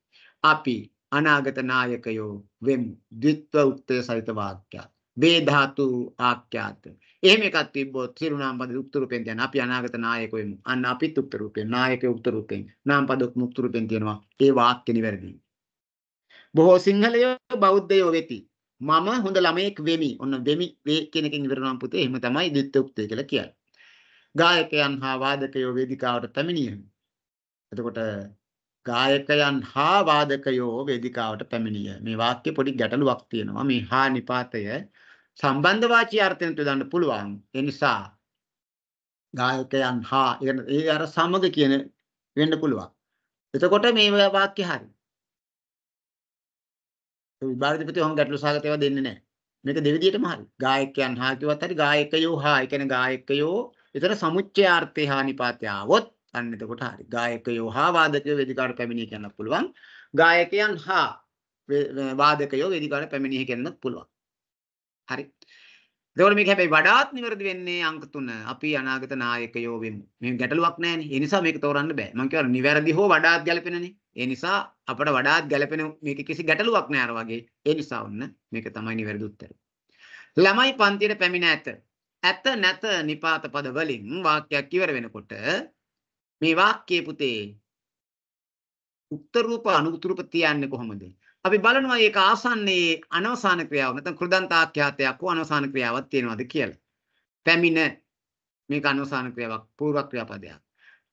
[SPEAKER 4] අපි අනාගත නායකයෝ වෙමු. ද්විත්ව උක්තය සහිත වාක්‍යයක්. දේ ධාතු ආඛ්‍යාත. එහෙම එකක් තිබ්බොත් සිරුනාම් පද උක්ත රූපෙන් කියන අපි අනාගත නායක වෙමු. අන්න අපිත් උක්ත රූපෙන් නායකයෙ උක්ත රූපෙන් නාම පද මුක්ත රූපෙන් කියනවා. ඒ වාක්‍ය නිවැරදි. බොහෝ සිංහලයෝ බෞද්ධයෝ වෙති. මම හොඳ ළමයෙක් වෙමි. ඔන්න වෙමි වේ කියන එකෙන් ඉවර නම් පුතේ එහෙම තමයි ද්විත්‍ය උක්තය කියලා කියන්නේ. ගායකයන් හා වාදකයෝ වේදිකාවට පැමිණියමි. එතකොට ගායකයන් හා වාදකයෝ වේදිකාවට පැමිණිය. මේ වාක්‍ය පොඩි ගැටලුවක් තියෙනවා. මේ හා නිපාතය සම්බන්ධවාචී අර්ථයෙන් යොදන්න පුළුවන්. ඒ නිසා
[SPEAKER 3] ගායකයන් හා ඒ අර සමග කියන වෙන්න පුළුවන්. එතකොට මේ වාක්‍ය හරි. විභාගාධිපති වහම ගැටලු සහගත ඒවා
[SPEAKER 4] දෙන්නේ නැහැ. මේක දෙවිදියටම හරි. ගායකයන් හා කිව්වත් හරි ගායකයෝ හා ඒ කියන්නේ ගායකයෝ එතන සමුච්චයාර්ථය හා නිපාතය આવොත් අන්න එතකොට හරි. ගායකයෝ හා වාදකයෝ වේදිකාට පැමිණිය කියන්නත් පුළුවන්. ගායකයන් හා වාදකයෝ වේදිකාට පැමිණිය කියන්නත් පුළුවන්. හරි. එතකොට මේක හැබැයි වඩාත් නිවැරදි වෙන්නේ අංක 3. අපි අනාගත නායකයෝ වෙමු. මේ ගැටලුවක් නැහැනේ. ඒ නිසා මේක තෝරන්න බෑ. මම කියවන නිවැරදි හෝ වඩාත් ගැලපෙනනේ. ඒ නිසා අපට වඩාත් ගැලපෙන මේක කිසි ගැටලුවක් නෑ අර වගේ. ඒ නිසා ඔන්න මේක තමයි නිවැරදි උත්තරය. ළමයි පන්තියට පැමිණ ඇත. ඇත නැත නිපාත පද වලින් වාක්‍යයක් ඉවර වෙනකොට මේ වාක්‍යයේ පුතේ උත්තර රූප අනුත්තර රූප තියන්නේ කොහොමද? අපි බලනවා ඒක ආසන්නයේ අනවසාන ක්‍රියාව නැත්නම් කෘදන්තාඛ්‍යාතයක් හෝ අනවසාන ක්‍රියාවක් තියෙනවද කියලා. පැමිණ මේක අනවසාන ක්‍රියාවක් පූර්ව ක්‍රියාපදයක්.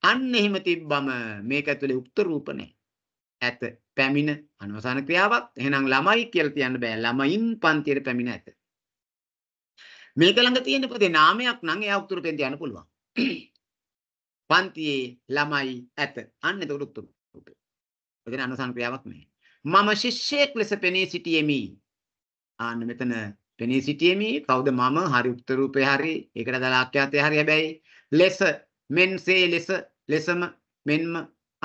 [SPEAKER 4] අන්න එහෙම තිබ්බම මේක ඇතුලේ උක්ත රූප ඇත. පැමිණ අනවසාන ක්‍රියාවක්. එහෙනම් ළමයි කියලා කියන්න බෑ. ළමයින් පන්තියට පැමිණ ඇත. මේක ළඟ තියෙන පොතේ නාමයක් නම් එයා උක්ත රූපෙන් තියන්න පුළුවන්. පන්තියේ ළමයි ඇත. අන්න ඒක උක්ත රූපේ. එදින අනවසාන ක්‍රියාවක් නෙමෙයි. මම ශිෂ්‍යයෙක් ලෙස පෙනී සිටියෙමි. ආන්න මෙතන පෙනී සිටියෙමි. කවුද මම? හරි උත්තර රූපේ හරි ඒකට දාලා ආඛ්‍යාතේ හරි හැබැයි ලෙස මෙන්සේ ලෙස ලෙසම මෙන්ම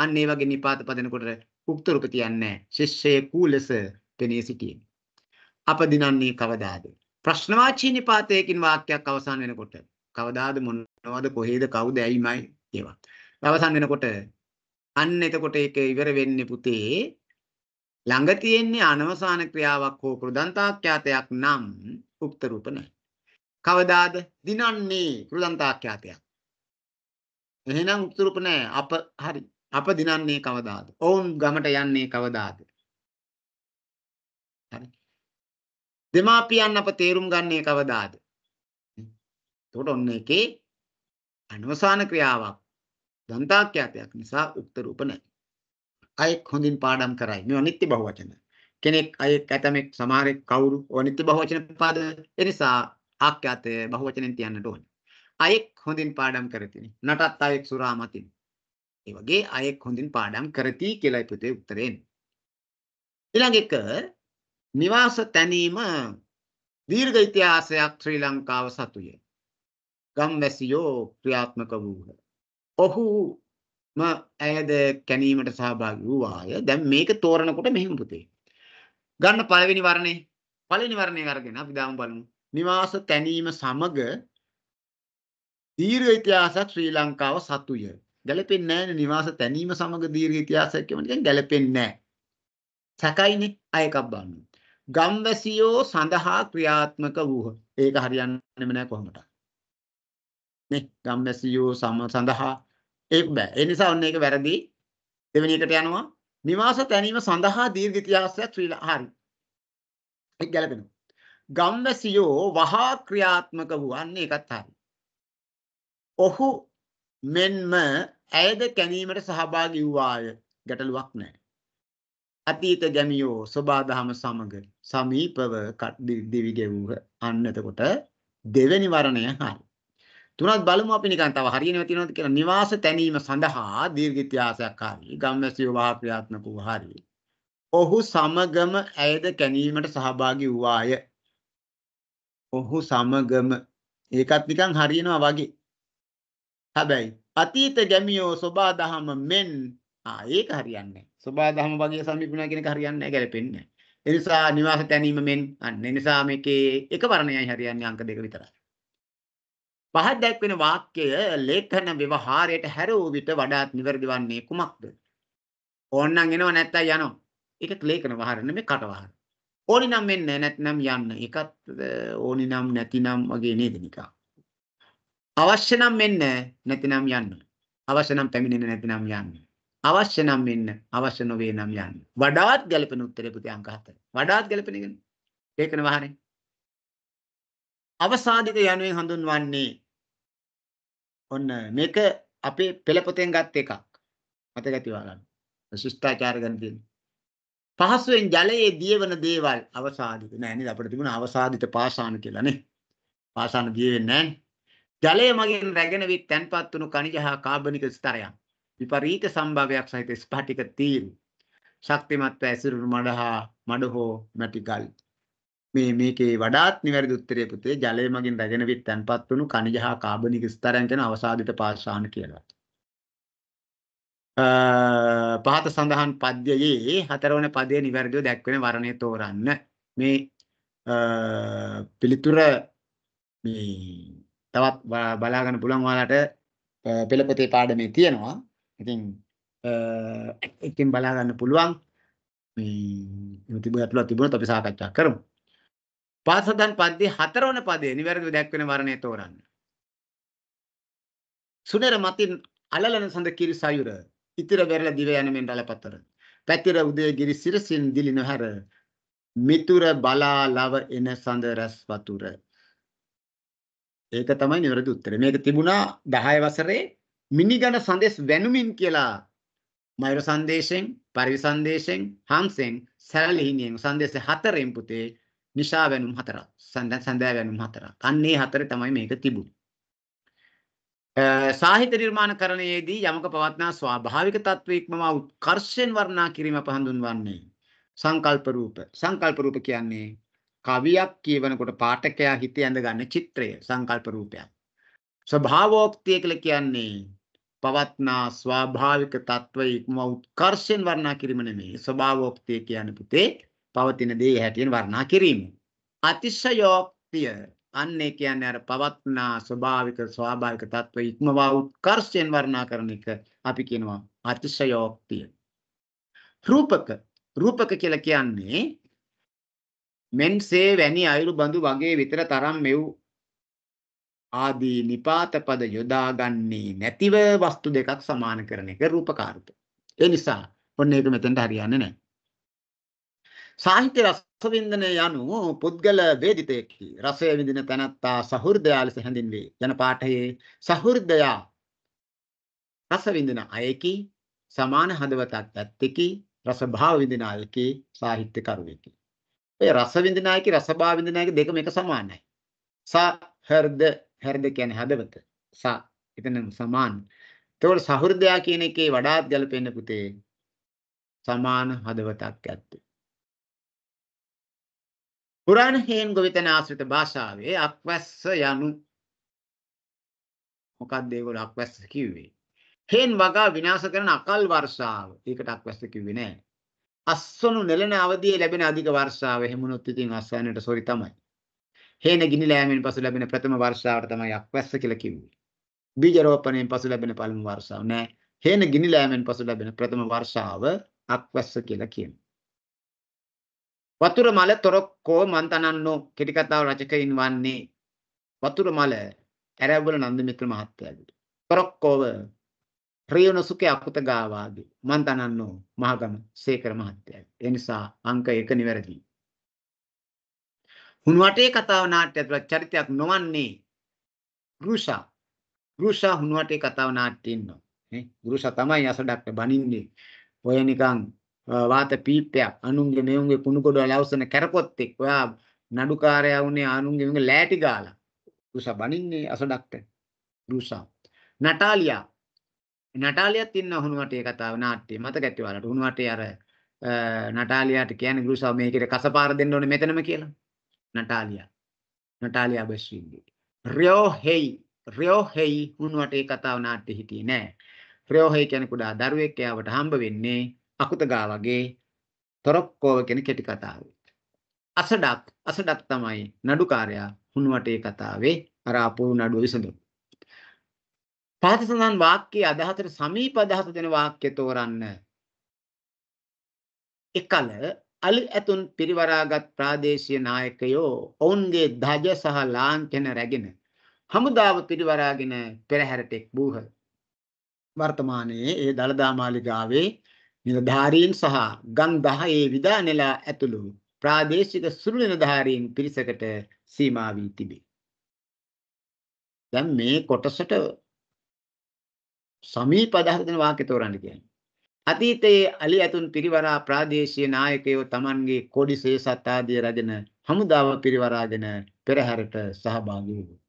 [SPEAKER 4] අන්න ඒ වගේ නිපාත පදනකොට උක්ත රූප තියන්නේ ශිෂ්‍යයෙකු ලෙස පෙනී සිටියෙමි. අප දිනන්නේ කවදාද? ප්‍රශ්නවාචී නිපාතයකින් වාක්‍යයක් අවසන් වෙනකොට කවදාද මොනවද කොහේද කවුද ඇයිමයි ඒවා. අවසන් වෙනකොට අන්න එතකොට ඒක ඉවර වෙන්නේ පුතේ ළඟ තියෙන්නේ අනවසාන ක්‍රියාවක් හෝ කෘදන්තාඛ්‍යාතයක් නම් උක්ත රූප නැහැ. කවදාද දිනන්නේ කෘදන්තාඛ්‍යාතයක්.
[SPEAKER 3] එහෙනම් උක්ත රූප නැහැ. අප හරි. අප දිනන්නේ කවදාද? ඔවුන් ගමට යන්නේ කවදාද? හරි. දෙමාපියන් අප තේරුම් ගන්නේ කවදාද? එතකොට ඔන්න එකේ
[SPEAKER 4] අනවසාන ක්‍රියාවක් දන්තාඛ්‍යාතයක් නිසා උක්ත රූප නැහැ. අයෙක් හොඳින් පාඩම් කරයි. මේවා නිත්‍ය බහුවචන. කෙනෙක් අයෙක් ඇතමෙක් සමහරෙක් කවුරු ඔය නිත්‍ය බහුවචන පාද. ඒ නිසා ආඛ්‍යාතය බහුවචනෙන් තියන්නට ඕනේ. අයෙක් හොඳින් පාඩම් කරතිනි. නටත් අයෙක් සුරාමතිනි. ඒ වගේ අයෙක් හොඳින් පාඩම් කරති කියලා පුතේ උත්තරේ එන්නේ. ඊළඟ එක නිවාස තැනීම දීර්ඝ ඉතිහාසයක් ශ්‍රී ලංකාව සතුය. ගම්වැසියෝ ක්‍රියාත්මක වූහ. ඔහු ම ඇයද කැණීමට සහභාගී වූවාය. දැන් මේක තෝරනකොට මෙහෙම පුතේ. ගන්න පළවෙනි වර්ණේ. පළවෙනි වර්ණේ අරගෙන අපි දාමු බලමු. නිවාස තැනීම සමග දීර්ඝ ඉතිහාසයක් ශ්‍රී ලංකාව සතුය. ගැලපෙන්නේ නැහැ නිවාස තැනීම සමග දීර්ඝ ඉතිහාසයක් කියවන එක ගැලපෙන්නේ නැහැ. සැකයිනේ අය එකක් බලන්න. ගම්වැසියෝ සඳහා ක්‍රියාත්මක වූහ. ඒක හරියන්නේම නැහැ කොහොමද? නේ ගම්වැසියෝ සඳහා ඒක බෑ. ඒ නිසා ඔන්න ඒක වැරදි. දෙවෙනි එකට යනවා. නිවාස තැනීම සඳහා දීර්ඝ ඉතිහාසයක් ශ්‍රී හරි. ඒක ගැලපෙනවා. ගම්වැසියෝ වහා ක්‍රියාත්මක වූන්නේ ඒකත් හරි. ඔහු මෙන්ම ඇයද කැණීමට සහභාගී වූවාය ගැටලුවක් නැහැ. අතීත ගැමියෝ සබාදහම සමග සමීපව දිවි ගෙවූහ. අන්න එතකොට දෙවෙනි වරණය හරි. තුනත් බලමු අපි නිකන් තව හරියනවා තියනවාද කියලා නිවාස තැනීම සඳහා දීර්ඝ ඉතිහාසයක් ආවේ ගම්වැසියෝ වහා ක්‍රියාත්මක වූ හරියි. ඔහු සමගම ඇයද කැණීමට සහභාගී වූාය.
[SPEAKER 3] ඔහු සමගම ඒකත් නිකන් හරියනවා වගේ. හැබැයි අතීත ගැමියෝ සබා දහම මෙන් ආ ඒක හරියන්නේ
[SPEAKER 4] සබා දහම වගේ සමීපුණා කියන එක හරියන්නේ නැහැ ගැලපෙන්නේ. ඒ නිසා නිවාස තැනීම මෙන් අන්න ඒ නිසා මේකේ එක වර්ණයයි හරියන්නේ අංක දෙක විතරයි. පහත් දැක්වෙන වාක්‍යය ලේඛන ව්‍යවහාරයට හැර වූ විට වඩාත් නිවැරදි වන්නේ කුමක්ද? ඕන්නම් එනවා නැත්තම් යනවා. ඒක ලේඛන වහර නෙමෙයි කටවහර. ඕනි නම් එන්න නැත්නම් යන්න. ඒකත් ඕනි නම් නැතිනම් වගේ නේද නිකන්. අවශ්‍ය නම් එන්න නැතිනම් යන්න. අවශ්‍ය නම් පැමිණෙන්න නැතිනම් යන්න. අවශ්‍ය නම් එන්න අවශ්‍ය නොවේ නම් යන්න. වඩාත් ගැළපෙන උත්තරේ පුතේ අංක 4. වඩාත් ගැළපෙන එක. ඒකන වහනේ.
[SPEAKER 3] අවසාධිත යනුවෙන් හඳුන්වන්නේ ඔන්න මේක අපේ පෙළපොතෙන් ගත් එකක් මතක තියා ගන්න. ශිෂ්ටාචාර
[SPEAKER 4] ගැන තියෙන. පහසුවෙන් ජලයේ දියවන දේවල් අවසාධිත නෑ නේද අපිට තිබුණා අවසාධිත පාෂාණ කියලා නේ. පාෂාණ දිය වෙන්නේ නෑනේ. ජලය මගින් රැගෙන වී තැන්පත් වුණු කණිජ හා කාබනික ස්තරයන් විපරීත සම්භාවයක් සහිත ස්පටික තීරු ශක්තිමත්ව ඇසිරුණු මඩ හා මඩ හෝ මැටි ගල් මේ මේකේ වඩාත් නිවැරදි උත්තරය පුතේ ජලය මගින් රැගෙන විත් තැන්පත් වුණු කණිජ හා කාබනික ස්තරයන් කියන අවසාදිත පාෂාණ කියලා. පහත සඳහන් පද්‍යයේ හතරවන පදයේ නිවැරදිව දැක්වෙන වර්ණය තෝරන්න. මේ පිළිතුර මේ තවත් බලාගන්න පුළුවන් ඔයාලට පෙළපොතේ පාඩමේ තියෙනවා. ඉතින් එකෙන් බලා ගන්න පුළුවන්
[SPEAKER 3] මේ
[SPEAKER 4] තිබුණා තුලා තිබුණත් අපි සාකච්ඡා කරමු. පාසදන් පද්දේ හතරවන පදේ නිවැරදිව දැක්වෙන වර්ණය තෝරන්න. සුනර මතින් අලලන සඳ කිරි සයුර ඉතිර වෙරළ දිව යන මෙන් රළපතර පැතිර උදේ ගිරි සිරසින් දිලි නොහැර මිතුර බලා ලව එන සඳ රැස් වතුර ඒක තමයි නිවැරදි උත්තරේ මේක තිබුණා 10 වසරේ මිනිගණ සංදේශ වැනුමින් කියලා මයුර සංදේශෙන් පරිවි සංදේශෙන් හම්සෙන් සරල හිමියෙන් සංදේශ හතරෙන් පුතේ නිසා වැනුම් හතරක්. සඳ සඳෑ වැනුම් හතරක්. අන්න ඒ හතරේ තමයි මේක තිබුණේ. සාහිත්‍ය නිර්මාණකරණයේදී යමක පවත්නා ස්වාභාවික තත්වයක්මම උත්කර්ෂයෙන් වර්ණනා කිරීම පහඳුන්වන්නේ සංකල්ප රූප. සංකල්ප රූප කියන්නේ කවියක් කියවනකොට පාඨකයා හිතේ ඇඳගන්න චිත්‍රය සංකල්ප රූපයක්. ස්වභාවෝක්තිය කියලා කියන්නේ පවත්නා ස්වාභාවික තත්වයක්ම උත්කර්ෂයෙන් වර්ණනා කිරීම නෙමෙයි. ස්වභාවෝක්තිය කියන්නේ පුතේ පවතින දේ හැටියෙන් වර්ණනා කිරීම. අතිශයෝක්තිය අන්නේ කියන්නේ අර පවත්නා ස්වභාවික ස්වාභාවික තත්ත්ව ඉක්මවා උත්කර්ෂයෙන් වර්ණනා කරන එක අපි කියනවා අතිශයෝක්තිය. රූපක රූපක කියලා කියන්නේ මෙන්සේ වැනි අයුරු බඳු වගේ විතර තරම් මෙව් ආදී නිපාත පද යොදාගන්නේ නැතිව වස්තු දෙකක් සමාන කරන එක රූපකාරූප. ඒ නිසා ඔන්න ඒක මෙතෙන්ට හරියන්නේ නැහැ. සාහිත්‍ය රසවින්දනය යනු පුද්ගල වේදිතයකි. රසය විඳින තැනැත්තා සහෘදයා ලෙස හැඳින්වේ. යන පාඨයේ සහෘදයා රස විඳින අයකි, සමාන හදවතක් ඇත්තෙකි, රස භාව විඳින අයකි, සාහිත්‍යකරුවෙකි. ඔය රස විඳින අයකි, රස භාව විඳින අයකි දෙකම එක සමානයි. සහෘද හෘද කියන්නේ හදවත. ස එතන සමාන. ඒතකොට සහෘදයා කියන එකේ වඩාත් ගැලපෙන්න පුතේ
[SPEAKER 3] සමාන හදවතක් ඇත්තේ. පුරාණ හේන් ගොවිතැන ආශ්‍රිත භාෂාවේ අක්වැස්ස යනු මොකක්ද
[SPEAKER 4] ඒගොල්ලෝ අක්වැස්ස කිව්වේ? හේන් වගා විනාශ කරන අකල් වර්ෂාව. ඒකට අක්වැස්ස කිව්වේ නෑ. අස්සනු නෙළන අවධියේ ලැබෙන අධික වර්ෂාව එහෙමනොත් ඉතින් අස්සන්නට සොරි තමයි. හේන ගිනි ලෑමෙන් පසු ලැබෙන ප්‍රථම වර්ෂාවට තමයි අක්වැස්ස කියලා කිව්වේ. බීජ රෝපණයෙන් පසු ලැබෙන පළමු වර්ෂාව නෑ. හේන ගිනි ලෑමෙන් පසු ලැබෙන ප්‍රථම වර්ෂාව අක්වැස්ස කියලා කියනවා. වතුර මල තොරක්කෝ මන්තනන්නෝ කෙටි කතාව රචකයින් වන්නේ වතුර මල ඇරැව්වල නන්දමිත්‍ර මහත්තයාගේ තොරක්කෝව ප්‍රියුණු සුඛේ අකුත ගාවාගේ මන්තනන්නෝ මහගම සේකර මහත්තයාගේ ඒ නිසා අංක 1 නිවැරදි හුණුවටේ කතාව නාට්‍ය ඇතුළත් චරිතයක් නොවන්නේ රුෂා රුෂා හුණුවටේ කතාව නාට්‍යයේ ඉන්නවා නේ රුෂා තමයි අසඩක්ට බනින්නේ ඔය නිකන් වාත පීඩ්පයක් අනුන්ගේ මෙවුන්ගේ කුණු කොටවල අවසන කරපොත් එක් ඔයා නඩුකාරයා වුණේ අනුන්ගේ මෙවුන්ගේ ලෑටි ගාලා රුසා බනින්නේ අසඩක්ට රුසා නටාලියා නටාලියත් ඉන්න හුණු වටේ කතාව නාට්‍ය මතක ඇති ඔයාලට හුණු වටේ අර නටාලියාට කියන්නේ රුසා මේකේ කසපාර දෙන්න ඕනේ මෙතනම කියලා නටාලියා නටාලියා බස්වින්ගේ රයෝ හේයි රයෝ හේයි හුණු වටේ කතාව නාට්‍ය හිටියේ නෑ රයෝ හේයි කියන්නේ කුඩා දරුවෙක් එයාවට හම්බ වෙන්නේ අකුතගා වගේ තොරොක්කෝව කියන කෙටි කතාව. අසඩක් අසඩක් තමයි නඩුකාරයා හුණුවටේ කතාවේ අර අපූර්ව නඩුව විසඳුනේ. පහත සඳහන් වාක්‍යයේ අදහසට සමීප අදහස දෙන වාක්‍ය තෝරන්න. එකල අලි ඇතුන් පිරිවරාගත් ප්‍රාදේශීය නායකයෝ ඔවුන්ගේ ධජ සහ ලාංඡන රැගෙන හමුදාව පිරිවරාගෙන පෙරහැරට එක් වූහ. වර්තමානයේ ඒ දළදා මාලිගාවේ නිලධාරීන් සහ ගම් 10 විධානෙලා ඇතුළු ප්‍රාදේශික සුළු නිලධාරීන් පිරිසකට
[SPEAKER 3] සීමා වී තිබේ. දැන් මේ කොටසට සමීප අදහස් දෙන වාක්‍ය තෝරන්න කියන්නේ. අතීතයේ අලි ඇතුන්
[SPEAKER 4] පිරිවරා ප්‍රාදේශීය නායකයෝ Tamanගේ කොඩිසේ සත්තාදී රජන හමුදාව පිරිවරාගෙන පෙරහැරට සහභාගී වුණා.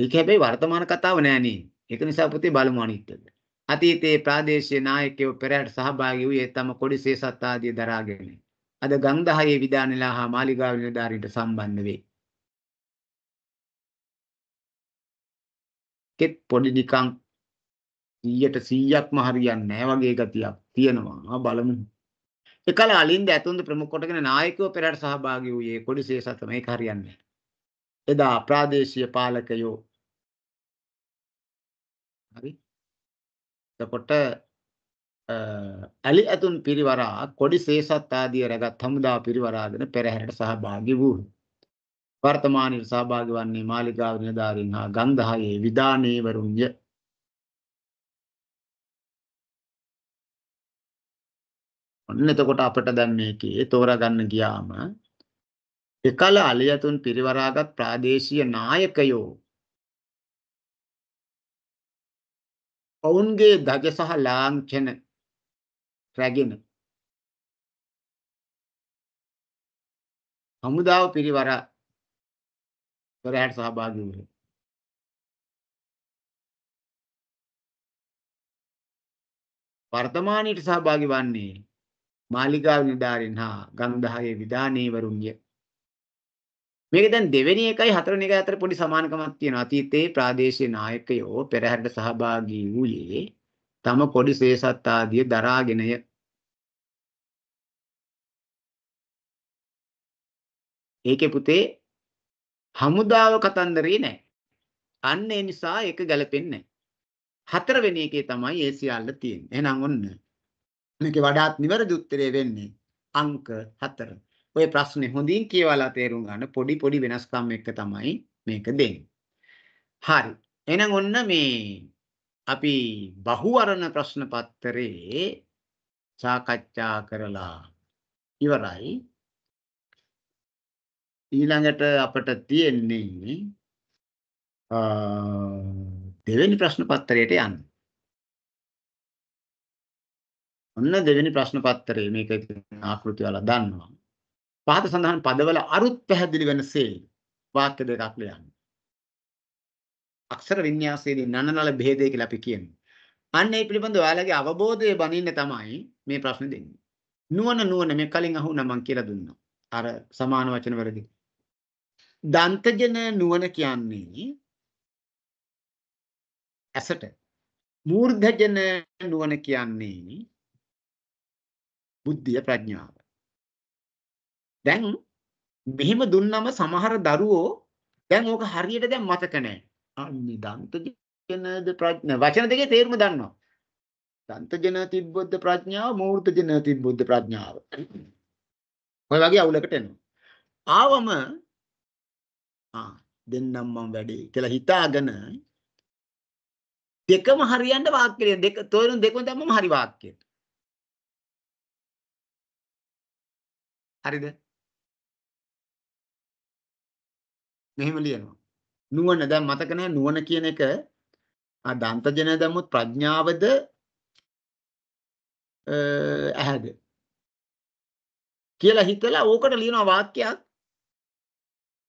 [SPEAKER 4] ඒක හැබැයි වර්තමාන කතාව නෑනේ. ඒක නිසා පුතේ බලමු අනිත් එක. අතීතයේ ප්‍රාදේශීය නායකයෝ පෙරහැර සහභාගී වූයේ තම කොඩිසේ සත්තාදිය දරාගෙන. අද ගංගාහයේ විධානලා හා
[SPEAKER 3] මාලිගාව නිලධාරීන්ට සම්බන්ධ වේ. කෙත් පොඩි නිකන් 100ට 100ක්ම හරියන්නේ නැහැ වගේ ගතියක් තියෙනවා
[SPEAKER 4] බලමු. එකල අලින්ද ඇතුන්ද ප්‍රමුඛ කොටගෙන නායකයෝ පෙරහැර සහභාගී
[SPEAKER 3] වූයේ කොඩිසේ සත මේක හරියන්නේ එදා ප්‍රාදේශීය පාලකයෝ හරි එතකොට ඇලි ඇතුන් පිරිවරා කොඩි ශේෂත් ආදී රැගත් හමුදා පිරිවරාගෙන පෙරහැරට සහභාගී වූහ. වර්තමානයේ සහභාගී වන්නේ මාලිගාව නිලධාරීන් හා ගන්ධහයේ විධානීවරුන්ය. ඔන්න එතකොට අපිට දැන් මේකේ තෝරා ගන්න ගියාම එකල අලියතුන් පිරිවරාගත් ප්‍රාදේශීය නායකයෝ ඔවුන්ගේ දජ සහ ලාංඡන
[SPEAKER 1] රැගෙන හමුදාව පිරිවර පෙරහැර සහභාගී වුණා.
[SPEAKER 3] වර්තමානයේ සහභාගී වන්නේ මාලිගාව නිලධාරීන් හා ගංගාහයේ විධානීවරුන්ය.
[SPEAKER 4] මේක දැන් දෙවෙනි එකයි හතරවෙනි එකයි අතර පොඩි සමානකමක් තියෙනවා. අතීතයේ ප්‍රාදේශීය
[SPEAKER 3] නායකයෝ පෙරහැරට සහභාගී වූයේ තම පොඩි ශේෂත් ආදිය දරාගෙනය.
[SPEAKER 4] ඒකේ පුතේ හමුදාව කතන්දරේ නැහැ. අන්න ඒ නිසා ඒක ගැලපෙන්නේ නැහැ. හතරවෙනි එකේ තමයි ඒ සියල්ල තියෙන්නේ. එහෙනම් ඔන්න මේකේ වඩාත් නිවැරදි උත්තරේ වෙන්නේ අංක 4. ওই ප්‍රශ්නේ හොඳින් කියවලා තේරුම් ගන්න පොඩි පොඩි වෙනස්කම් එක්ක තමයි මේක දෙන්නේ. හරි. එහෙනම් ඔන්න මේ අපි බහුවරණ ප්‍රශ්න පත්‍රයේ
[SPEAKER 3] සාකච්ඡා කරලා ඉවරයි. ඊළඟට අපට තියෙන්නේ දෙවෙනි ප්‍රශ්න පත්‍රයට යන්න. ඔන්න දෙවෙනි ප්‍රශ්න පත්‍රයේ මේක ආකෘති වල දන්නවා. පහත සඳහන් පදවල
[SPEAKER 4] අරුත් පැහැදිලි වෙනසේ වාක්‍ය දෙකක් ලියන්න. අක්ෂර වින්‍යාසයේදී නනනල භේදය කියලා අපි කියමු. අන්න ඒ පිළිබඳ ඔයාලගේ අවබෝධය බනින්න තමයි මේ ප්‍රශ්නේ දෙන්නේ. නුවණ නුවණ මේ කලින් අහුණා මං කියලා දුන්නා. අර සමාන
[SPEAKER 3] වචන වලදී. දන්තජන නුවණ කියන්නේ ඇසට. මූර්ධජන නුවණ කියන්නේ බුද්ධිය ප්‍රඥාව. දැන් මෙහෙම දුන්නම සමහර දරුවෝ දැන් ඕක හරියට දැන් මතක නැහැ. අනිදන්ත
[SPEAKER 4] ජනද ප්‍රඥා වචන දෙකේ තේරුම දන්නවා. දන්ත ජන තිබ්බොද්ද
[SPEAKER 3] ප්‍රඥාව, මූර්ත ජන තිබ්බොද්ද ප්‍රඥාව. ඔය වගේ අවුලකට එනවා. ආවම ආ දෙන්නම් මම වැඩේ කියලා හිතාගෙන
[SPEAKER 4] දෙකම හරියන්න වාක්‍යය දෙක තෝරන දෙකම දැම්මම හරි වාක්‍යයට.
[SPEAKER 1] හරිද?
[SPEAKER 3] මෙහෙම ලියනවා. නුවණ දැන් මතක නැහැ නුවණ කියන එක ආ දන්තජන දැම්මුත් ප්‍රඥාවද ඇහැද කියලා හිතලා ඕකට ලියනවා වාක්‍යයක්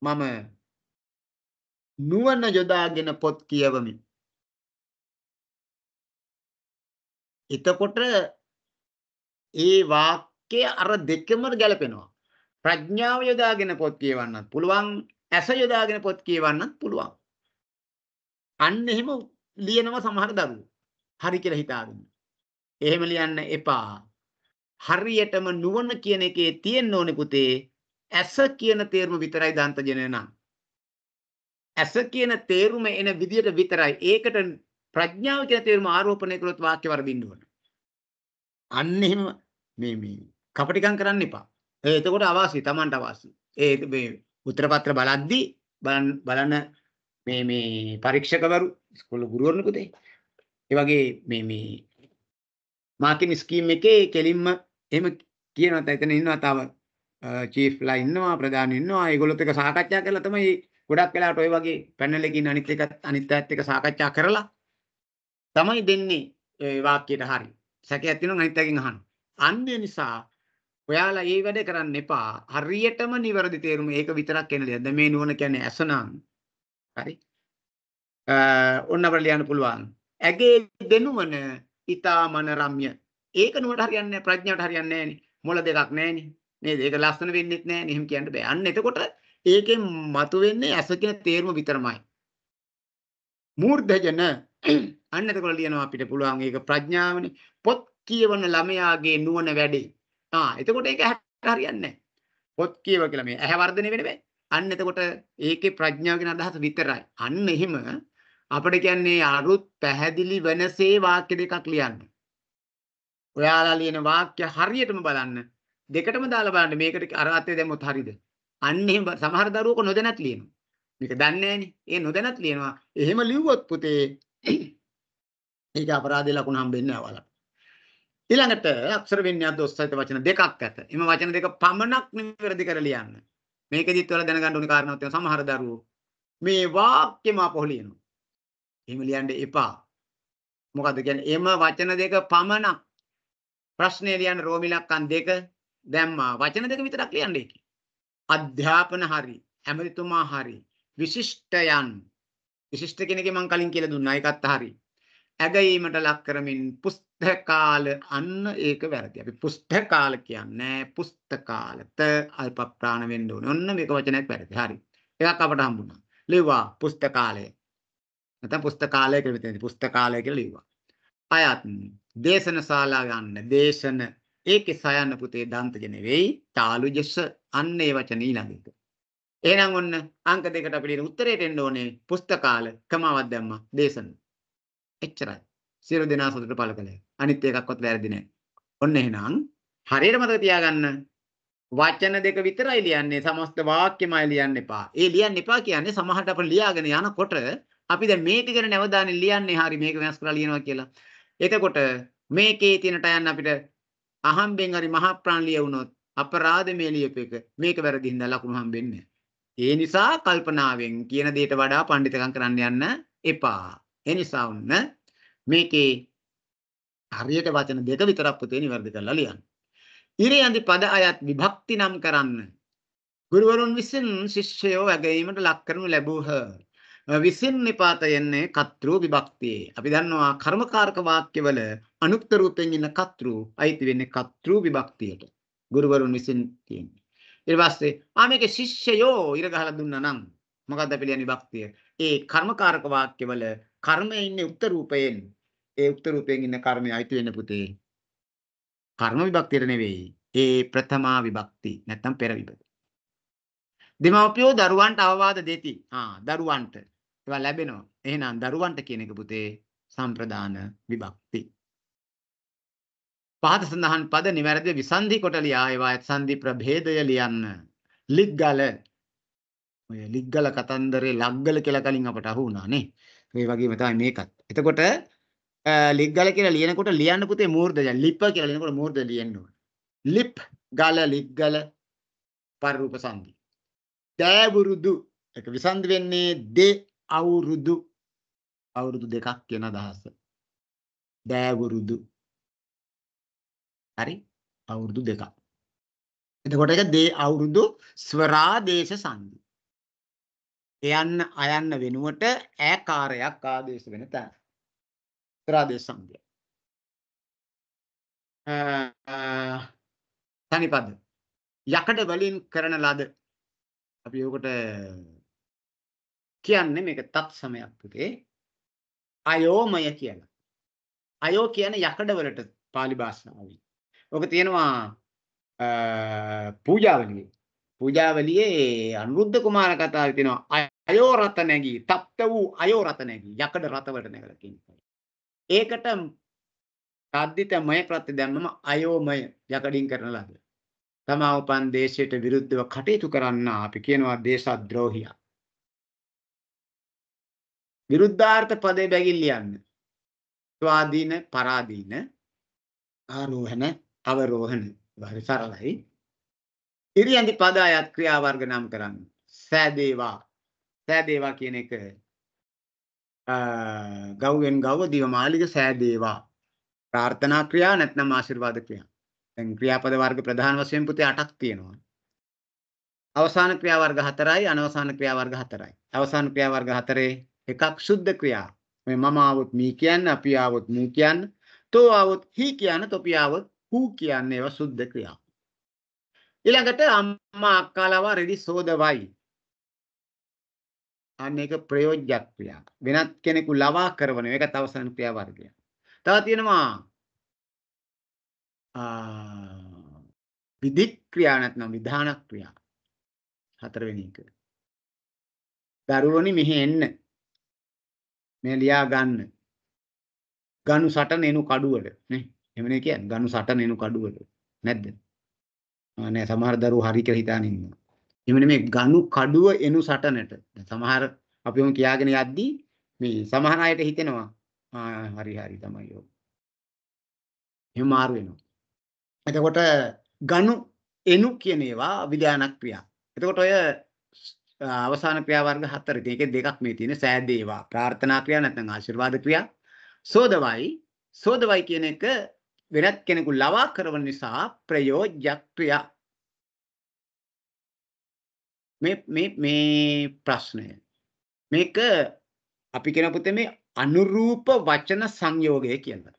[SPEAKER 3] මම නුවණ යොදාගෙන පොත් කියවමි. එතකොට ඒ වාක්‍ය අර දෙකම ගැලපෙනවා. ප්‍රඥාව යොදාගෙන
[SPEAKER 4] පොත් කියවන්නත් පුළුවන් ඇස යොදාගෙන පොත් කියවන්නත් පුළුවන්. අන්න එහෙම ලියනවා සමහර දරුවෝ. හරි කියලා හිතාගෙන. එහෙම ලියන්න එපා. හරියටම නුවණ කියන එකේ තියෙන්න ඕනේ පුතේ ඇස කියන තේරුම විතරයි දන්තජන නම්. ඇස කියන තේරුම එන විදියට විතරයි. ඒකට ප්‍රඥාව කියන තේරුම ආරෝපණය කළොත් වාක්‍ය වර්ධින්න ඕන. අන්න එහෙම මේ මේ කපටිකම් කරන්න එපා. එතකොට අවාසි Tamanට අවාසි. ඒ මේ උත්තරපත්‍ර බලද්දී බලන මේ මේ පරීක්ෂකවරු ඉස්කෝල ගුරුවරණු පුතේ ඒ වගේ මේ මේ මාකින් ස්කීම් එකේ කෙලින්ම එහෙම කියනවා එතන ඉන්නවා තව චීෆ්ලා ඉන්නවා ප්‍රධාන ඉන්නවා ඒගොල්ලොත් එක්ක සාකච්ඡා කරලා තමයි ගොඩක් වෙලාවට ওই වගේ පැනල් එකකින් අනිත් එකත් අනිත් අයත් එක්ක සාකච්ඡා කරලා තමයි දෙන්නේ ඒ වාක්‍යයට හරිය සැකයක් තියෙනවා අනිත් අයගෙන් අහන්න. අන්න නිසා ඔයාලා ඒ වැඩ කරන්න එපා. හරියටම නිවැරදි තේරුම ඒක විතරක් එන දෙයක්. දැන් මේ නුවණ කියන්නේ ඇස නම්. හරි. ඔන්න අපිට ලියන්න පුළුවන්. ඇගේ දෙනුවන ඊතා මනරම්‍ය. ඒක නුවණට හරියන්නේ නැහැ. ප්‍රඥාවට හරියන්නේ නැහැ මොළ දෙකක් නැහැ නේද? ඒක ලස්සන වෙන්නෙත් නැහැ නේ. එහෙම කියන්න බෑ. අන්න එතකොට ඒකෙන් මතුවෙන්නේ ඇස කියන තේරුම විතරමයි. මූර්ධජන අන්න එතකොට ලියනවා අපිට පුළුවන් ඒක ප්‍රඥාවනේ. පොත් කියවන ළමයාගේ නුවණ වැඩේ. ආ එතකොට ඒක ඇහැට හරියන්නේ නැහැ. පොත් කියව කියලා මේ ඇහැ වර්ධනය වෙන්නේ නැහැ. අන්න එතකොට ඒකේ ප්‍රඥාව කියන අදහස විතරයි. අන්න එහෙම අපිට කියන්නේ අරුත් පැහැදිලි වෙනසේ වාක්‍ය දෙකක් ලියන්න. ඔයාලා ලියන වාක්‍ය හරියටම බලන්න. දෙකටම දාලා බලන්න මේකට අර අර්ථය දැම්මොත් හරියද? අන්න එහෙම සමහර දරුවෝ නොදැනත් ලියනවා. මේක දන්නේ නැහනේ. ඒ නොදැනත් ලියනවා. එහෙම ලිව්වොත් පුතේ ඒක අපරාධේ ලකුණු හම්බෙන්නේ නැහැ ඔයාලට. ඊළඟට අක්ෂර විඤ්ඤාණ දෝෂ සහිත වචන දෙකක් ඇත. එම වචන දෙක පමණක් නිවැරදි කර ලියන්න. මේකෙදිත් ඔයාලා දැනගන්න ඕනේ කාරණාවක් තියෙනවා. සමහර දරුවෝ මේ වාක්‍යෙම අපොහ ලියනවා. එහෙම ලියන්න එපා. මොකද කියන්නේ එම වචන දෙක පමණක් ප්‍රශ්නේ ලියන්න රෝමි ලක්කම් දෙක දැම්මා. වචන දෙක විතරක් ලියන්න ඒකේ. අධ්‍යාපන හරි, ඇමතිතුමා හරි, විශිෂ්ටයන් විශිෂ්ට කෙනෙක්ගේ මම කලින් කියලා දුන්නා. ඒකත් හරි. ඇගීමට ලක් කරමින් පුස්තක පුස්තකාල අන්න ඒක වැරදි. අපි පුස්තකාල කියන්නේ පුස්තකාලත අල්ප ප්‍රාණ වෙන්න ඕනේ. ඔන්න මේක වචනයක් වැරදි. හරි. එකක් අපට හම්බුණා. ලිව්වා පුස්තකාලය. නැත්නම් පුස්තකාලය කියලා මෙතනදී පුස්තකාලය කියලා ලිව්වා. අයත් දේශන ශාලාව යන්න දේශන ඒකේ සයන්න පුතේ දන්තජ නෙවෙයි තාලුජස අන්න ඒ වචන ඊළඟට. එහෙනම් ඔන්න අංක දෙකට අපිට උත්තරයට එන්න ඕනේ පුස්තකාල කමාවක් දැම්මා දේශන. එච්චරයි. සියලු දෙනා සතුට පළ කළේ. අනිත් එකක්වත් වැරදි නැහැ. ඔන්න එහෙනම් හරියට මතක තියාගන්න වචන දෙක විතරයි ලියන්නේ සමස්ත වාක්‍යමයි ලියන්න එපා. ඒ ලියන්න එපා කියන්නේ සමහරට අපිට ලියාගෙන යනකොට අපි දැන් මේ ටිකට නැවදානේ ලියන්නේ හරි මේක වෙනස් කරලා ලියනවා කියලා. එතකොට මේකේ තියෙන ටයන් අපිට අහම්බෙන් හරි මහා ප්‍රාණ ලියවුනොත් අපරාධමේ ලියපෙක මේක වැරදි හින්දා ලකුණු හම්බෙන්නේ ඒ නිසා කල්පනාවෙන් කියන දේට වඩා පඬිතකම් කරන්න යන්න එපා. ඒ නිසා වුණ මේකේ හරියට වචන දෙක විතරක් පුතේ නිවැරදි කරලා ලියන්න. ඉරියන්දි පද අයත් විභක්ති නම් කරන්න. ගුරුවරුන් විසින් ශිෂ්‍යයෝ ඇගීමට ලක් කරනු ලැබූහ. විසින් නිපාත යන්නේ කත්රු විභක්තියේ. අපි දන්නවා කර්මකාරක වාක්‍යවල අනුක්ත රූපයෙන් ඉන්න කත්රු අයිති වෙන්නේ කත්රු විභක්තියට. ගුරුවරුන් විසින් තියෙන්නේ. ඊට පස්සේ ආ මේකේ ශිෂ්‍යයෝ ඉර ගහලා දුන්නා නම් මොකක්ද අපි ලියන්නේ විභක්තිය? ඒ කර්මකාරක වාක්‍යවල කර්මයේ ඉන්නේ උත්තර රූපයෙන් ඒ උක්ත රූපයෙන් ඉන්න කර්මය අයිති වෙන්න පුතේ. කර්ම විභක්තියට නෙවෙයි. ඒ ප්‍රථමා විභක්ති නැත්තම් පෙර විභක්ති. දෙමව්පියෝ දරුවන්ට අවවාද දෙති. ආ දරුවන්ට. ඒවා ලැබෙනවා. එහෙනම් දරුවන්ට කියන එක පුතේ සම්ප්‍රදාන විභක්ති. පහත සඳහන් පද නිවැරදි විසන්ධි කොට ලියා ඒවා සංදි ප්‍රභේදය ලියන්න. ලිග්ගල ඔය ලිග්ගල කතන්දරේ ලග්ගල කියලා කලින් අපට අහු වුණා නේ. ඒ වගේම තමයි මේකත්. එතකොට ලිප් ගල කියලා ලියනකොට ලියන්න පුතේ මූර්ධ දැන් ලිප් කියලා ලියනකොට මූර්ධ ලියන්න ඕන. ලිප් ගල ලිප් ගල පරූප සංදි.
[SPEAKER 3] දෑවුරුදු ඒක විසන්දි වෙන්නේ දේ අවුරුදු අවුරුදු දෙකක් කියන අදහස. දෑවුරුදු. හරි අවුරුදු දෙකක්. එතකොට ඒක දේ අවුරුදු ස්වරාදේශ සංදි. එයන්න අයන්න වෙනුවට ඈකාරයක් ආදේශ වෙන තැන. රාදේ සංගය. තනිපද යකඩ වලින් කරන ලද
[SPEAKER 4] අපි ඔකට කියන්නේ මේක තත්සමයක් පුතේ අයෝමය කියලා. අයෝ කියන යකඩ වලට pāli භාෂාවෙන්. ඔක තියෙනවා පූජාවලියේ. පූජාවලියේ අනුරුද්ධ කුමාර කතාවේ තියෙනවා අයෝ රත නැගී, තප්ත වූ අයෝ රත නැගී, යකඩ රත වලට නැගලා කියන එකයි. ඒකට අද්දිතමය ප්‍රත්‍ය දැම්මම අයෝමය යකඩින් කරන ලද. තමා උපන් දේශයට විරුද්ධව කටයුතු කරන්න
[SPEAKER 3] අපි කියනවා දේශද්‍රෝහියා. විරුද්ධාර්ථ පදේ බැගින් ලියන්න. ස්වාධීන පරාදීන ආරෝහණ
[SPEAKER 4] අවරෝහණ හරි සරලයි. ඉරියන්දි පද අයත් ක්‍රියා වර්ග නම් කරන්න. සෑදේවා සෑදේවා කියන එක ගව්ෙන් ගව දිව මාලිග සෑදේවා ප්‍රාර්ථනා ක්‍රියා නැත්නම් ආශිර්වාද ක්‍රියා දැන් ක්‍රියාපද වර්ග ප්‍රධාන වශයෙන් පුතේ 8ක් තියෙනවා අවසාන ක්‍රියා වර්ග 4යි අනවසාන ක්‍රියා වර්ග 4යි අවසාන ක්‍රියා වර්ග 4ේ එකක් සුද්ධ ක්‍රියා මේ මම ආවොත් මී කියන්න අපි ආවොත් මූ කියන්න තෝ ආවොත් හි කියන්න තොපි ආවොත් හූ කියන්න ඒවා සුද්ධ ක්‍රියා ඊළඟට අම්මා අක්කාලාව රෙදි සෝදවයි අන්න ඒක ප්‍රයෝජ්‍යයක් ක්‍රියා. වෙනත් කෙනෙකු ලවා කරන ඒකත් අවසන් ක්‍රියා වර්ගයක්. තව තියෙනවා
[SPEAKER 3] විදික් ක්‍රියා නැත්නම් විධාන ක්‍රියා. හතරවෙනි එක. දරුවනි මෙහි එන්න. මේ ලියා ගන්න. ගනු සටන එනු කඩුවල නේ. එහෙමනේ කියන්නේ. ගනු සටන
[SPEAKER 4] එනු කඩුවල. නැද්ද? නෑ සමහර දරුවෝ හරි කියලා හිතාන ඉන්නවා. එහෙම නෙමෙයි ගනු කඩුව එනු සටනට. සමහර අපිම කියාගෙන යද්දී මේ සමහර අයට හිතෙනවා හරි හරි තමයි ඔය. එහෙම මාරු වෙනවා. එතකොට ගනු එනු කියන ඒවා විද්‍යාන ක්‍රියා. එතකොට ඔය අවසාන ක්‍රියා වර්ග හතර. ඉතින් ඒකේ දෙකක් මේ තියෙන සෑදේවා. ප්‍රාර්ථනා ක්‍රියා නැත්නම් ආශිර්වාද ක්‍රියා. සෝදවයි සෝදවයි කියන එක වෙනත් කෙනෙකු ලවා
[SPEAKER 3] කරන නිසා ප්‍රයෝජ්‍ය ක්‍රියා මේ මේ මේ ප්‍රශ්නය. මේක අපි කියන පුතේ මේ
[SPEAKER 4] අනුරූප වචන සංයෝගය කියලා.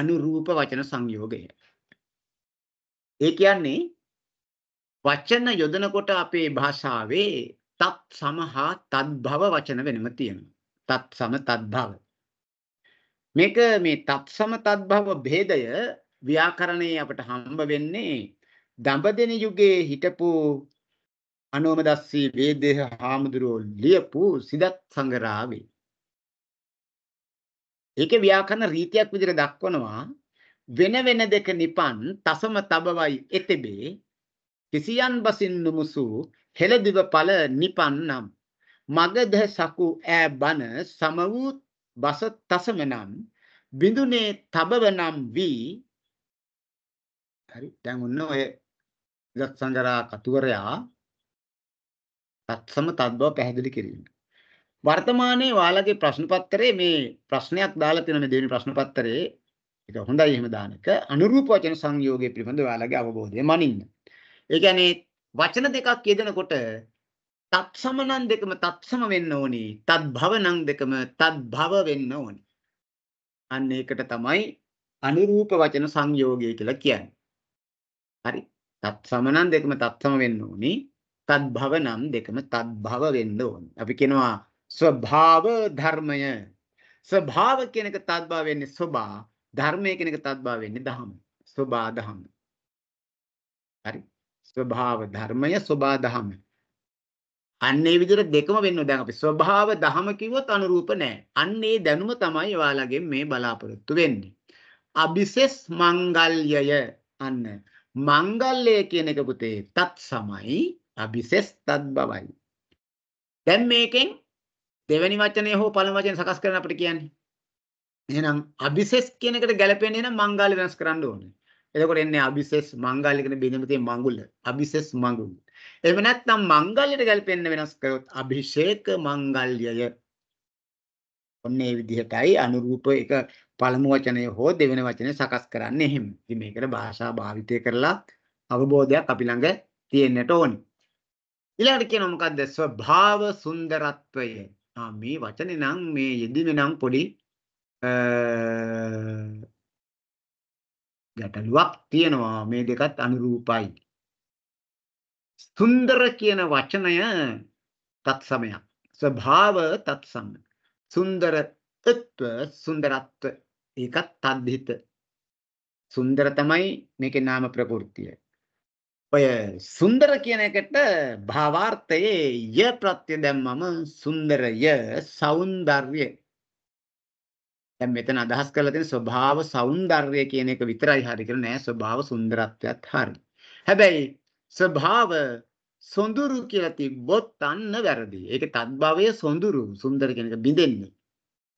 [SPEAKER 4] අනුරූප වචන සංයෝගය. ඒ කියන්නේ වචන යොදනකොට අපේ භාෂාවේ තත් සමහා තත්භව වචන වෙනම තියෙනවා. තත් සම තත්භව. මේක මේ තත් සම තත්භව ભેදය ව්‍යාකරණයේ අපට හම්බ වෙන්නේ දඹදෙන යුගයේ හිටපු අනෝමදස්සී වේදේහ හාමුදුරුවෝ ලියපු සිදත් සංගරාවේ ඒකේ ව්‍යාකරණ රීතියක් විදිහට දක්වනවා වෙන වෙන දෙක නිපන් තසම තබවයි එතෙබේ කිසියන් බසින් නුමුසු හෙළදිව ඵල නිපන් නම් මගධ සකු ඈ බන සම වූ බස තසම නම් බිඳුනේ තබව නම් වී හරි දැන් ඔන්න ඔය ඉලක්සංජරා කතුවරයා තත්සම තත්බව පැහැදිලි කිරීම. වර්තමානයේ ඔයාලගේ ප්‍රශ්න පත්‍රයේ මේ ප්‍රශ්නයක් දාලා තියෙන මේ දෙවෙනි ප්‍රශ්න පත්‍රයේ ඒක හොඳයි එහෙම දාන එක අනුරූප වචන සංයෝගයේ පිළිබඳ ඔයාලගේ අවබෝධය මනින්න. ඒ කියන්නේ වචන දෙකක් කියදෙනකොට තත්සමනම් දෙකම තත්සම වෙන්න ඕනි. තත්භවනම් දෙකම තත්භව වෙන්න ඕනි. අන්න ඒකට තමයි අනුරූප වචන සංයෝගය කියලා කියන්නේ. හරි. තත්සමනම් දෙකම තත්සම වෙන්න ඕනි. තත්භව නම් දෙකම තත්භව වෙන්න ඕනේ. අපි කියනවා ස්වභාව ධර්මය. ස්වභාව කියන එක තත්භව වෙන්නේ සබා, ධර්මය කියන එක තත්භව වෙන්නේ දහම. සබා දහම. හරි. ස්වභාව ධර්මය සබා දහම. අන්න ඒ විදිහට දෙකම වෙන්න දැන් අපි ස්වභාව දහම කිව්වොත් අනුරූප නැහැ. අන්න ඒ දැනුම තමයි ඔයාලගේ මේ බලාපොරොත්තු වෙන්නේ. අபிසෙස් මංගල්‍යය අන්න මංගල්‍යය කියන එක පුතේ තත් සමයි අභිසෙස් තත් බවයි. දැන් මේකෙන් දෙවැනි වචනය හෝ පළමු වචනේ සකස් කරන අපිට කියන්නේ. එහෙනම් අභිසෙස් කියන එකට ගැලපෙන්නේ නම් මංගල්‍ය වෙනස් කරන්න ඕනේ. එතකොට එන්නේ අභිසෙස් මංගල්‍ය කියන බිඳෙම තියෙන මඟුල. අභිසෙස් මඟුල. එහෙම නැත්නම් මංගල්‍යයට ගැලපෙන්න වෙනස් කරොත් අභිෂේක මංගල්‍යය. ඔන්න ඒ විදිහටයි අනුරූප එක පළමු වචනය හෝ දෙවෙනි වචනේ සකස් කරන්නේ එහෙම. ඉතින් මේකට භාෂා භාවිතය කරලා අවබෝධයක් අපි ළඟ තියෙන්නට ඕනේ. ඊළඟට කියනවා මොකද්ද ස්වභාව සුන්දරත්වය. ආ මේ වචනේ නම් මේ යෙදීමේ
[SPEAKER 3] නම් පොඩි ගැටලුවක් තියෙනවා මේ දෙකත් අනුරූපයි. සුන්දර කියන
[SPEAKER 4] වචනය තත්සමයක්. ස්වභාව තත්සම. සුන්දරත්ව සුන්දරත්ව ඒකත් තද්දිත. සුන්දර තමයි මේකේ නාම ප්‍රකෘතිය. ඔය සුන්දර කියන එකට භාවාර්ථයේ ය ප්‍රත්‍ය දැම්මම සුන්දරය సౌందර්ය දැන් මෙතන අදහස් කරලා තියෙන ස්වභාව సౌందර්ය කියන එක විතරයි හරි කියලා නෑ ස්වභාව සුන්දරත්වයත් හරි. හැබැයි ස්වභාව සොඳුරු කියලා තිබ්බොත් අන්න වැරදි. ඒකේ තත්භවය සොඳුරු සුන්දර කියන එක බිඳෙන්නේ.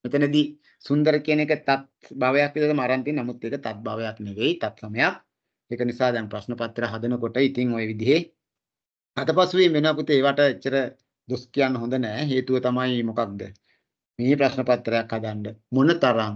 [SPEAKER 4] මෙතනදී සුන්දර කියන එක තත් භවයක් විදිහටම අරන් තියෙන නමුත් ඒක තත් භවයක් නෙවෙයි තත්කමයක්. ඒක නිසා දැන් ප්‍රශ්න පත්‍ර හදනකොට ඉතින් ওই විදිහේ අතපසුවීම් වෙනවා පුතේ ඒවට එච්චර දොස් කියන්න හොඳ නෑ හේතුව තමයි මොකක්ද මේ ප්‍රශ්න පත්‍රයක් හදන්න මොනතරම්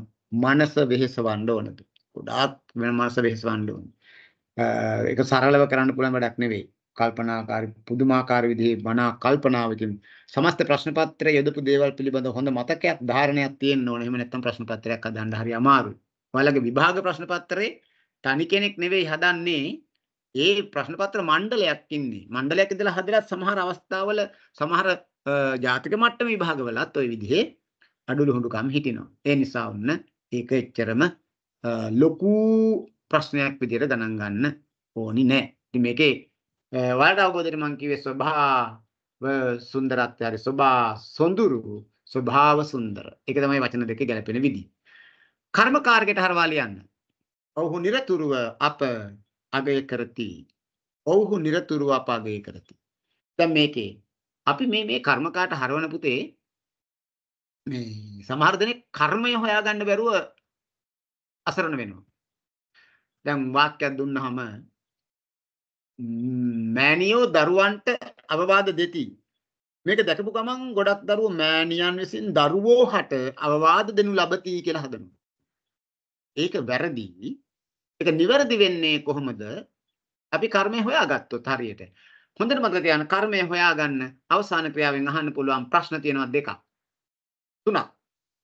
[SPEAKER 4] මනස වෙහෙසවන්න ඕනද ගොඩාක් වෙන මනස වෙහෙසවන්න ඕනේ ඒක සරලව කරන්න පුළුවන් වැඩක් නෙවෙයි කල්පනාකාරී පුදුමාකාර විදිහේ මනා කල්පනාවකින් සමස්ත ප්‍රශ්න පත්‍රයේ යොදපු දේවල් පිළිබඳ හොඳ මතකයක් ධාරණයක් තියෙන්න ඕනේ. එහෙම නැත්නම් ප්‍රශ්න පත්‍රයක් හදන්න හරි අමාරුයි. ඔයාලගේ විභාග ප්‍රශ්න පත්‍රයේ තනි කෙනෙක් නෙවෙයි හදන්නේ ඒ ප්‍රශ්න පත්‍ර මණ්ඩලයක් ඉන්නේ. මණ්ඩලයක් ඉඳලා හදලා සමහර අවස්ථාවල සමහර ජාතික මට්ටම විභාගවලත් ওই විදිහේ අඩුලු හුඩුකම් හිටිනවා. ඒ නිසා වුණ ඒක එච්චරම ලොකු ප්‍රශ්නයක් විදිහට ගණන් ගන්න ඕනි නෑ. ඉතින් මේකේ වලට අවබෝධයෙන් මම කිව්වේ ස්වභාව සුන්දරත්වය හරි ස්වභා සොඳුරු ස්වභාව සුන්දර. ඒක තමයි වචන දෙකේ ගැලපෙන විදිහ. කර්මකාරකයට හරවා ලියන්න. ඔවුහු নিরතුරුව අප අගය කරති. ඔවුහු নিরතුරුව අප අගය කරති. දැන් මේකේ අපි මේ මේ කර්මකාට හරවන පුතේ මේ සමහර දෙනෙක් කර්මය හොයාගන්න බැරුව අසරණ වෙනවා. දැන් වාක්‍යයක් දුන්නාම මෑනියෝ දරුවන්ට අවවාද දෙති. මේක දැකපු ගමන් ගොඩක් දරුවෝ මෑනියන් විසින් දරුවෝ හට අවවාද දෙනු ලබති කියලා හදනවා. ඒක වැරදි. ඒක නිවැරදි වෙන්නේ කොහොමද? අපි කර්මය හොයාගත්තොත් හරියට. හොඳට මතක තියාගන්න කර්මය හොයාගන්න අවසාන ක්‍රියාවෙන් අහන්න පුළුවන් ප්‍රශ්න තියෙනවා දෙකක්. තුනක්.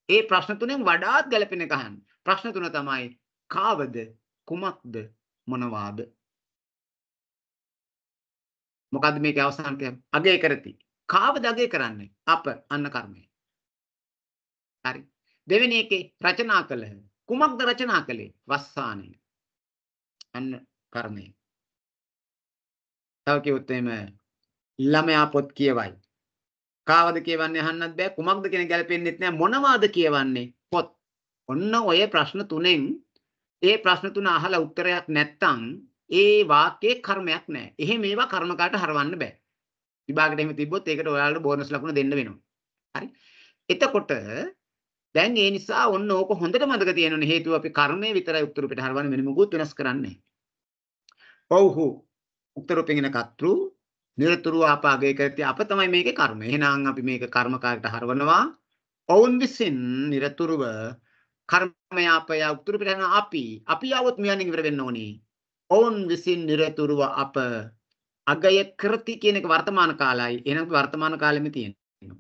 [SPEAKER 4] ඒ ප්‍රශ්න තුනෙන් වඩාත් ගැළපෙන එක අහන්න. ප්‍රශ්න තුන තමයි කාවද කුමක්ද
[SPEAKER 3] මොනවාද? මොකද්ද මේකේ අවසාන ක්‍රියාව? අගය කරති. කාවද අගය කරන්නේ? අප අන්න කර්මය. හරි.
[SPEAKER 4] දෙවෙනි එකේ රචනා කළහ. කුමක්ද රචනා කළේ? වස්සානය. අන්න කර්මය. තව කිව්වොත් එහෙම ළමයා පොත් කියවයි. කාවද කියවන්නේ අහන්නත් බෑ කුමක්ද කියන ගැලපෙන්නෙත් නෑ මොනවාද කියවන්නේ පොත්. ඔන්න ඔය ප්‍රශ්න තුනෙන් ඒ ප්‍රශ්න තුන අහලා උත්තරයක් නැත්තම් ඒ වාක්‍යයේ කර්මයක් නෑ. එහෙම ඒවා කර්මකාට හරවන්න බෑ. විභාගෙට එහෙම තිබ්බොත් ඒකට ඔයාලට බෝනස් ලකුණු දෙන්න වෙනවා. හරි. එතකොට දැන් ඒ නිසා ඔන්න ඕක හොඳට මතක තියෙනුනේ හේතුව අපි කර්මය විතරයි උත්තර පිට හරවන්නේ වෙන මොකුත් වෙනස් කරන්නේ. පෞහු උත්තර පිටින කතෘ නිරතුරුව අපාගය කරති අප තමයි මේකේ කර්මය. එහෙනම් අපි මේක කර්මකාරයට හරවනවා. ඔවුන් විසින් නිරතුරුව කර්මයාපය උත්තර පිට හරන අපි අපි આવොත් මෙයන් ඉවර වෙන්න ඕනේ. ඔවුන් විසින් නිරතුරුව අප අගය කරති කියන එක වර්තමාන කාලයයි. එහෙනම් වර්තමාන කාලෙම තියෙනවා.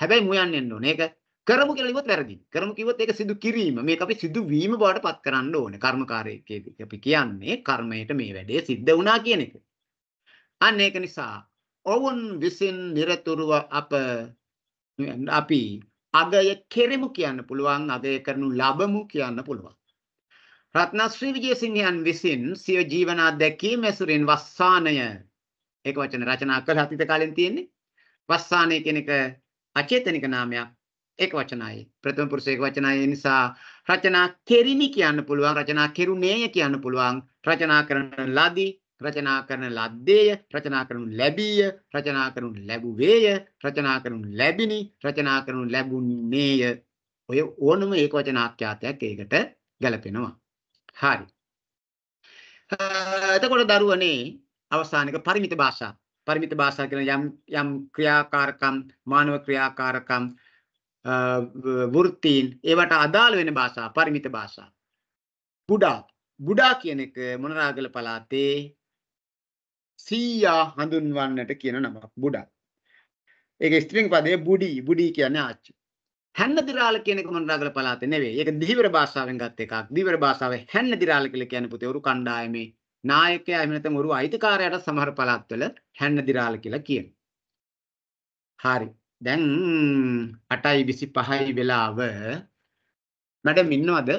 [SPEAKER 4] හැබැයි මුයන් එන්න ඕනේ. ඒක කරමු කියලා ලිව්වොත් වැරදි. කරමු කිව්වොත් ඒක සිදු කිරීම. මේක අපි සිදු වීම බවට පත් කරන්න ඕනේ. කර්මකාරයකදී අපි කියන්නේ කර්මයට මේ වැඩේ සිද්ධ වුණා කියන එක. අන්න ඒක නිසා ඔවුන් විසින් নিরතුරුව අප අපි අගය කෙරෙමු කියන්න පුළුවන් අගය කරනු ලබමු කියන්න පුළුවන්. රත්නශ්‍රී විජේසිංහයන් විසින් සිය ජීවන අත්දැකීම් ඇසුරින් වස්සානය ඒක වචන රචනා කළ අතීත කාලෙන් තියෙන්නේ. වස්සානය කියන එක අචේතනික නාමයක් ඒක වචනයි. ප්‍රථම පුරුෂ ඒක වචනයි. ඒ නිසා රචනා කෙරිනි කියන්න පුළුවන්, රචනා කෙරුණේය කියන්න පුළුවන්, රචනා කරන ලදී, රචනා කරන ලද්දේය, රචනා කරනු ලැබීය, රචනා කරනු ලැබුවේය, රචනා කරනු ලැබිනි, රචනා කරනු ලැබුන්නේය. ඔය ඕනම ඒක වචන ආඛ්‍යාතයක් ඒකට ගැලපෙනවා. හරි. එතකොට දරුවනේ අවසානික පරිමිත භාෂා පරිමිත භාෂා කියන යම් යම් ක්‍රියාකාරකම් මානව ක්‍රියාකාරකම් වෘත්තීන් ඒවට අදාළ වෙන භාෂා පරිමිත භාෂා. බුඩා බුඩා කියන එක මොනරාගල පළාතේ සීයා හඳුන්වන්නට කියන නම බුඩා. ඒක ස්ත්‍රිං පදයේ බුඩි බුඩි කියන්නේ ආච්චි. හැන්නදිරාල කියන එක මොනරාගල පළාතේ නෙවෙයි. ඒක දිවිවර භාෂාවෙන් ගත් එකක්. දිවිවර භාෂාවේ හැන්නදිරාල කියලා කියන්නේ පුතේ උරු කණ්ඩායමේ නායකයා එහෙම නැත්නම් උරු අයිතිකාරයාට සමහර පළාත්වල හැන්නදිරාල කියලා කියනවා. හරි. දැන් 8:25යි වෙලාව
[SPEAKER 1] මැඩම් ඉන්නවද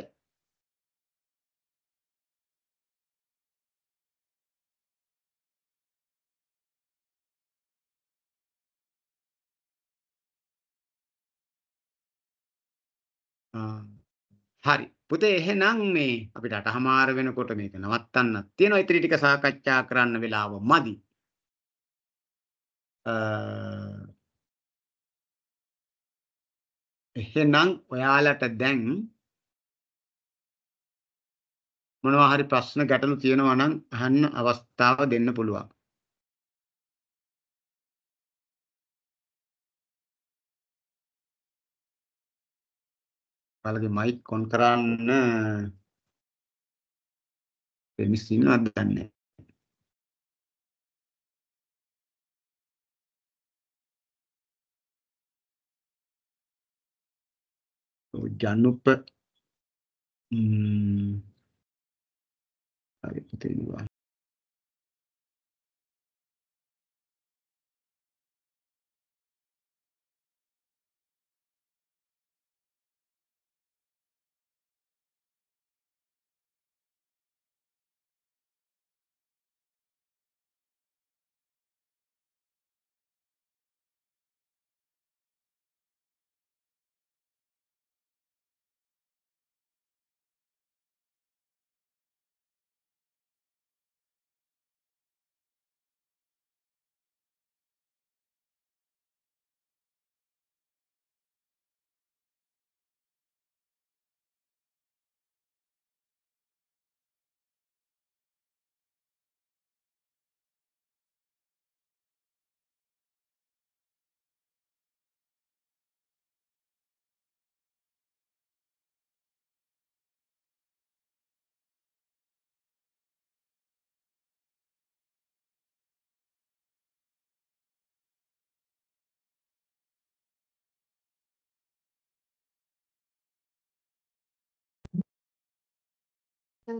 [SPEAKER 4] හරි පුතේ එහෙනම් මේ අපිට අටහමාර වෙනකොට මේක නවත්තන්න
[SPEAKER 3] තියෙනවා ඉතිරි ටික සාකච්ඡා කරන්න වෙලාව මදි
[SPEAKER 1] අ එහෙනම් ඔයාලට දැන් මොනවා හරි ප්‍රශ්න ගැටලු තියෙනවා නම් අහන්න අවස්ථාව දෙන්න පුළුවන්. ඔයාලගේ මයික් ඔන් කරන්න දෙමිස් ඉන්නවද දන්නේ නැහැ. Gallup ම් හරි තියෙනවා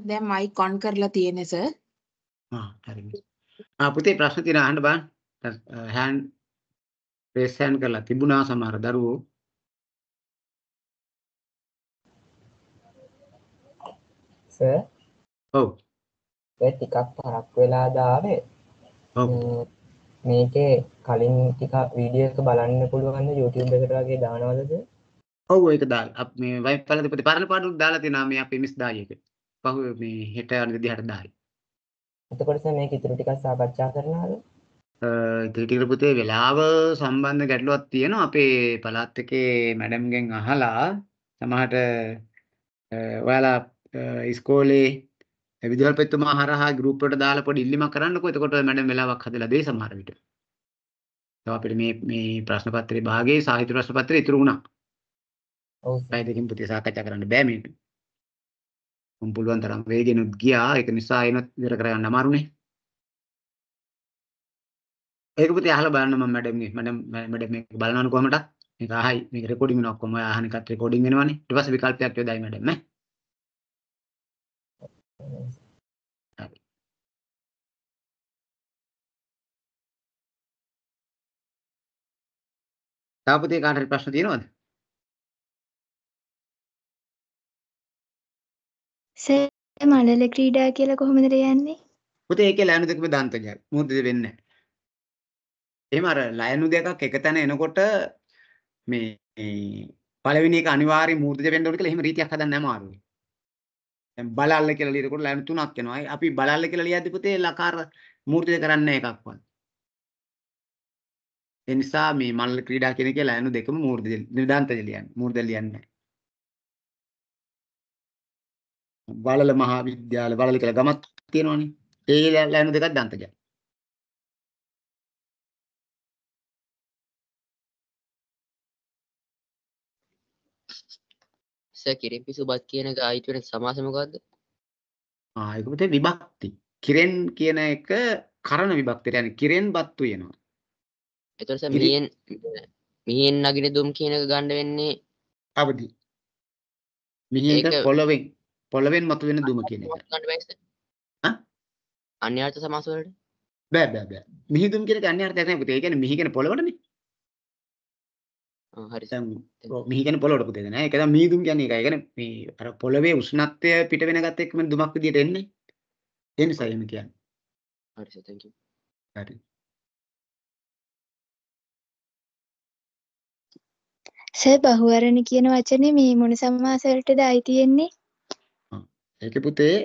[SPEAKER 3] දැන් මයික් ඔන් කරලා තියෙන්නේ සර්. ආ හරි. ආ පුතේ ප්‍රශ්න තියෙනවා අහන්න බලන්න. හෑන්ඩ් රේස් හෑන්ඩ් කරලා තිබුණා සමහර දරුවෝ. සර්. ඔව්. ඒ ටිකක් පරක් වෙලා දාවේ. ඔව්. මේකේ කලින් ටික වීඩියෝ එක බලන්න පුළුවන් YouTube එකට වගේ දානවලද?
[SPEAKER 4] ඔව් ඒක දාලා අපි මේ වයිෆ් වලදී පරණ පාඩුවක් දාලා තිනා මේ අපි මිස් දායි එක. පහු මේ හෙට අනිත් විදිහට 10යි. එතකොට සර් මේක ඉතුරු ටිකක් සාකච්ඡා කරනවද? ඉදිරිට පුතේ වෙලාව සම්බන්ධ ගැටලුවක් තියෙනවා අපේ පළාත් එකේ මැඩම්ගෙන් අහලා සමහරට ඔයාලා ඉස්කෝලේ විදුහල්පතිතුමා හරහා ගෲප් එකට දාලා පොඩි ඉල්ලීමක් කරන්නකෝ එතකොට මැඩම් වෙලාවක් හදලා දෙයි සමහර විට. තව අපිට මේ මේ ප්‍රශ්න පත්‍රයේ භාගයේ සාහිත්‍ය ප්‍රශ්න පත්‍රය ඉතුරු වුණා. ඔව්. පැය දෙකකින්
[SPEAKER 3] පුතේ සාකච්ඡා කරන්න බෑ මේක. මම පුළුවන් තරම් වේගෙනුත් ගියා. ඒක නිසා එනොත් ඉවර කරගන්න අමාරුනේ. ඒක පුතේ අහලා බලන්න මම මැඩම්
[SPEAKER 4] ගේ මැඩම් මැඩම් මේක බලනවනේ කොහමද? මේක ආයි මේක රෙකෝඩින් වෙනවා ඔක්කොම ආහන එකත් රෙකෝඩින් වෙනවනේ. ඊට පස්සේ විකල්පයක් යොදයි මැඩම් ඈ.
[SPEAKER 1] තාපතේ කාට හරි ප්‍රශ්න තියෙනවද? සර් මඩල ක්‍රීඩා කියලා කොහොමද
[SPEAKER 4] යන්නේ?
[SPEAKER 3] පුතේ ඒකේ ලයනු දෙකම දාන්ත ගියා. මොකද වෙන්නේ? එහෙම අර
[SPEAKER 4] ලයනු දෙකක් එක තැන එනකොට මේ පළවෙනි එක අනිවාර්යයෙන් මූර්ධජ වෙන්න ඕන කියලා එහෙම රීතියක් හදන්න අමාරුයි. දැන් බලල්ල කියලා ලියනකොට ලයන් තුනක් එනවා. අපි බලල්ල කියලා ලියද්දි පුතේ ලකාර මූර්ධජ කරන්නේ එකක්වත්. ඒ නිසා මේ මල්ල ක්‍රීඩා කියන එක ලයන් දෙකම මූර්ධජ නිදාන්තජ ලියන්නේ. මූර්ධජ ලියන්නේ. වලල මහා විද්‍යාලය වලල කියලා ගමක්
[SPEAKER 1] තියෙනවනේ. ඒ ලෑන දෙකක් දන්ත කියන්නේ.
[SPEAKER 3] සර් කිරිපි සුබත් කියන අයිති වෙන සමාස මොකද්ද?
[SPEAKER 4] ආ ඒක පුතේ විභක්ති. කිරෙන් කියන එක කරන විභක්තියට يعني කිරෙන් බත්තු වෙනවා.
[SPEAKER 3] එතකොට සර් මියෙන්
[SPEAKER 4] මියෙන් නගින දුම් කියන එක ගන්න වෙන්නේ අවදි. මියෙන්ද පොළවෙන් පොළවෙන් මතුවෙන දුම කියන
[SPEAKER 3] එක.
[SPEAKER 4] අන්‍ය අර්ථ සමාස වලට? බෑ බෑ බෑ. මිහිදුම් කියන එක අන්‍ය අර්ථයක් නෑ පුතේ. ඒ කියන්නේ මිහි කියන පොළවටනේ. හරි. දැන් මිහි කියන පොළවට පුතේ නෑ. ඒක තමයි මිහිදුම් කියන්නේ ඒක. ඒ කියන්නේ මේ අර පොළවේ උෂ්ණත්වය පිට වෙන ගත්ත එක්කම දුමක් විදියට එන්නේ. ඒ නිසා එහෙම කියන්නේ. හරි සර්. thank you. හරි.
[SPEAKER 1] සර් බහුවරණ කියන වචනේ මේ මොන
[SPEAKER 3] සමාස වලටද අයිති වෙන්නේ?
[SPEAKER 4] ඒක පුතේ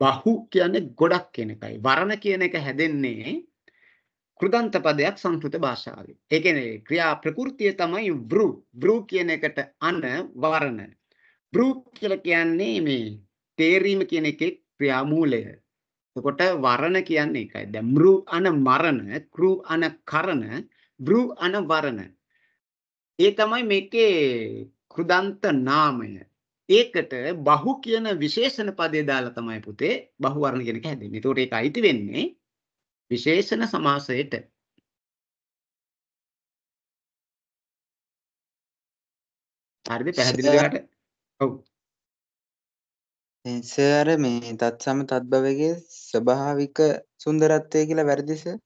[SPEAKER 4] බහු කියන්නේ ගොඩක් කියන එකයි. වරණ කියන එක හැදෙන්නේ කෘදන්ත පදයක් සංස්කෘත භාෂාවේ. ඒ කියන්නේ ක්‍රියා ප්‍රകൃතිය තමයි වෘ. වෘ කියන එකට අන වරණ. වෘ කියලා කියන්නේ මේ තේරීම කියන එකේ ක්‍රියා මූලය. එතකොට වරණ කියන්නේ ඒකයි. දැන් මෘ අන මරණ, කෘ අන කරණ, වෘ අන වරණ. ඒ තමයි මේකේ කෘදන්ත නාමය. ඒකට බහු කියන විශේෂණ පදේ දාලා තමයි පුතේ බහු වර්ණ කියන එක හැදෙන්නේ. ඒකට ඒක අයිති වෙන්නේ විශේෂණ සමාසයට.
[SPEAKER 1] හරිද පැහැදිලි කරාට?
[SPEAKER 3] ඔව්. සර් මේ තත්සම තත්භවයේ ස්වභාවික සුන්දරත්වය කියලා වැරදිද සර්?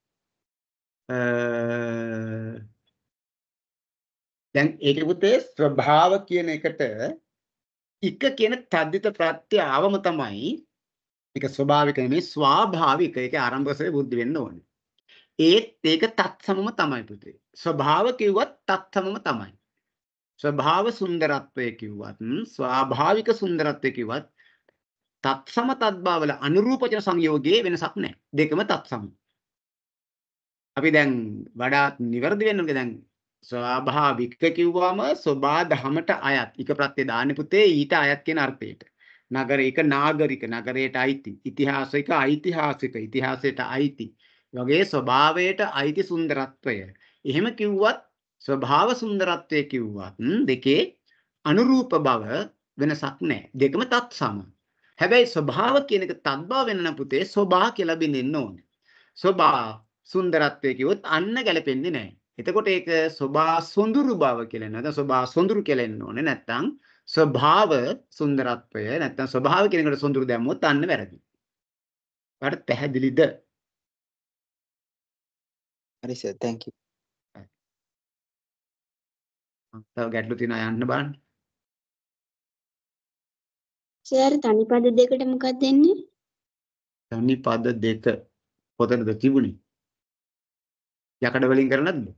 [SPEAKER 3] දැන් ඒක පුතේ ස්වභාව කියන
[SPEAKER 4] එකට එක කියන තද්දිත ප්‍රත්‍ය ආවම තමයි ඒක ස්වභාවික නෙමෙයි ස්වාභාවික ඒක ආරම්භකසේ බුද්ධ වෙන්න ඕනේ. ඒත් ඒක තත්සමම තමයි පුතේ. ස්වභාව කිව්වත් තත්සමම තමයි. ස්වභාව සුන්දරත්වය කිව්වත් ස්වාභාවික සුන්දරත්වය කිව්වත් තත්සම තත්භාවල අනුරූපචන සංයෝගයේ වෙනසක් නැහැ. දෙකම තත්සම. අපි දැන් වඩාත් නිවැරදි වෙන්න ඕනේ දැන් ස්වාභාවික කිව්වම සබා දහමට අයත් එක ප්‍රත්‍ය දාන්න පුතේ ඊට අයත් කියන අර්ථයට නගරයක නාගරික නගරයට අයිති ඉතිහාසික ඓතිහාසික ඉතිහාසයට අයිති වගේ ස්වභාවයට අයිති සුන්දරත්වය එහෙම කිව්වත් ස්වභාව සුන්දරත්වය කිව්වත් දෙකේ අනුරූප බව වෙනසක් නැහැ දෙකම තත්සම හැබැයි ස්වභාව කියන එක තත්බව වෙනන පුතේ සබා කියලා බින්දෙන්න ඕනේ සබා සුන්දරත්වය කිව්වොත් අන්න ගැලපෙන්නේ නැහැ එතකොට ඒක සබා සොඳුරු බව කියලා නේද? සබා සොඳුරු කියලා එන්න ඕනේ. නැත්තම්
[SPEAKER 3] ස්වභාව සුන්දරත්වය නැත්තම් ස්වභාව කියන එකට සොඳුරු දැම්මොත් අන්න වැරදි. ඔයාලට පැහැදිලිද? හරි සර්, thank
[SPEAKER 1] you. තව ගැටලු තියෙනවා යන්න බලන්න. සර් තනිපද දෙකට මොකක්ද දෙන්නේ? තනිපද දෙක පොතනද තිබුණේ? යකඩ වලින් කරනද්ද?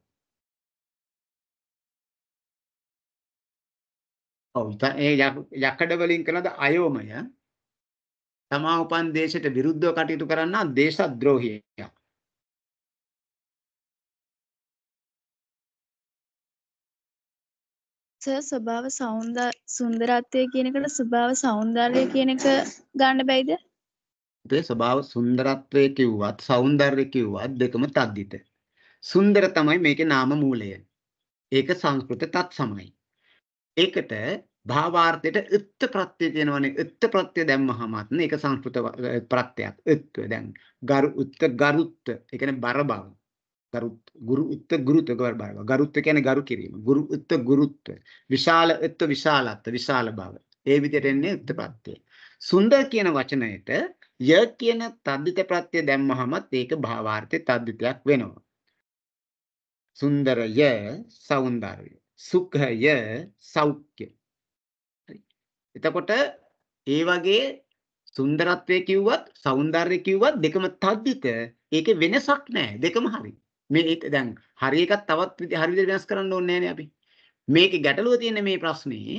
[SPEAKER 3] ඔව් ඒ යකඩ වලින් කරනද අයෝමය තමා උපන් දේශයට විරුද්ධව කටයුතු කරන්නා දේශද්‍රෝහියක්
[SPEAKER 1] සර් ස්වභාව සෞන්ද
[SPEAKER 3] සුන්දරත්වය කියන එකට ස්වභාව సౌందර්යය කියන එක ගන්න බැයිද?
[SPEAKER 4] ඒ ස්වභාව සුන්දරත්වය කිව්වත් సౌందර්ය කිව්වත් දෙකම තද්දිත. සුන්දර තමයි මේකේ නාම මූලය. ඒක සංස්කෘත තත්සමයි. ඒකට භාවාර්ථයට ըත්ත ප්‍රත්‍ය තියෙනවනේ ըත්ත ප්‍රත්‍ය දැම්මහමත් මේක සංස්කෘත ප්‍රත්‍යයක් ըත්ව දැන් ගරු උත්ත ගරුත්ත ඒ කියන්නේ බර බව ගරුත් ගුරු උත්ත ගුරුත් ගවර බව ගරුත් කියන්නේ ගරු කිරීම ගුරු උත්ත ගුරුත්ව විශාල ըත්ව විශාලත්ව විශාල බව ඒ විදිහට එන්නේ ըත්ත ප්‍රත්‍යය සුන්දර කියන වචනයට ය කියන තද්දිත ප්‍රත්‍ය දැම්මහමත් ඒක භාවාර්ථයේ තද්දිතයක් වෙනවා සුන්දරය సౌందර්ය සුඛය සෞඛ්‍ය එතකොට ඒ වගේ සුන්දරත්වය කිව්වත් సౌందර්ය කිව්වත් දෙකම තද්දිත ඒකේ වෙනසක් නැහැ දෙකම හරි මේ දැන් හරි එකක් තවත් හරි විදිහට වෙනස් කරන්න ඕනේ නැහැ අපි මේකේ ගැටලුව තියෙන්නේ මේ ප්‍රශ්නේ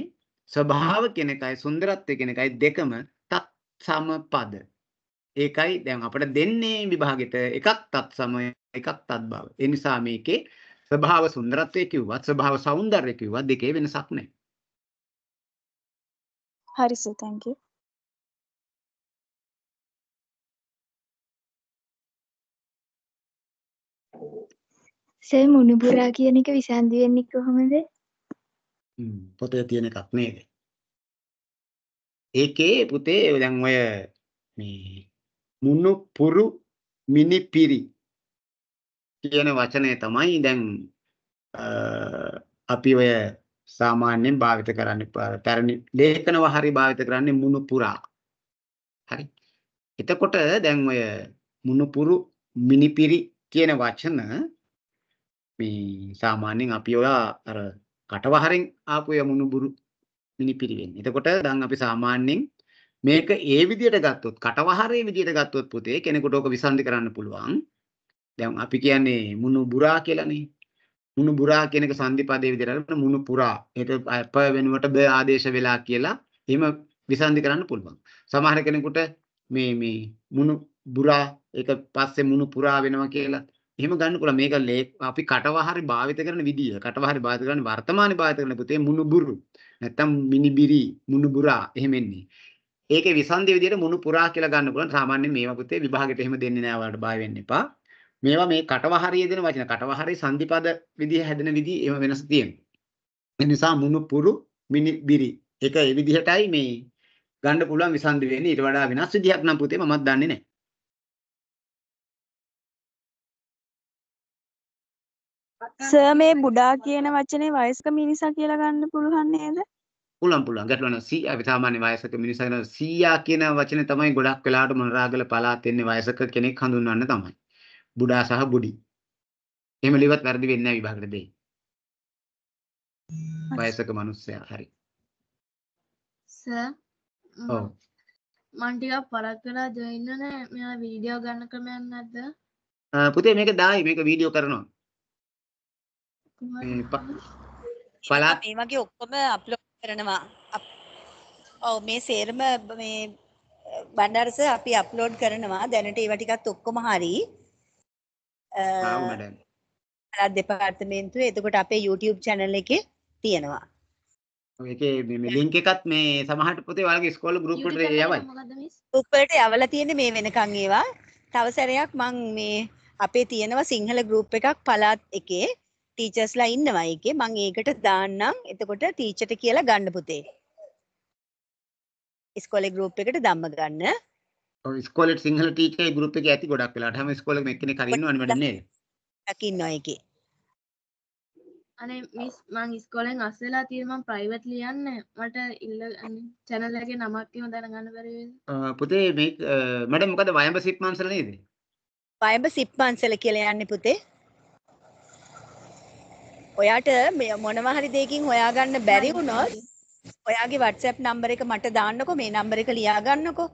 [SPEAKER 4] ස්වභාව කියන එකයි සුන්දරත්වය කියන එකයි දෙකම තත් සමපද ඒකයි දැන් අපිට දෙන්නේ විභාගෙට එකක් තත් සම එකක් තත් බව ඒ නිසා මේකේ
[SPEAKER 3] ස්වභාව සුන්දරත්වය කිව්වත් ස්වභාව సౌందර්ය කිව්වත් දෙකේ වෙනසක් නැහැ
[SPEAKER 1] හරි සර් තෑන්ක් යූ. සර් මුණුබුරා කියන එක විසන්දි වෙන්නේ කොහොමද?
[SPEAKER 3] පොතේ තියෙන එකක් නේද? ඒකේ පුතේ දැන් ඔය මේ මුනු පුරු මිනිපිරි කියන වචනය තමයි
[SPEAKER 4] දැන් අපි ඔය සාමාන්‍යයෙන් භාවිත කරන්න පැරණි ලේඛනව හරි භාවිත කරන්නේ මුණුපුරා. හරි. එතකොට දැන් ඔය මුණුපුරු මිනිපිරි කියන වචන මේ සාමාන්‍යයෙන් අපි ඔයා අර කටවහරෙන් ආපු යමුණුබුරු මිනිපිරි වෙන්නේ. එතකොට දැන් අපි සාමාන්‍යයෙන් මේක ඒ විදිහට ගත්තොත් කටවහරේ විදිහට ගත්තොත් පුතේ කෙනෙකුට ඕක විසන්දි කරන්න පුළුවන්. දැන් අපි කියන්නේ මුණුබුරා කියලානේ. මුණු පුරා කියන එක සංදිපදයේ විදිහට අරගෙන මුණු පුරා ඒකට අප වෙනුවට බ ආදේශ වෙලා කියලා එහෙම විසන්දි කරන්න පුළුවන්. සමහර කෙනෙකුට මේ මේ මුණු පුරා ඒක පස්සේ මුණු පුරා වෙනවා කියලා එහෙම ගන්න පුළුවන්. මේක අපි කටවහරි භාවිත කරන විදිහ කටවහරි භාවිත කරන වර්තමානයේ භාවිත කරන පුතේ මුණු බුරු නැත්තම් මිනිබිරි මුණු පුරා එහෙම එන්නේ. ඒකේ විසන්දි විදිහට මුණු පුරා කියලා ගන්න පුළුවන්. සාමාන්‍යයෙන් මේවා පුතේ විභාගෙට එහෙම දෙන්නේ නැහැ ඔයාලට බය වෙන්න එපා. මේවා මේ කටවහරිය දෙන වචන කටවහරේ සංදිපද විදිහ හැදෙන විදිහ ඒව වෙනස තියෙනවා. ඒ නිසා මුනුපුරු මිනිබිරි
[SPEAKER 3] ඒක ඒ විදිහටයි මේ ගන්න පුළුවන් විසන්දි වෙන්නේ ඊට වඩා වෙනස් විදිහක් නම් පුතේ මමත් දන්නේ නැහැ.
[SPEAKER 1] සර් මේ බුඩා කියන වචනේ වයස්ක මිනිසා කියලා ගන්න පුළුවන් නේද?
[SPEAKER 4] පුළුවන් පුළුවන්. ගැටලුවන සීයා අපි සාමාන්‍ය වයසක මිනිසා කියන සීයා කියන වචනේ තමයි ගොඩක් වෙලාවට මොනරාගල පළාත් වෙන්නේ වයසක කෙනෙක් හඳුන්වන්න තමයි. බුඩා සහ බුඩි. එහෙම ලියවත් වැරදි වෙන්නේ නැහැ විභාගෙට දෙයි. වයසක මිනිස්සයා හරි.
[SPEAKER 2] සර් ඔව්. මම ටිකක් පරක් වෙලා ජොයින් වෙන මෙයා වීඩියෝ ගන්න ක්‍රමයක් නැද්ද?
[SPEAKER 4] පුතේ මේක දායි මේක වීඩියෝ කරනවා. පළාත්
[SPEAKER 2] මේ වගේ ඔක්කොම අප්ලෝඩ් කරනවා. ඔව් මේ සේරම මේ බණ්ඩාරස අපි අප්ලෝඩ් කරනවා දැනට ඒවා ටිකත් ඔක්කොම හරි.
[SPEAKER 4] පළාත්
[SPEAKER 2] දෙපාර්තමේන්තුවේ එතකොට අපේ YouTube channel එකේ තියෙනවා.
[SPEAKER 4] ඒකේ මේ link එකත් මේ සමහරට පුතේ ඔයාලගේ ස්කෝල් group එකට යවයි.
[SPEAKER 2] group එකට යවලා තියෙන්නේ මේ වෙනකන් ඒවා. තව සැරයක් මං මේ අපේ තියෙනවා සිංහල group එකක් පළාත් එකේ ටීචර්ස්ලා ඉන්නවා ඒකේ. මං ඒකට දාන්නම්. එතකොට ටීචර්ට කියලා ගන්න පුතේ. ඉස්කෝලේ group එකට ධම්ම ගන්න.
[SPEAKER 3] ඔය ඉස්කෝලේ
[SPEAKER 4] සිංහල ටීචර් ඒ ගෲප් එකේ ඇති ගොඩක් වෙලාට හැම ඉස්කෝලෙකම එක්කෙනෙක් හරි ඉන්නවනේ මැඩම් නේද? එක්ක ඉන්නවා ඒකේ.
[SPEAKER 2] අනේ මිස් මං ඉස්කෝලෙන් අස්සෙලා තියෙන මං ප්‍රයිවට් ලියන්න මට ඉල්ල channel එකේ නමක් එහෙම දැනගන්න බැරි
[SPEAKER 4] වෙන්නේ. පුතේ මේ මැඩම් මොකද වයඹ සිප් මන්සල නේද?
[SPEAKER 2] වයඹ සිප් මන්සල කියලා යන්නේ පුතේ. ඔයාට මොනවා හරි දෙයකින් හොයාගන්න බැරි වුණොත් ඔයාගේ WhatsApp නම්බර එක මට දාන්නකෝ මේ නම්බර එක ලියාගන්නකෝ.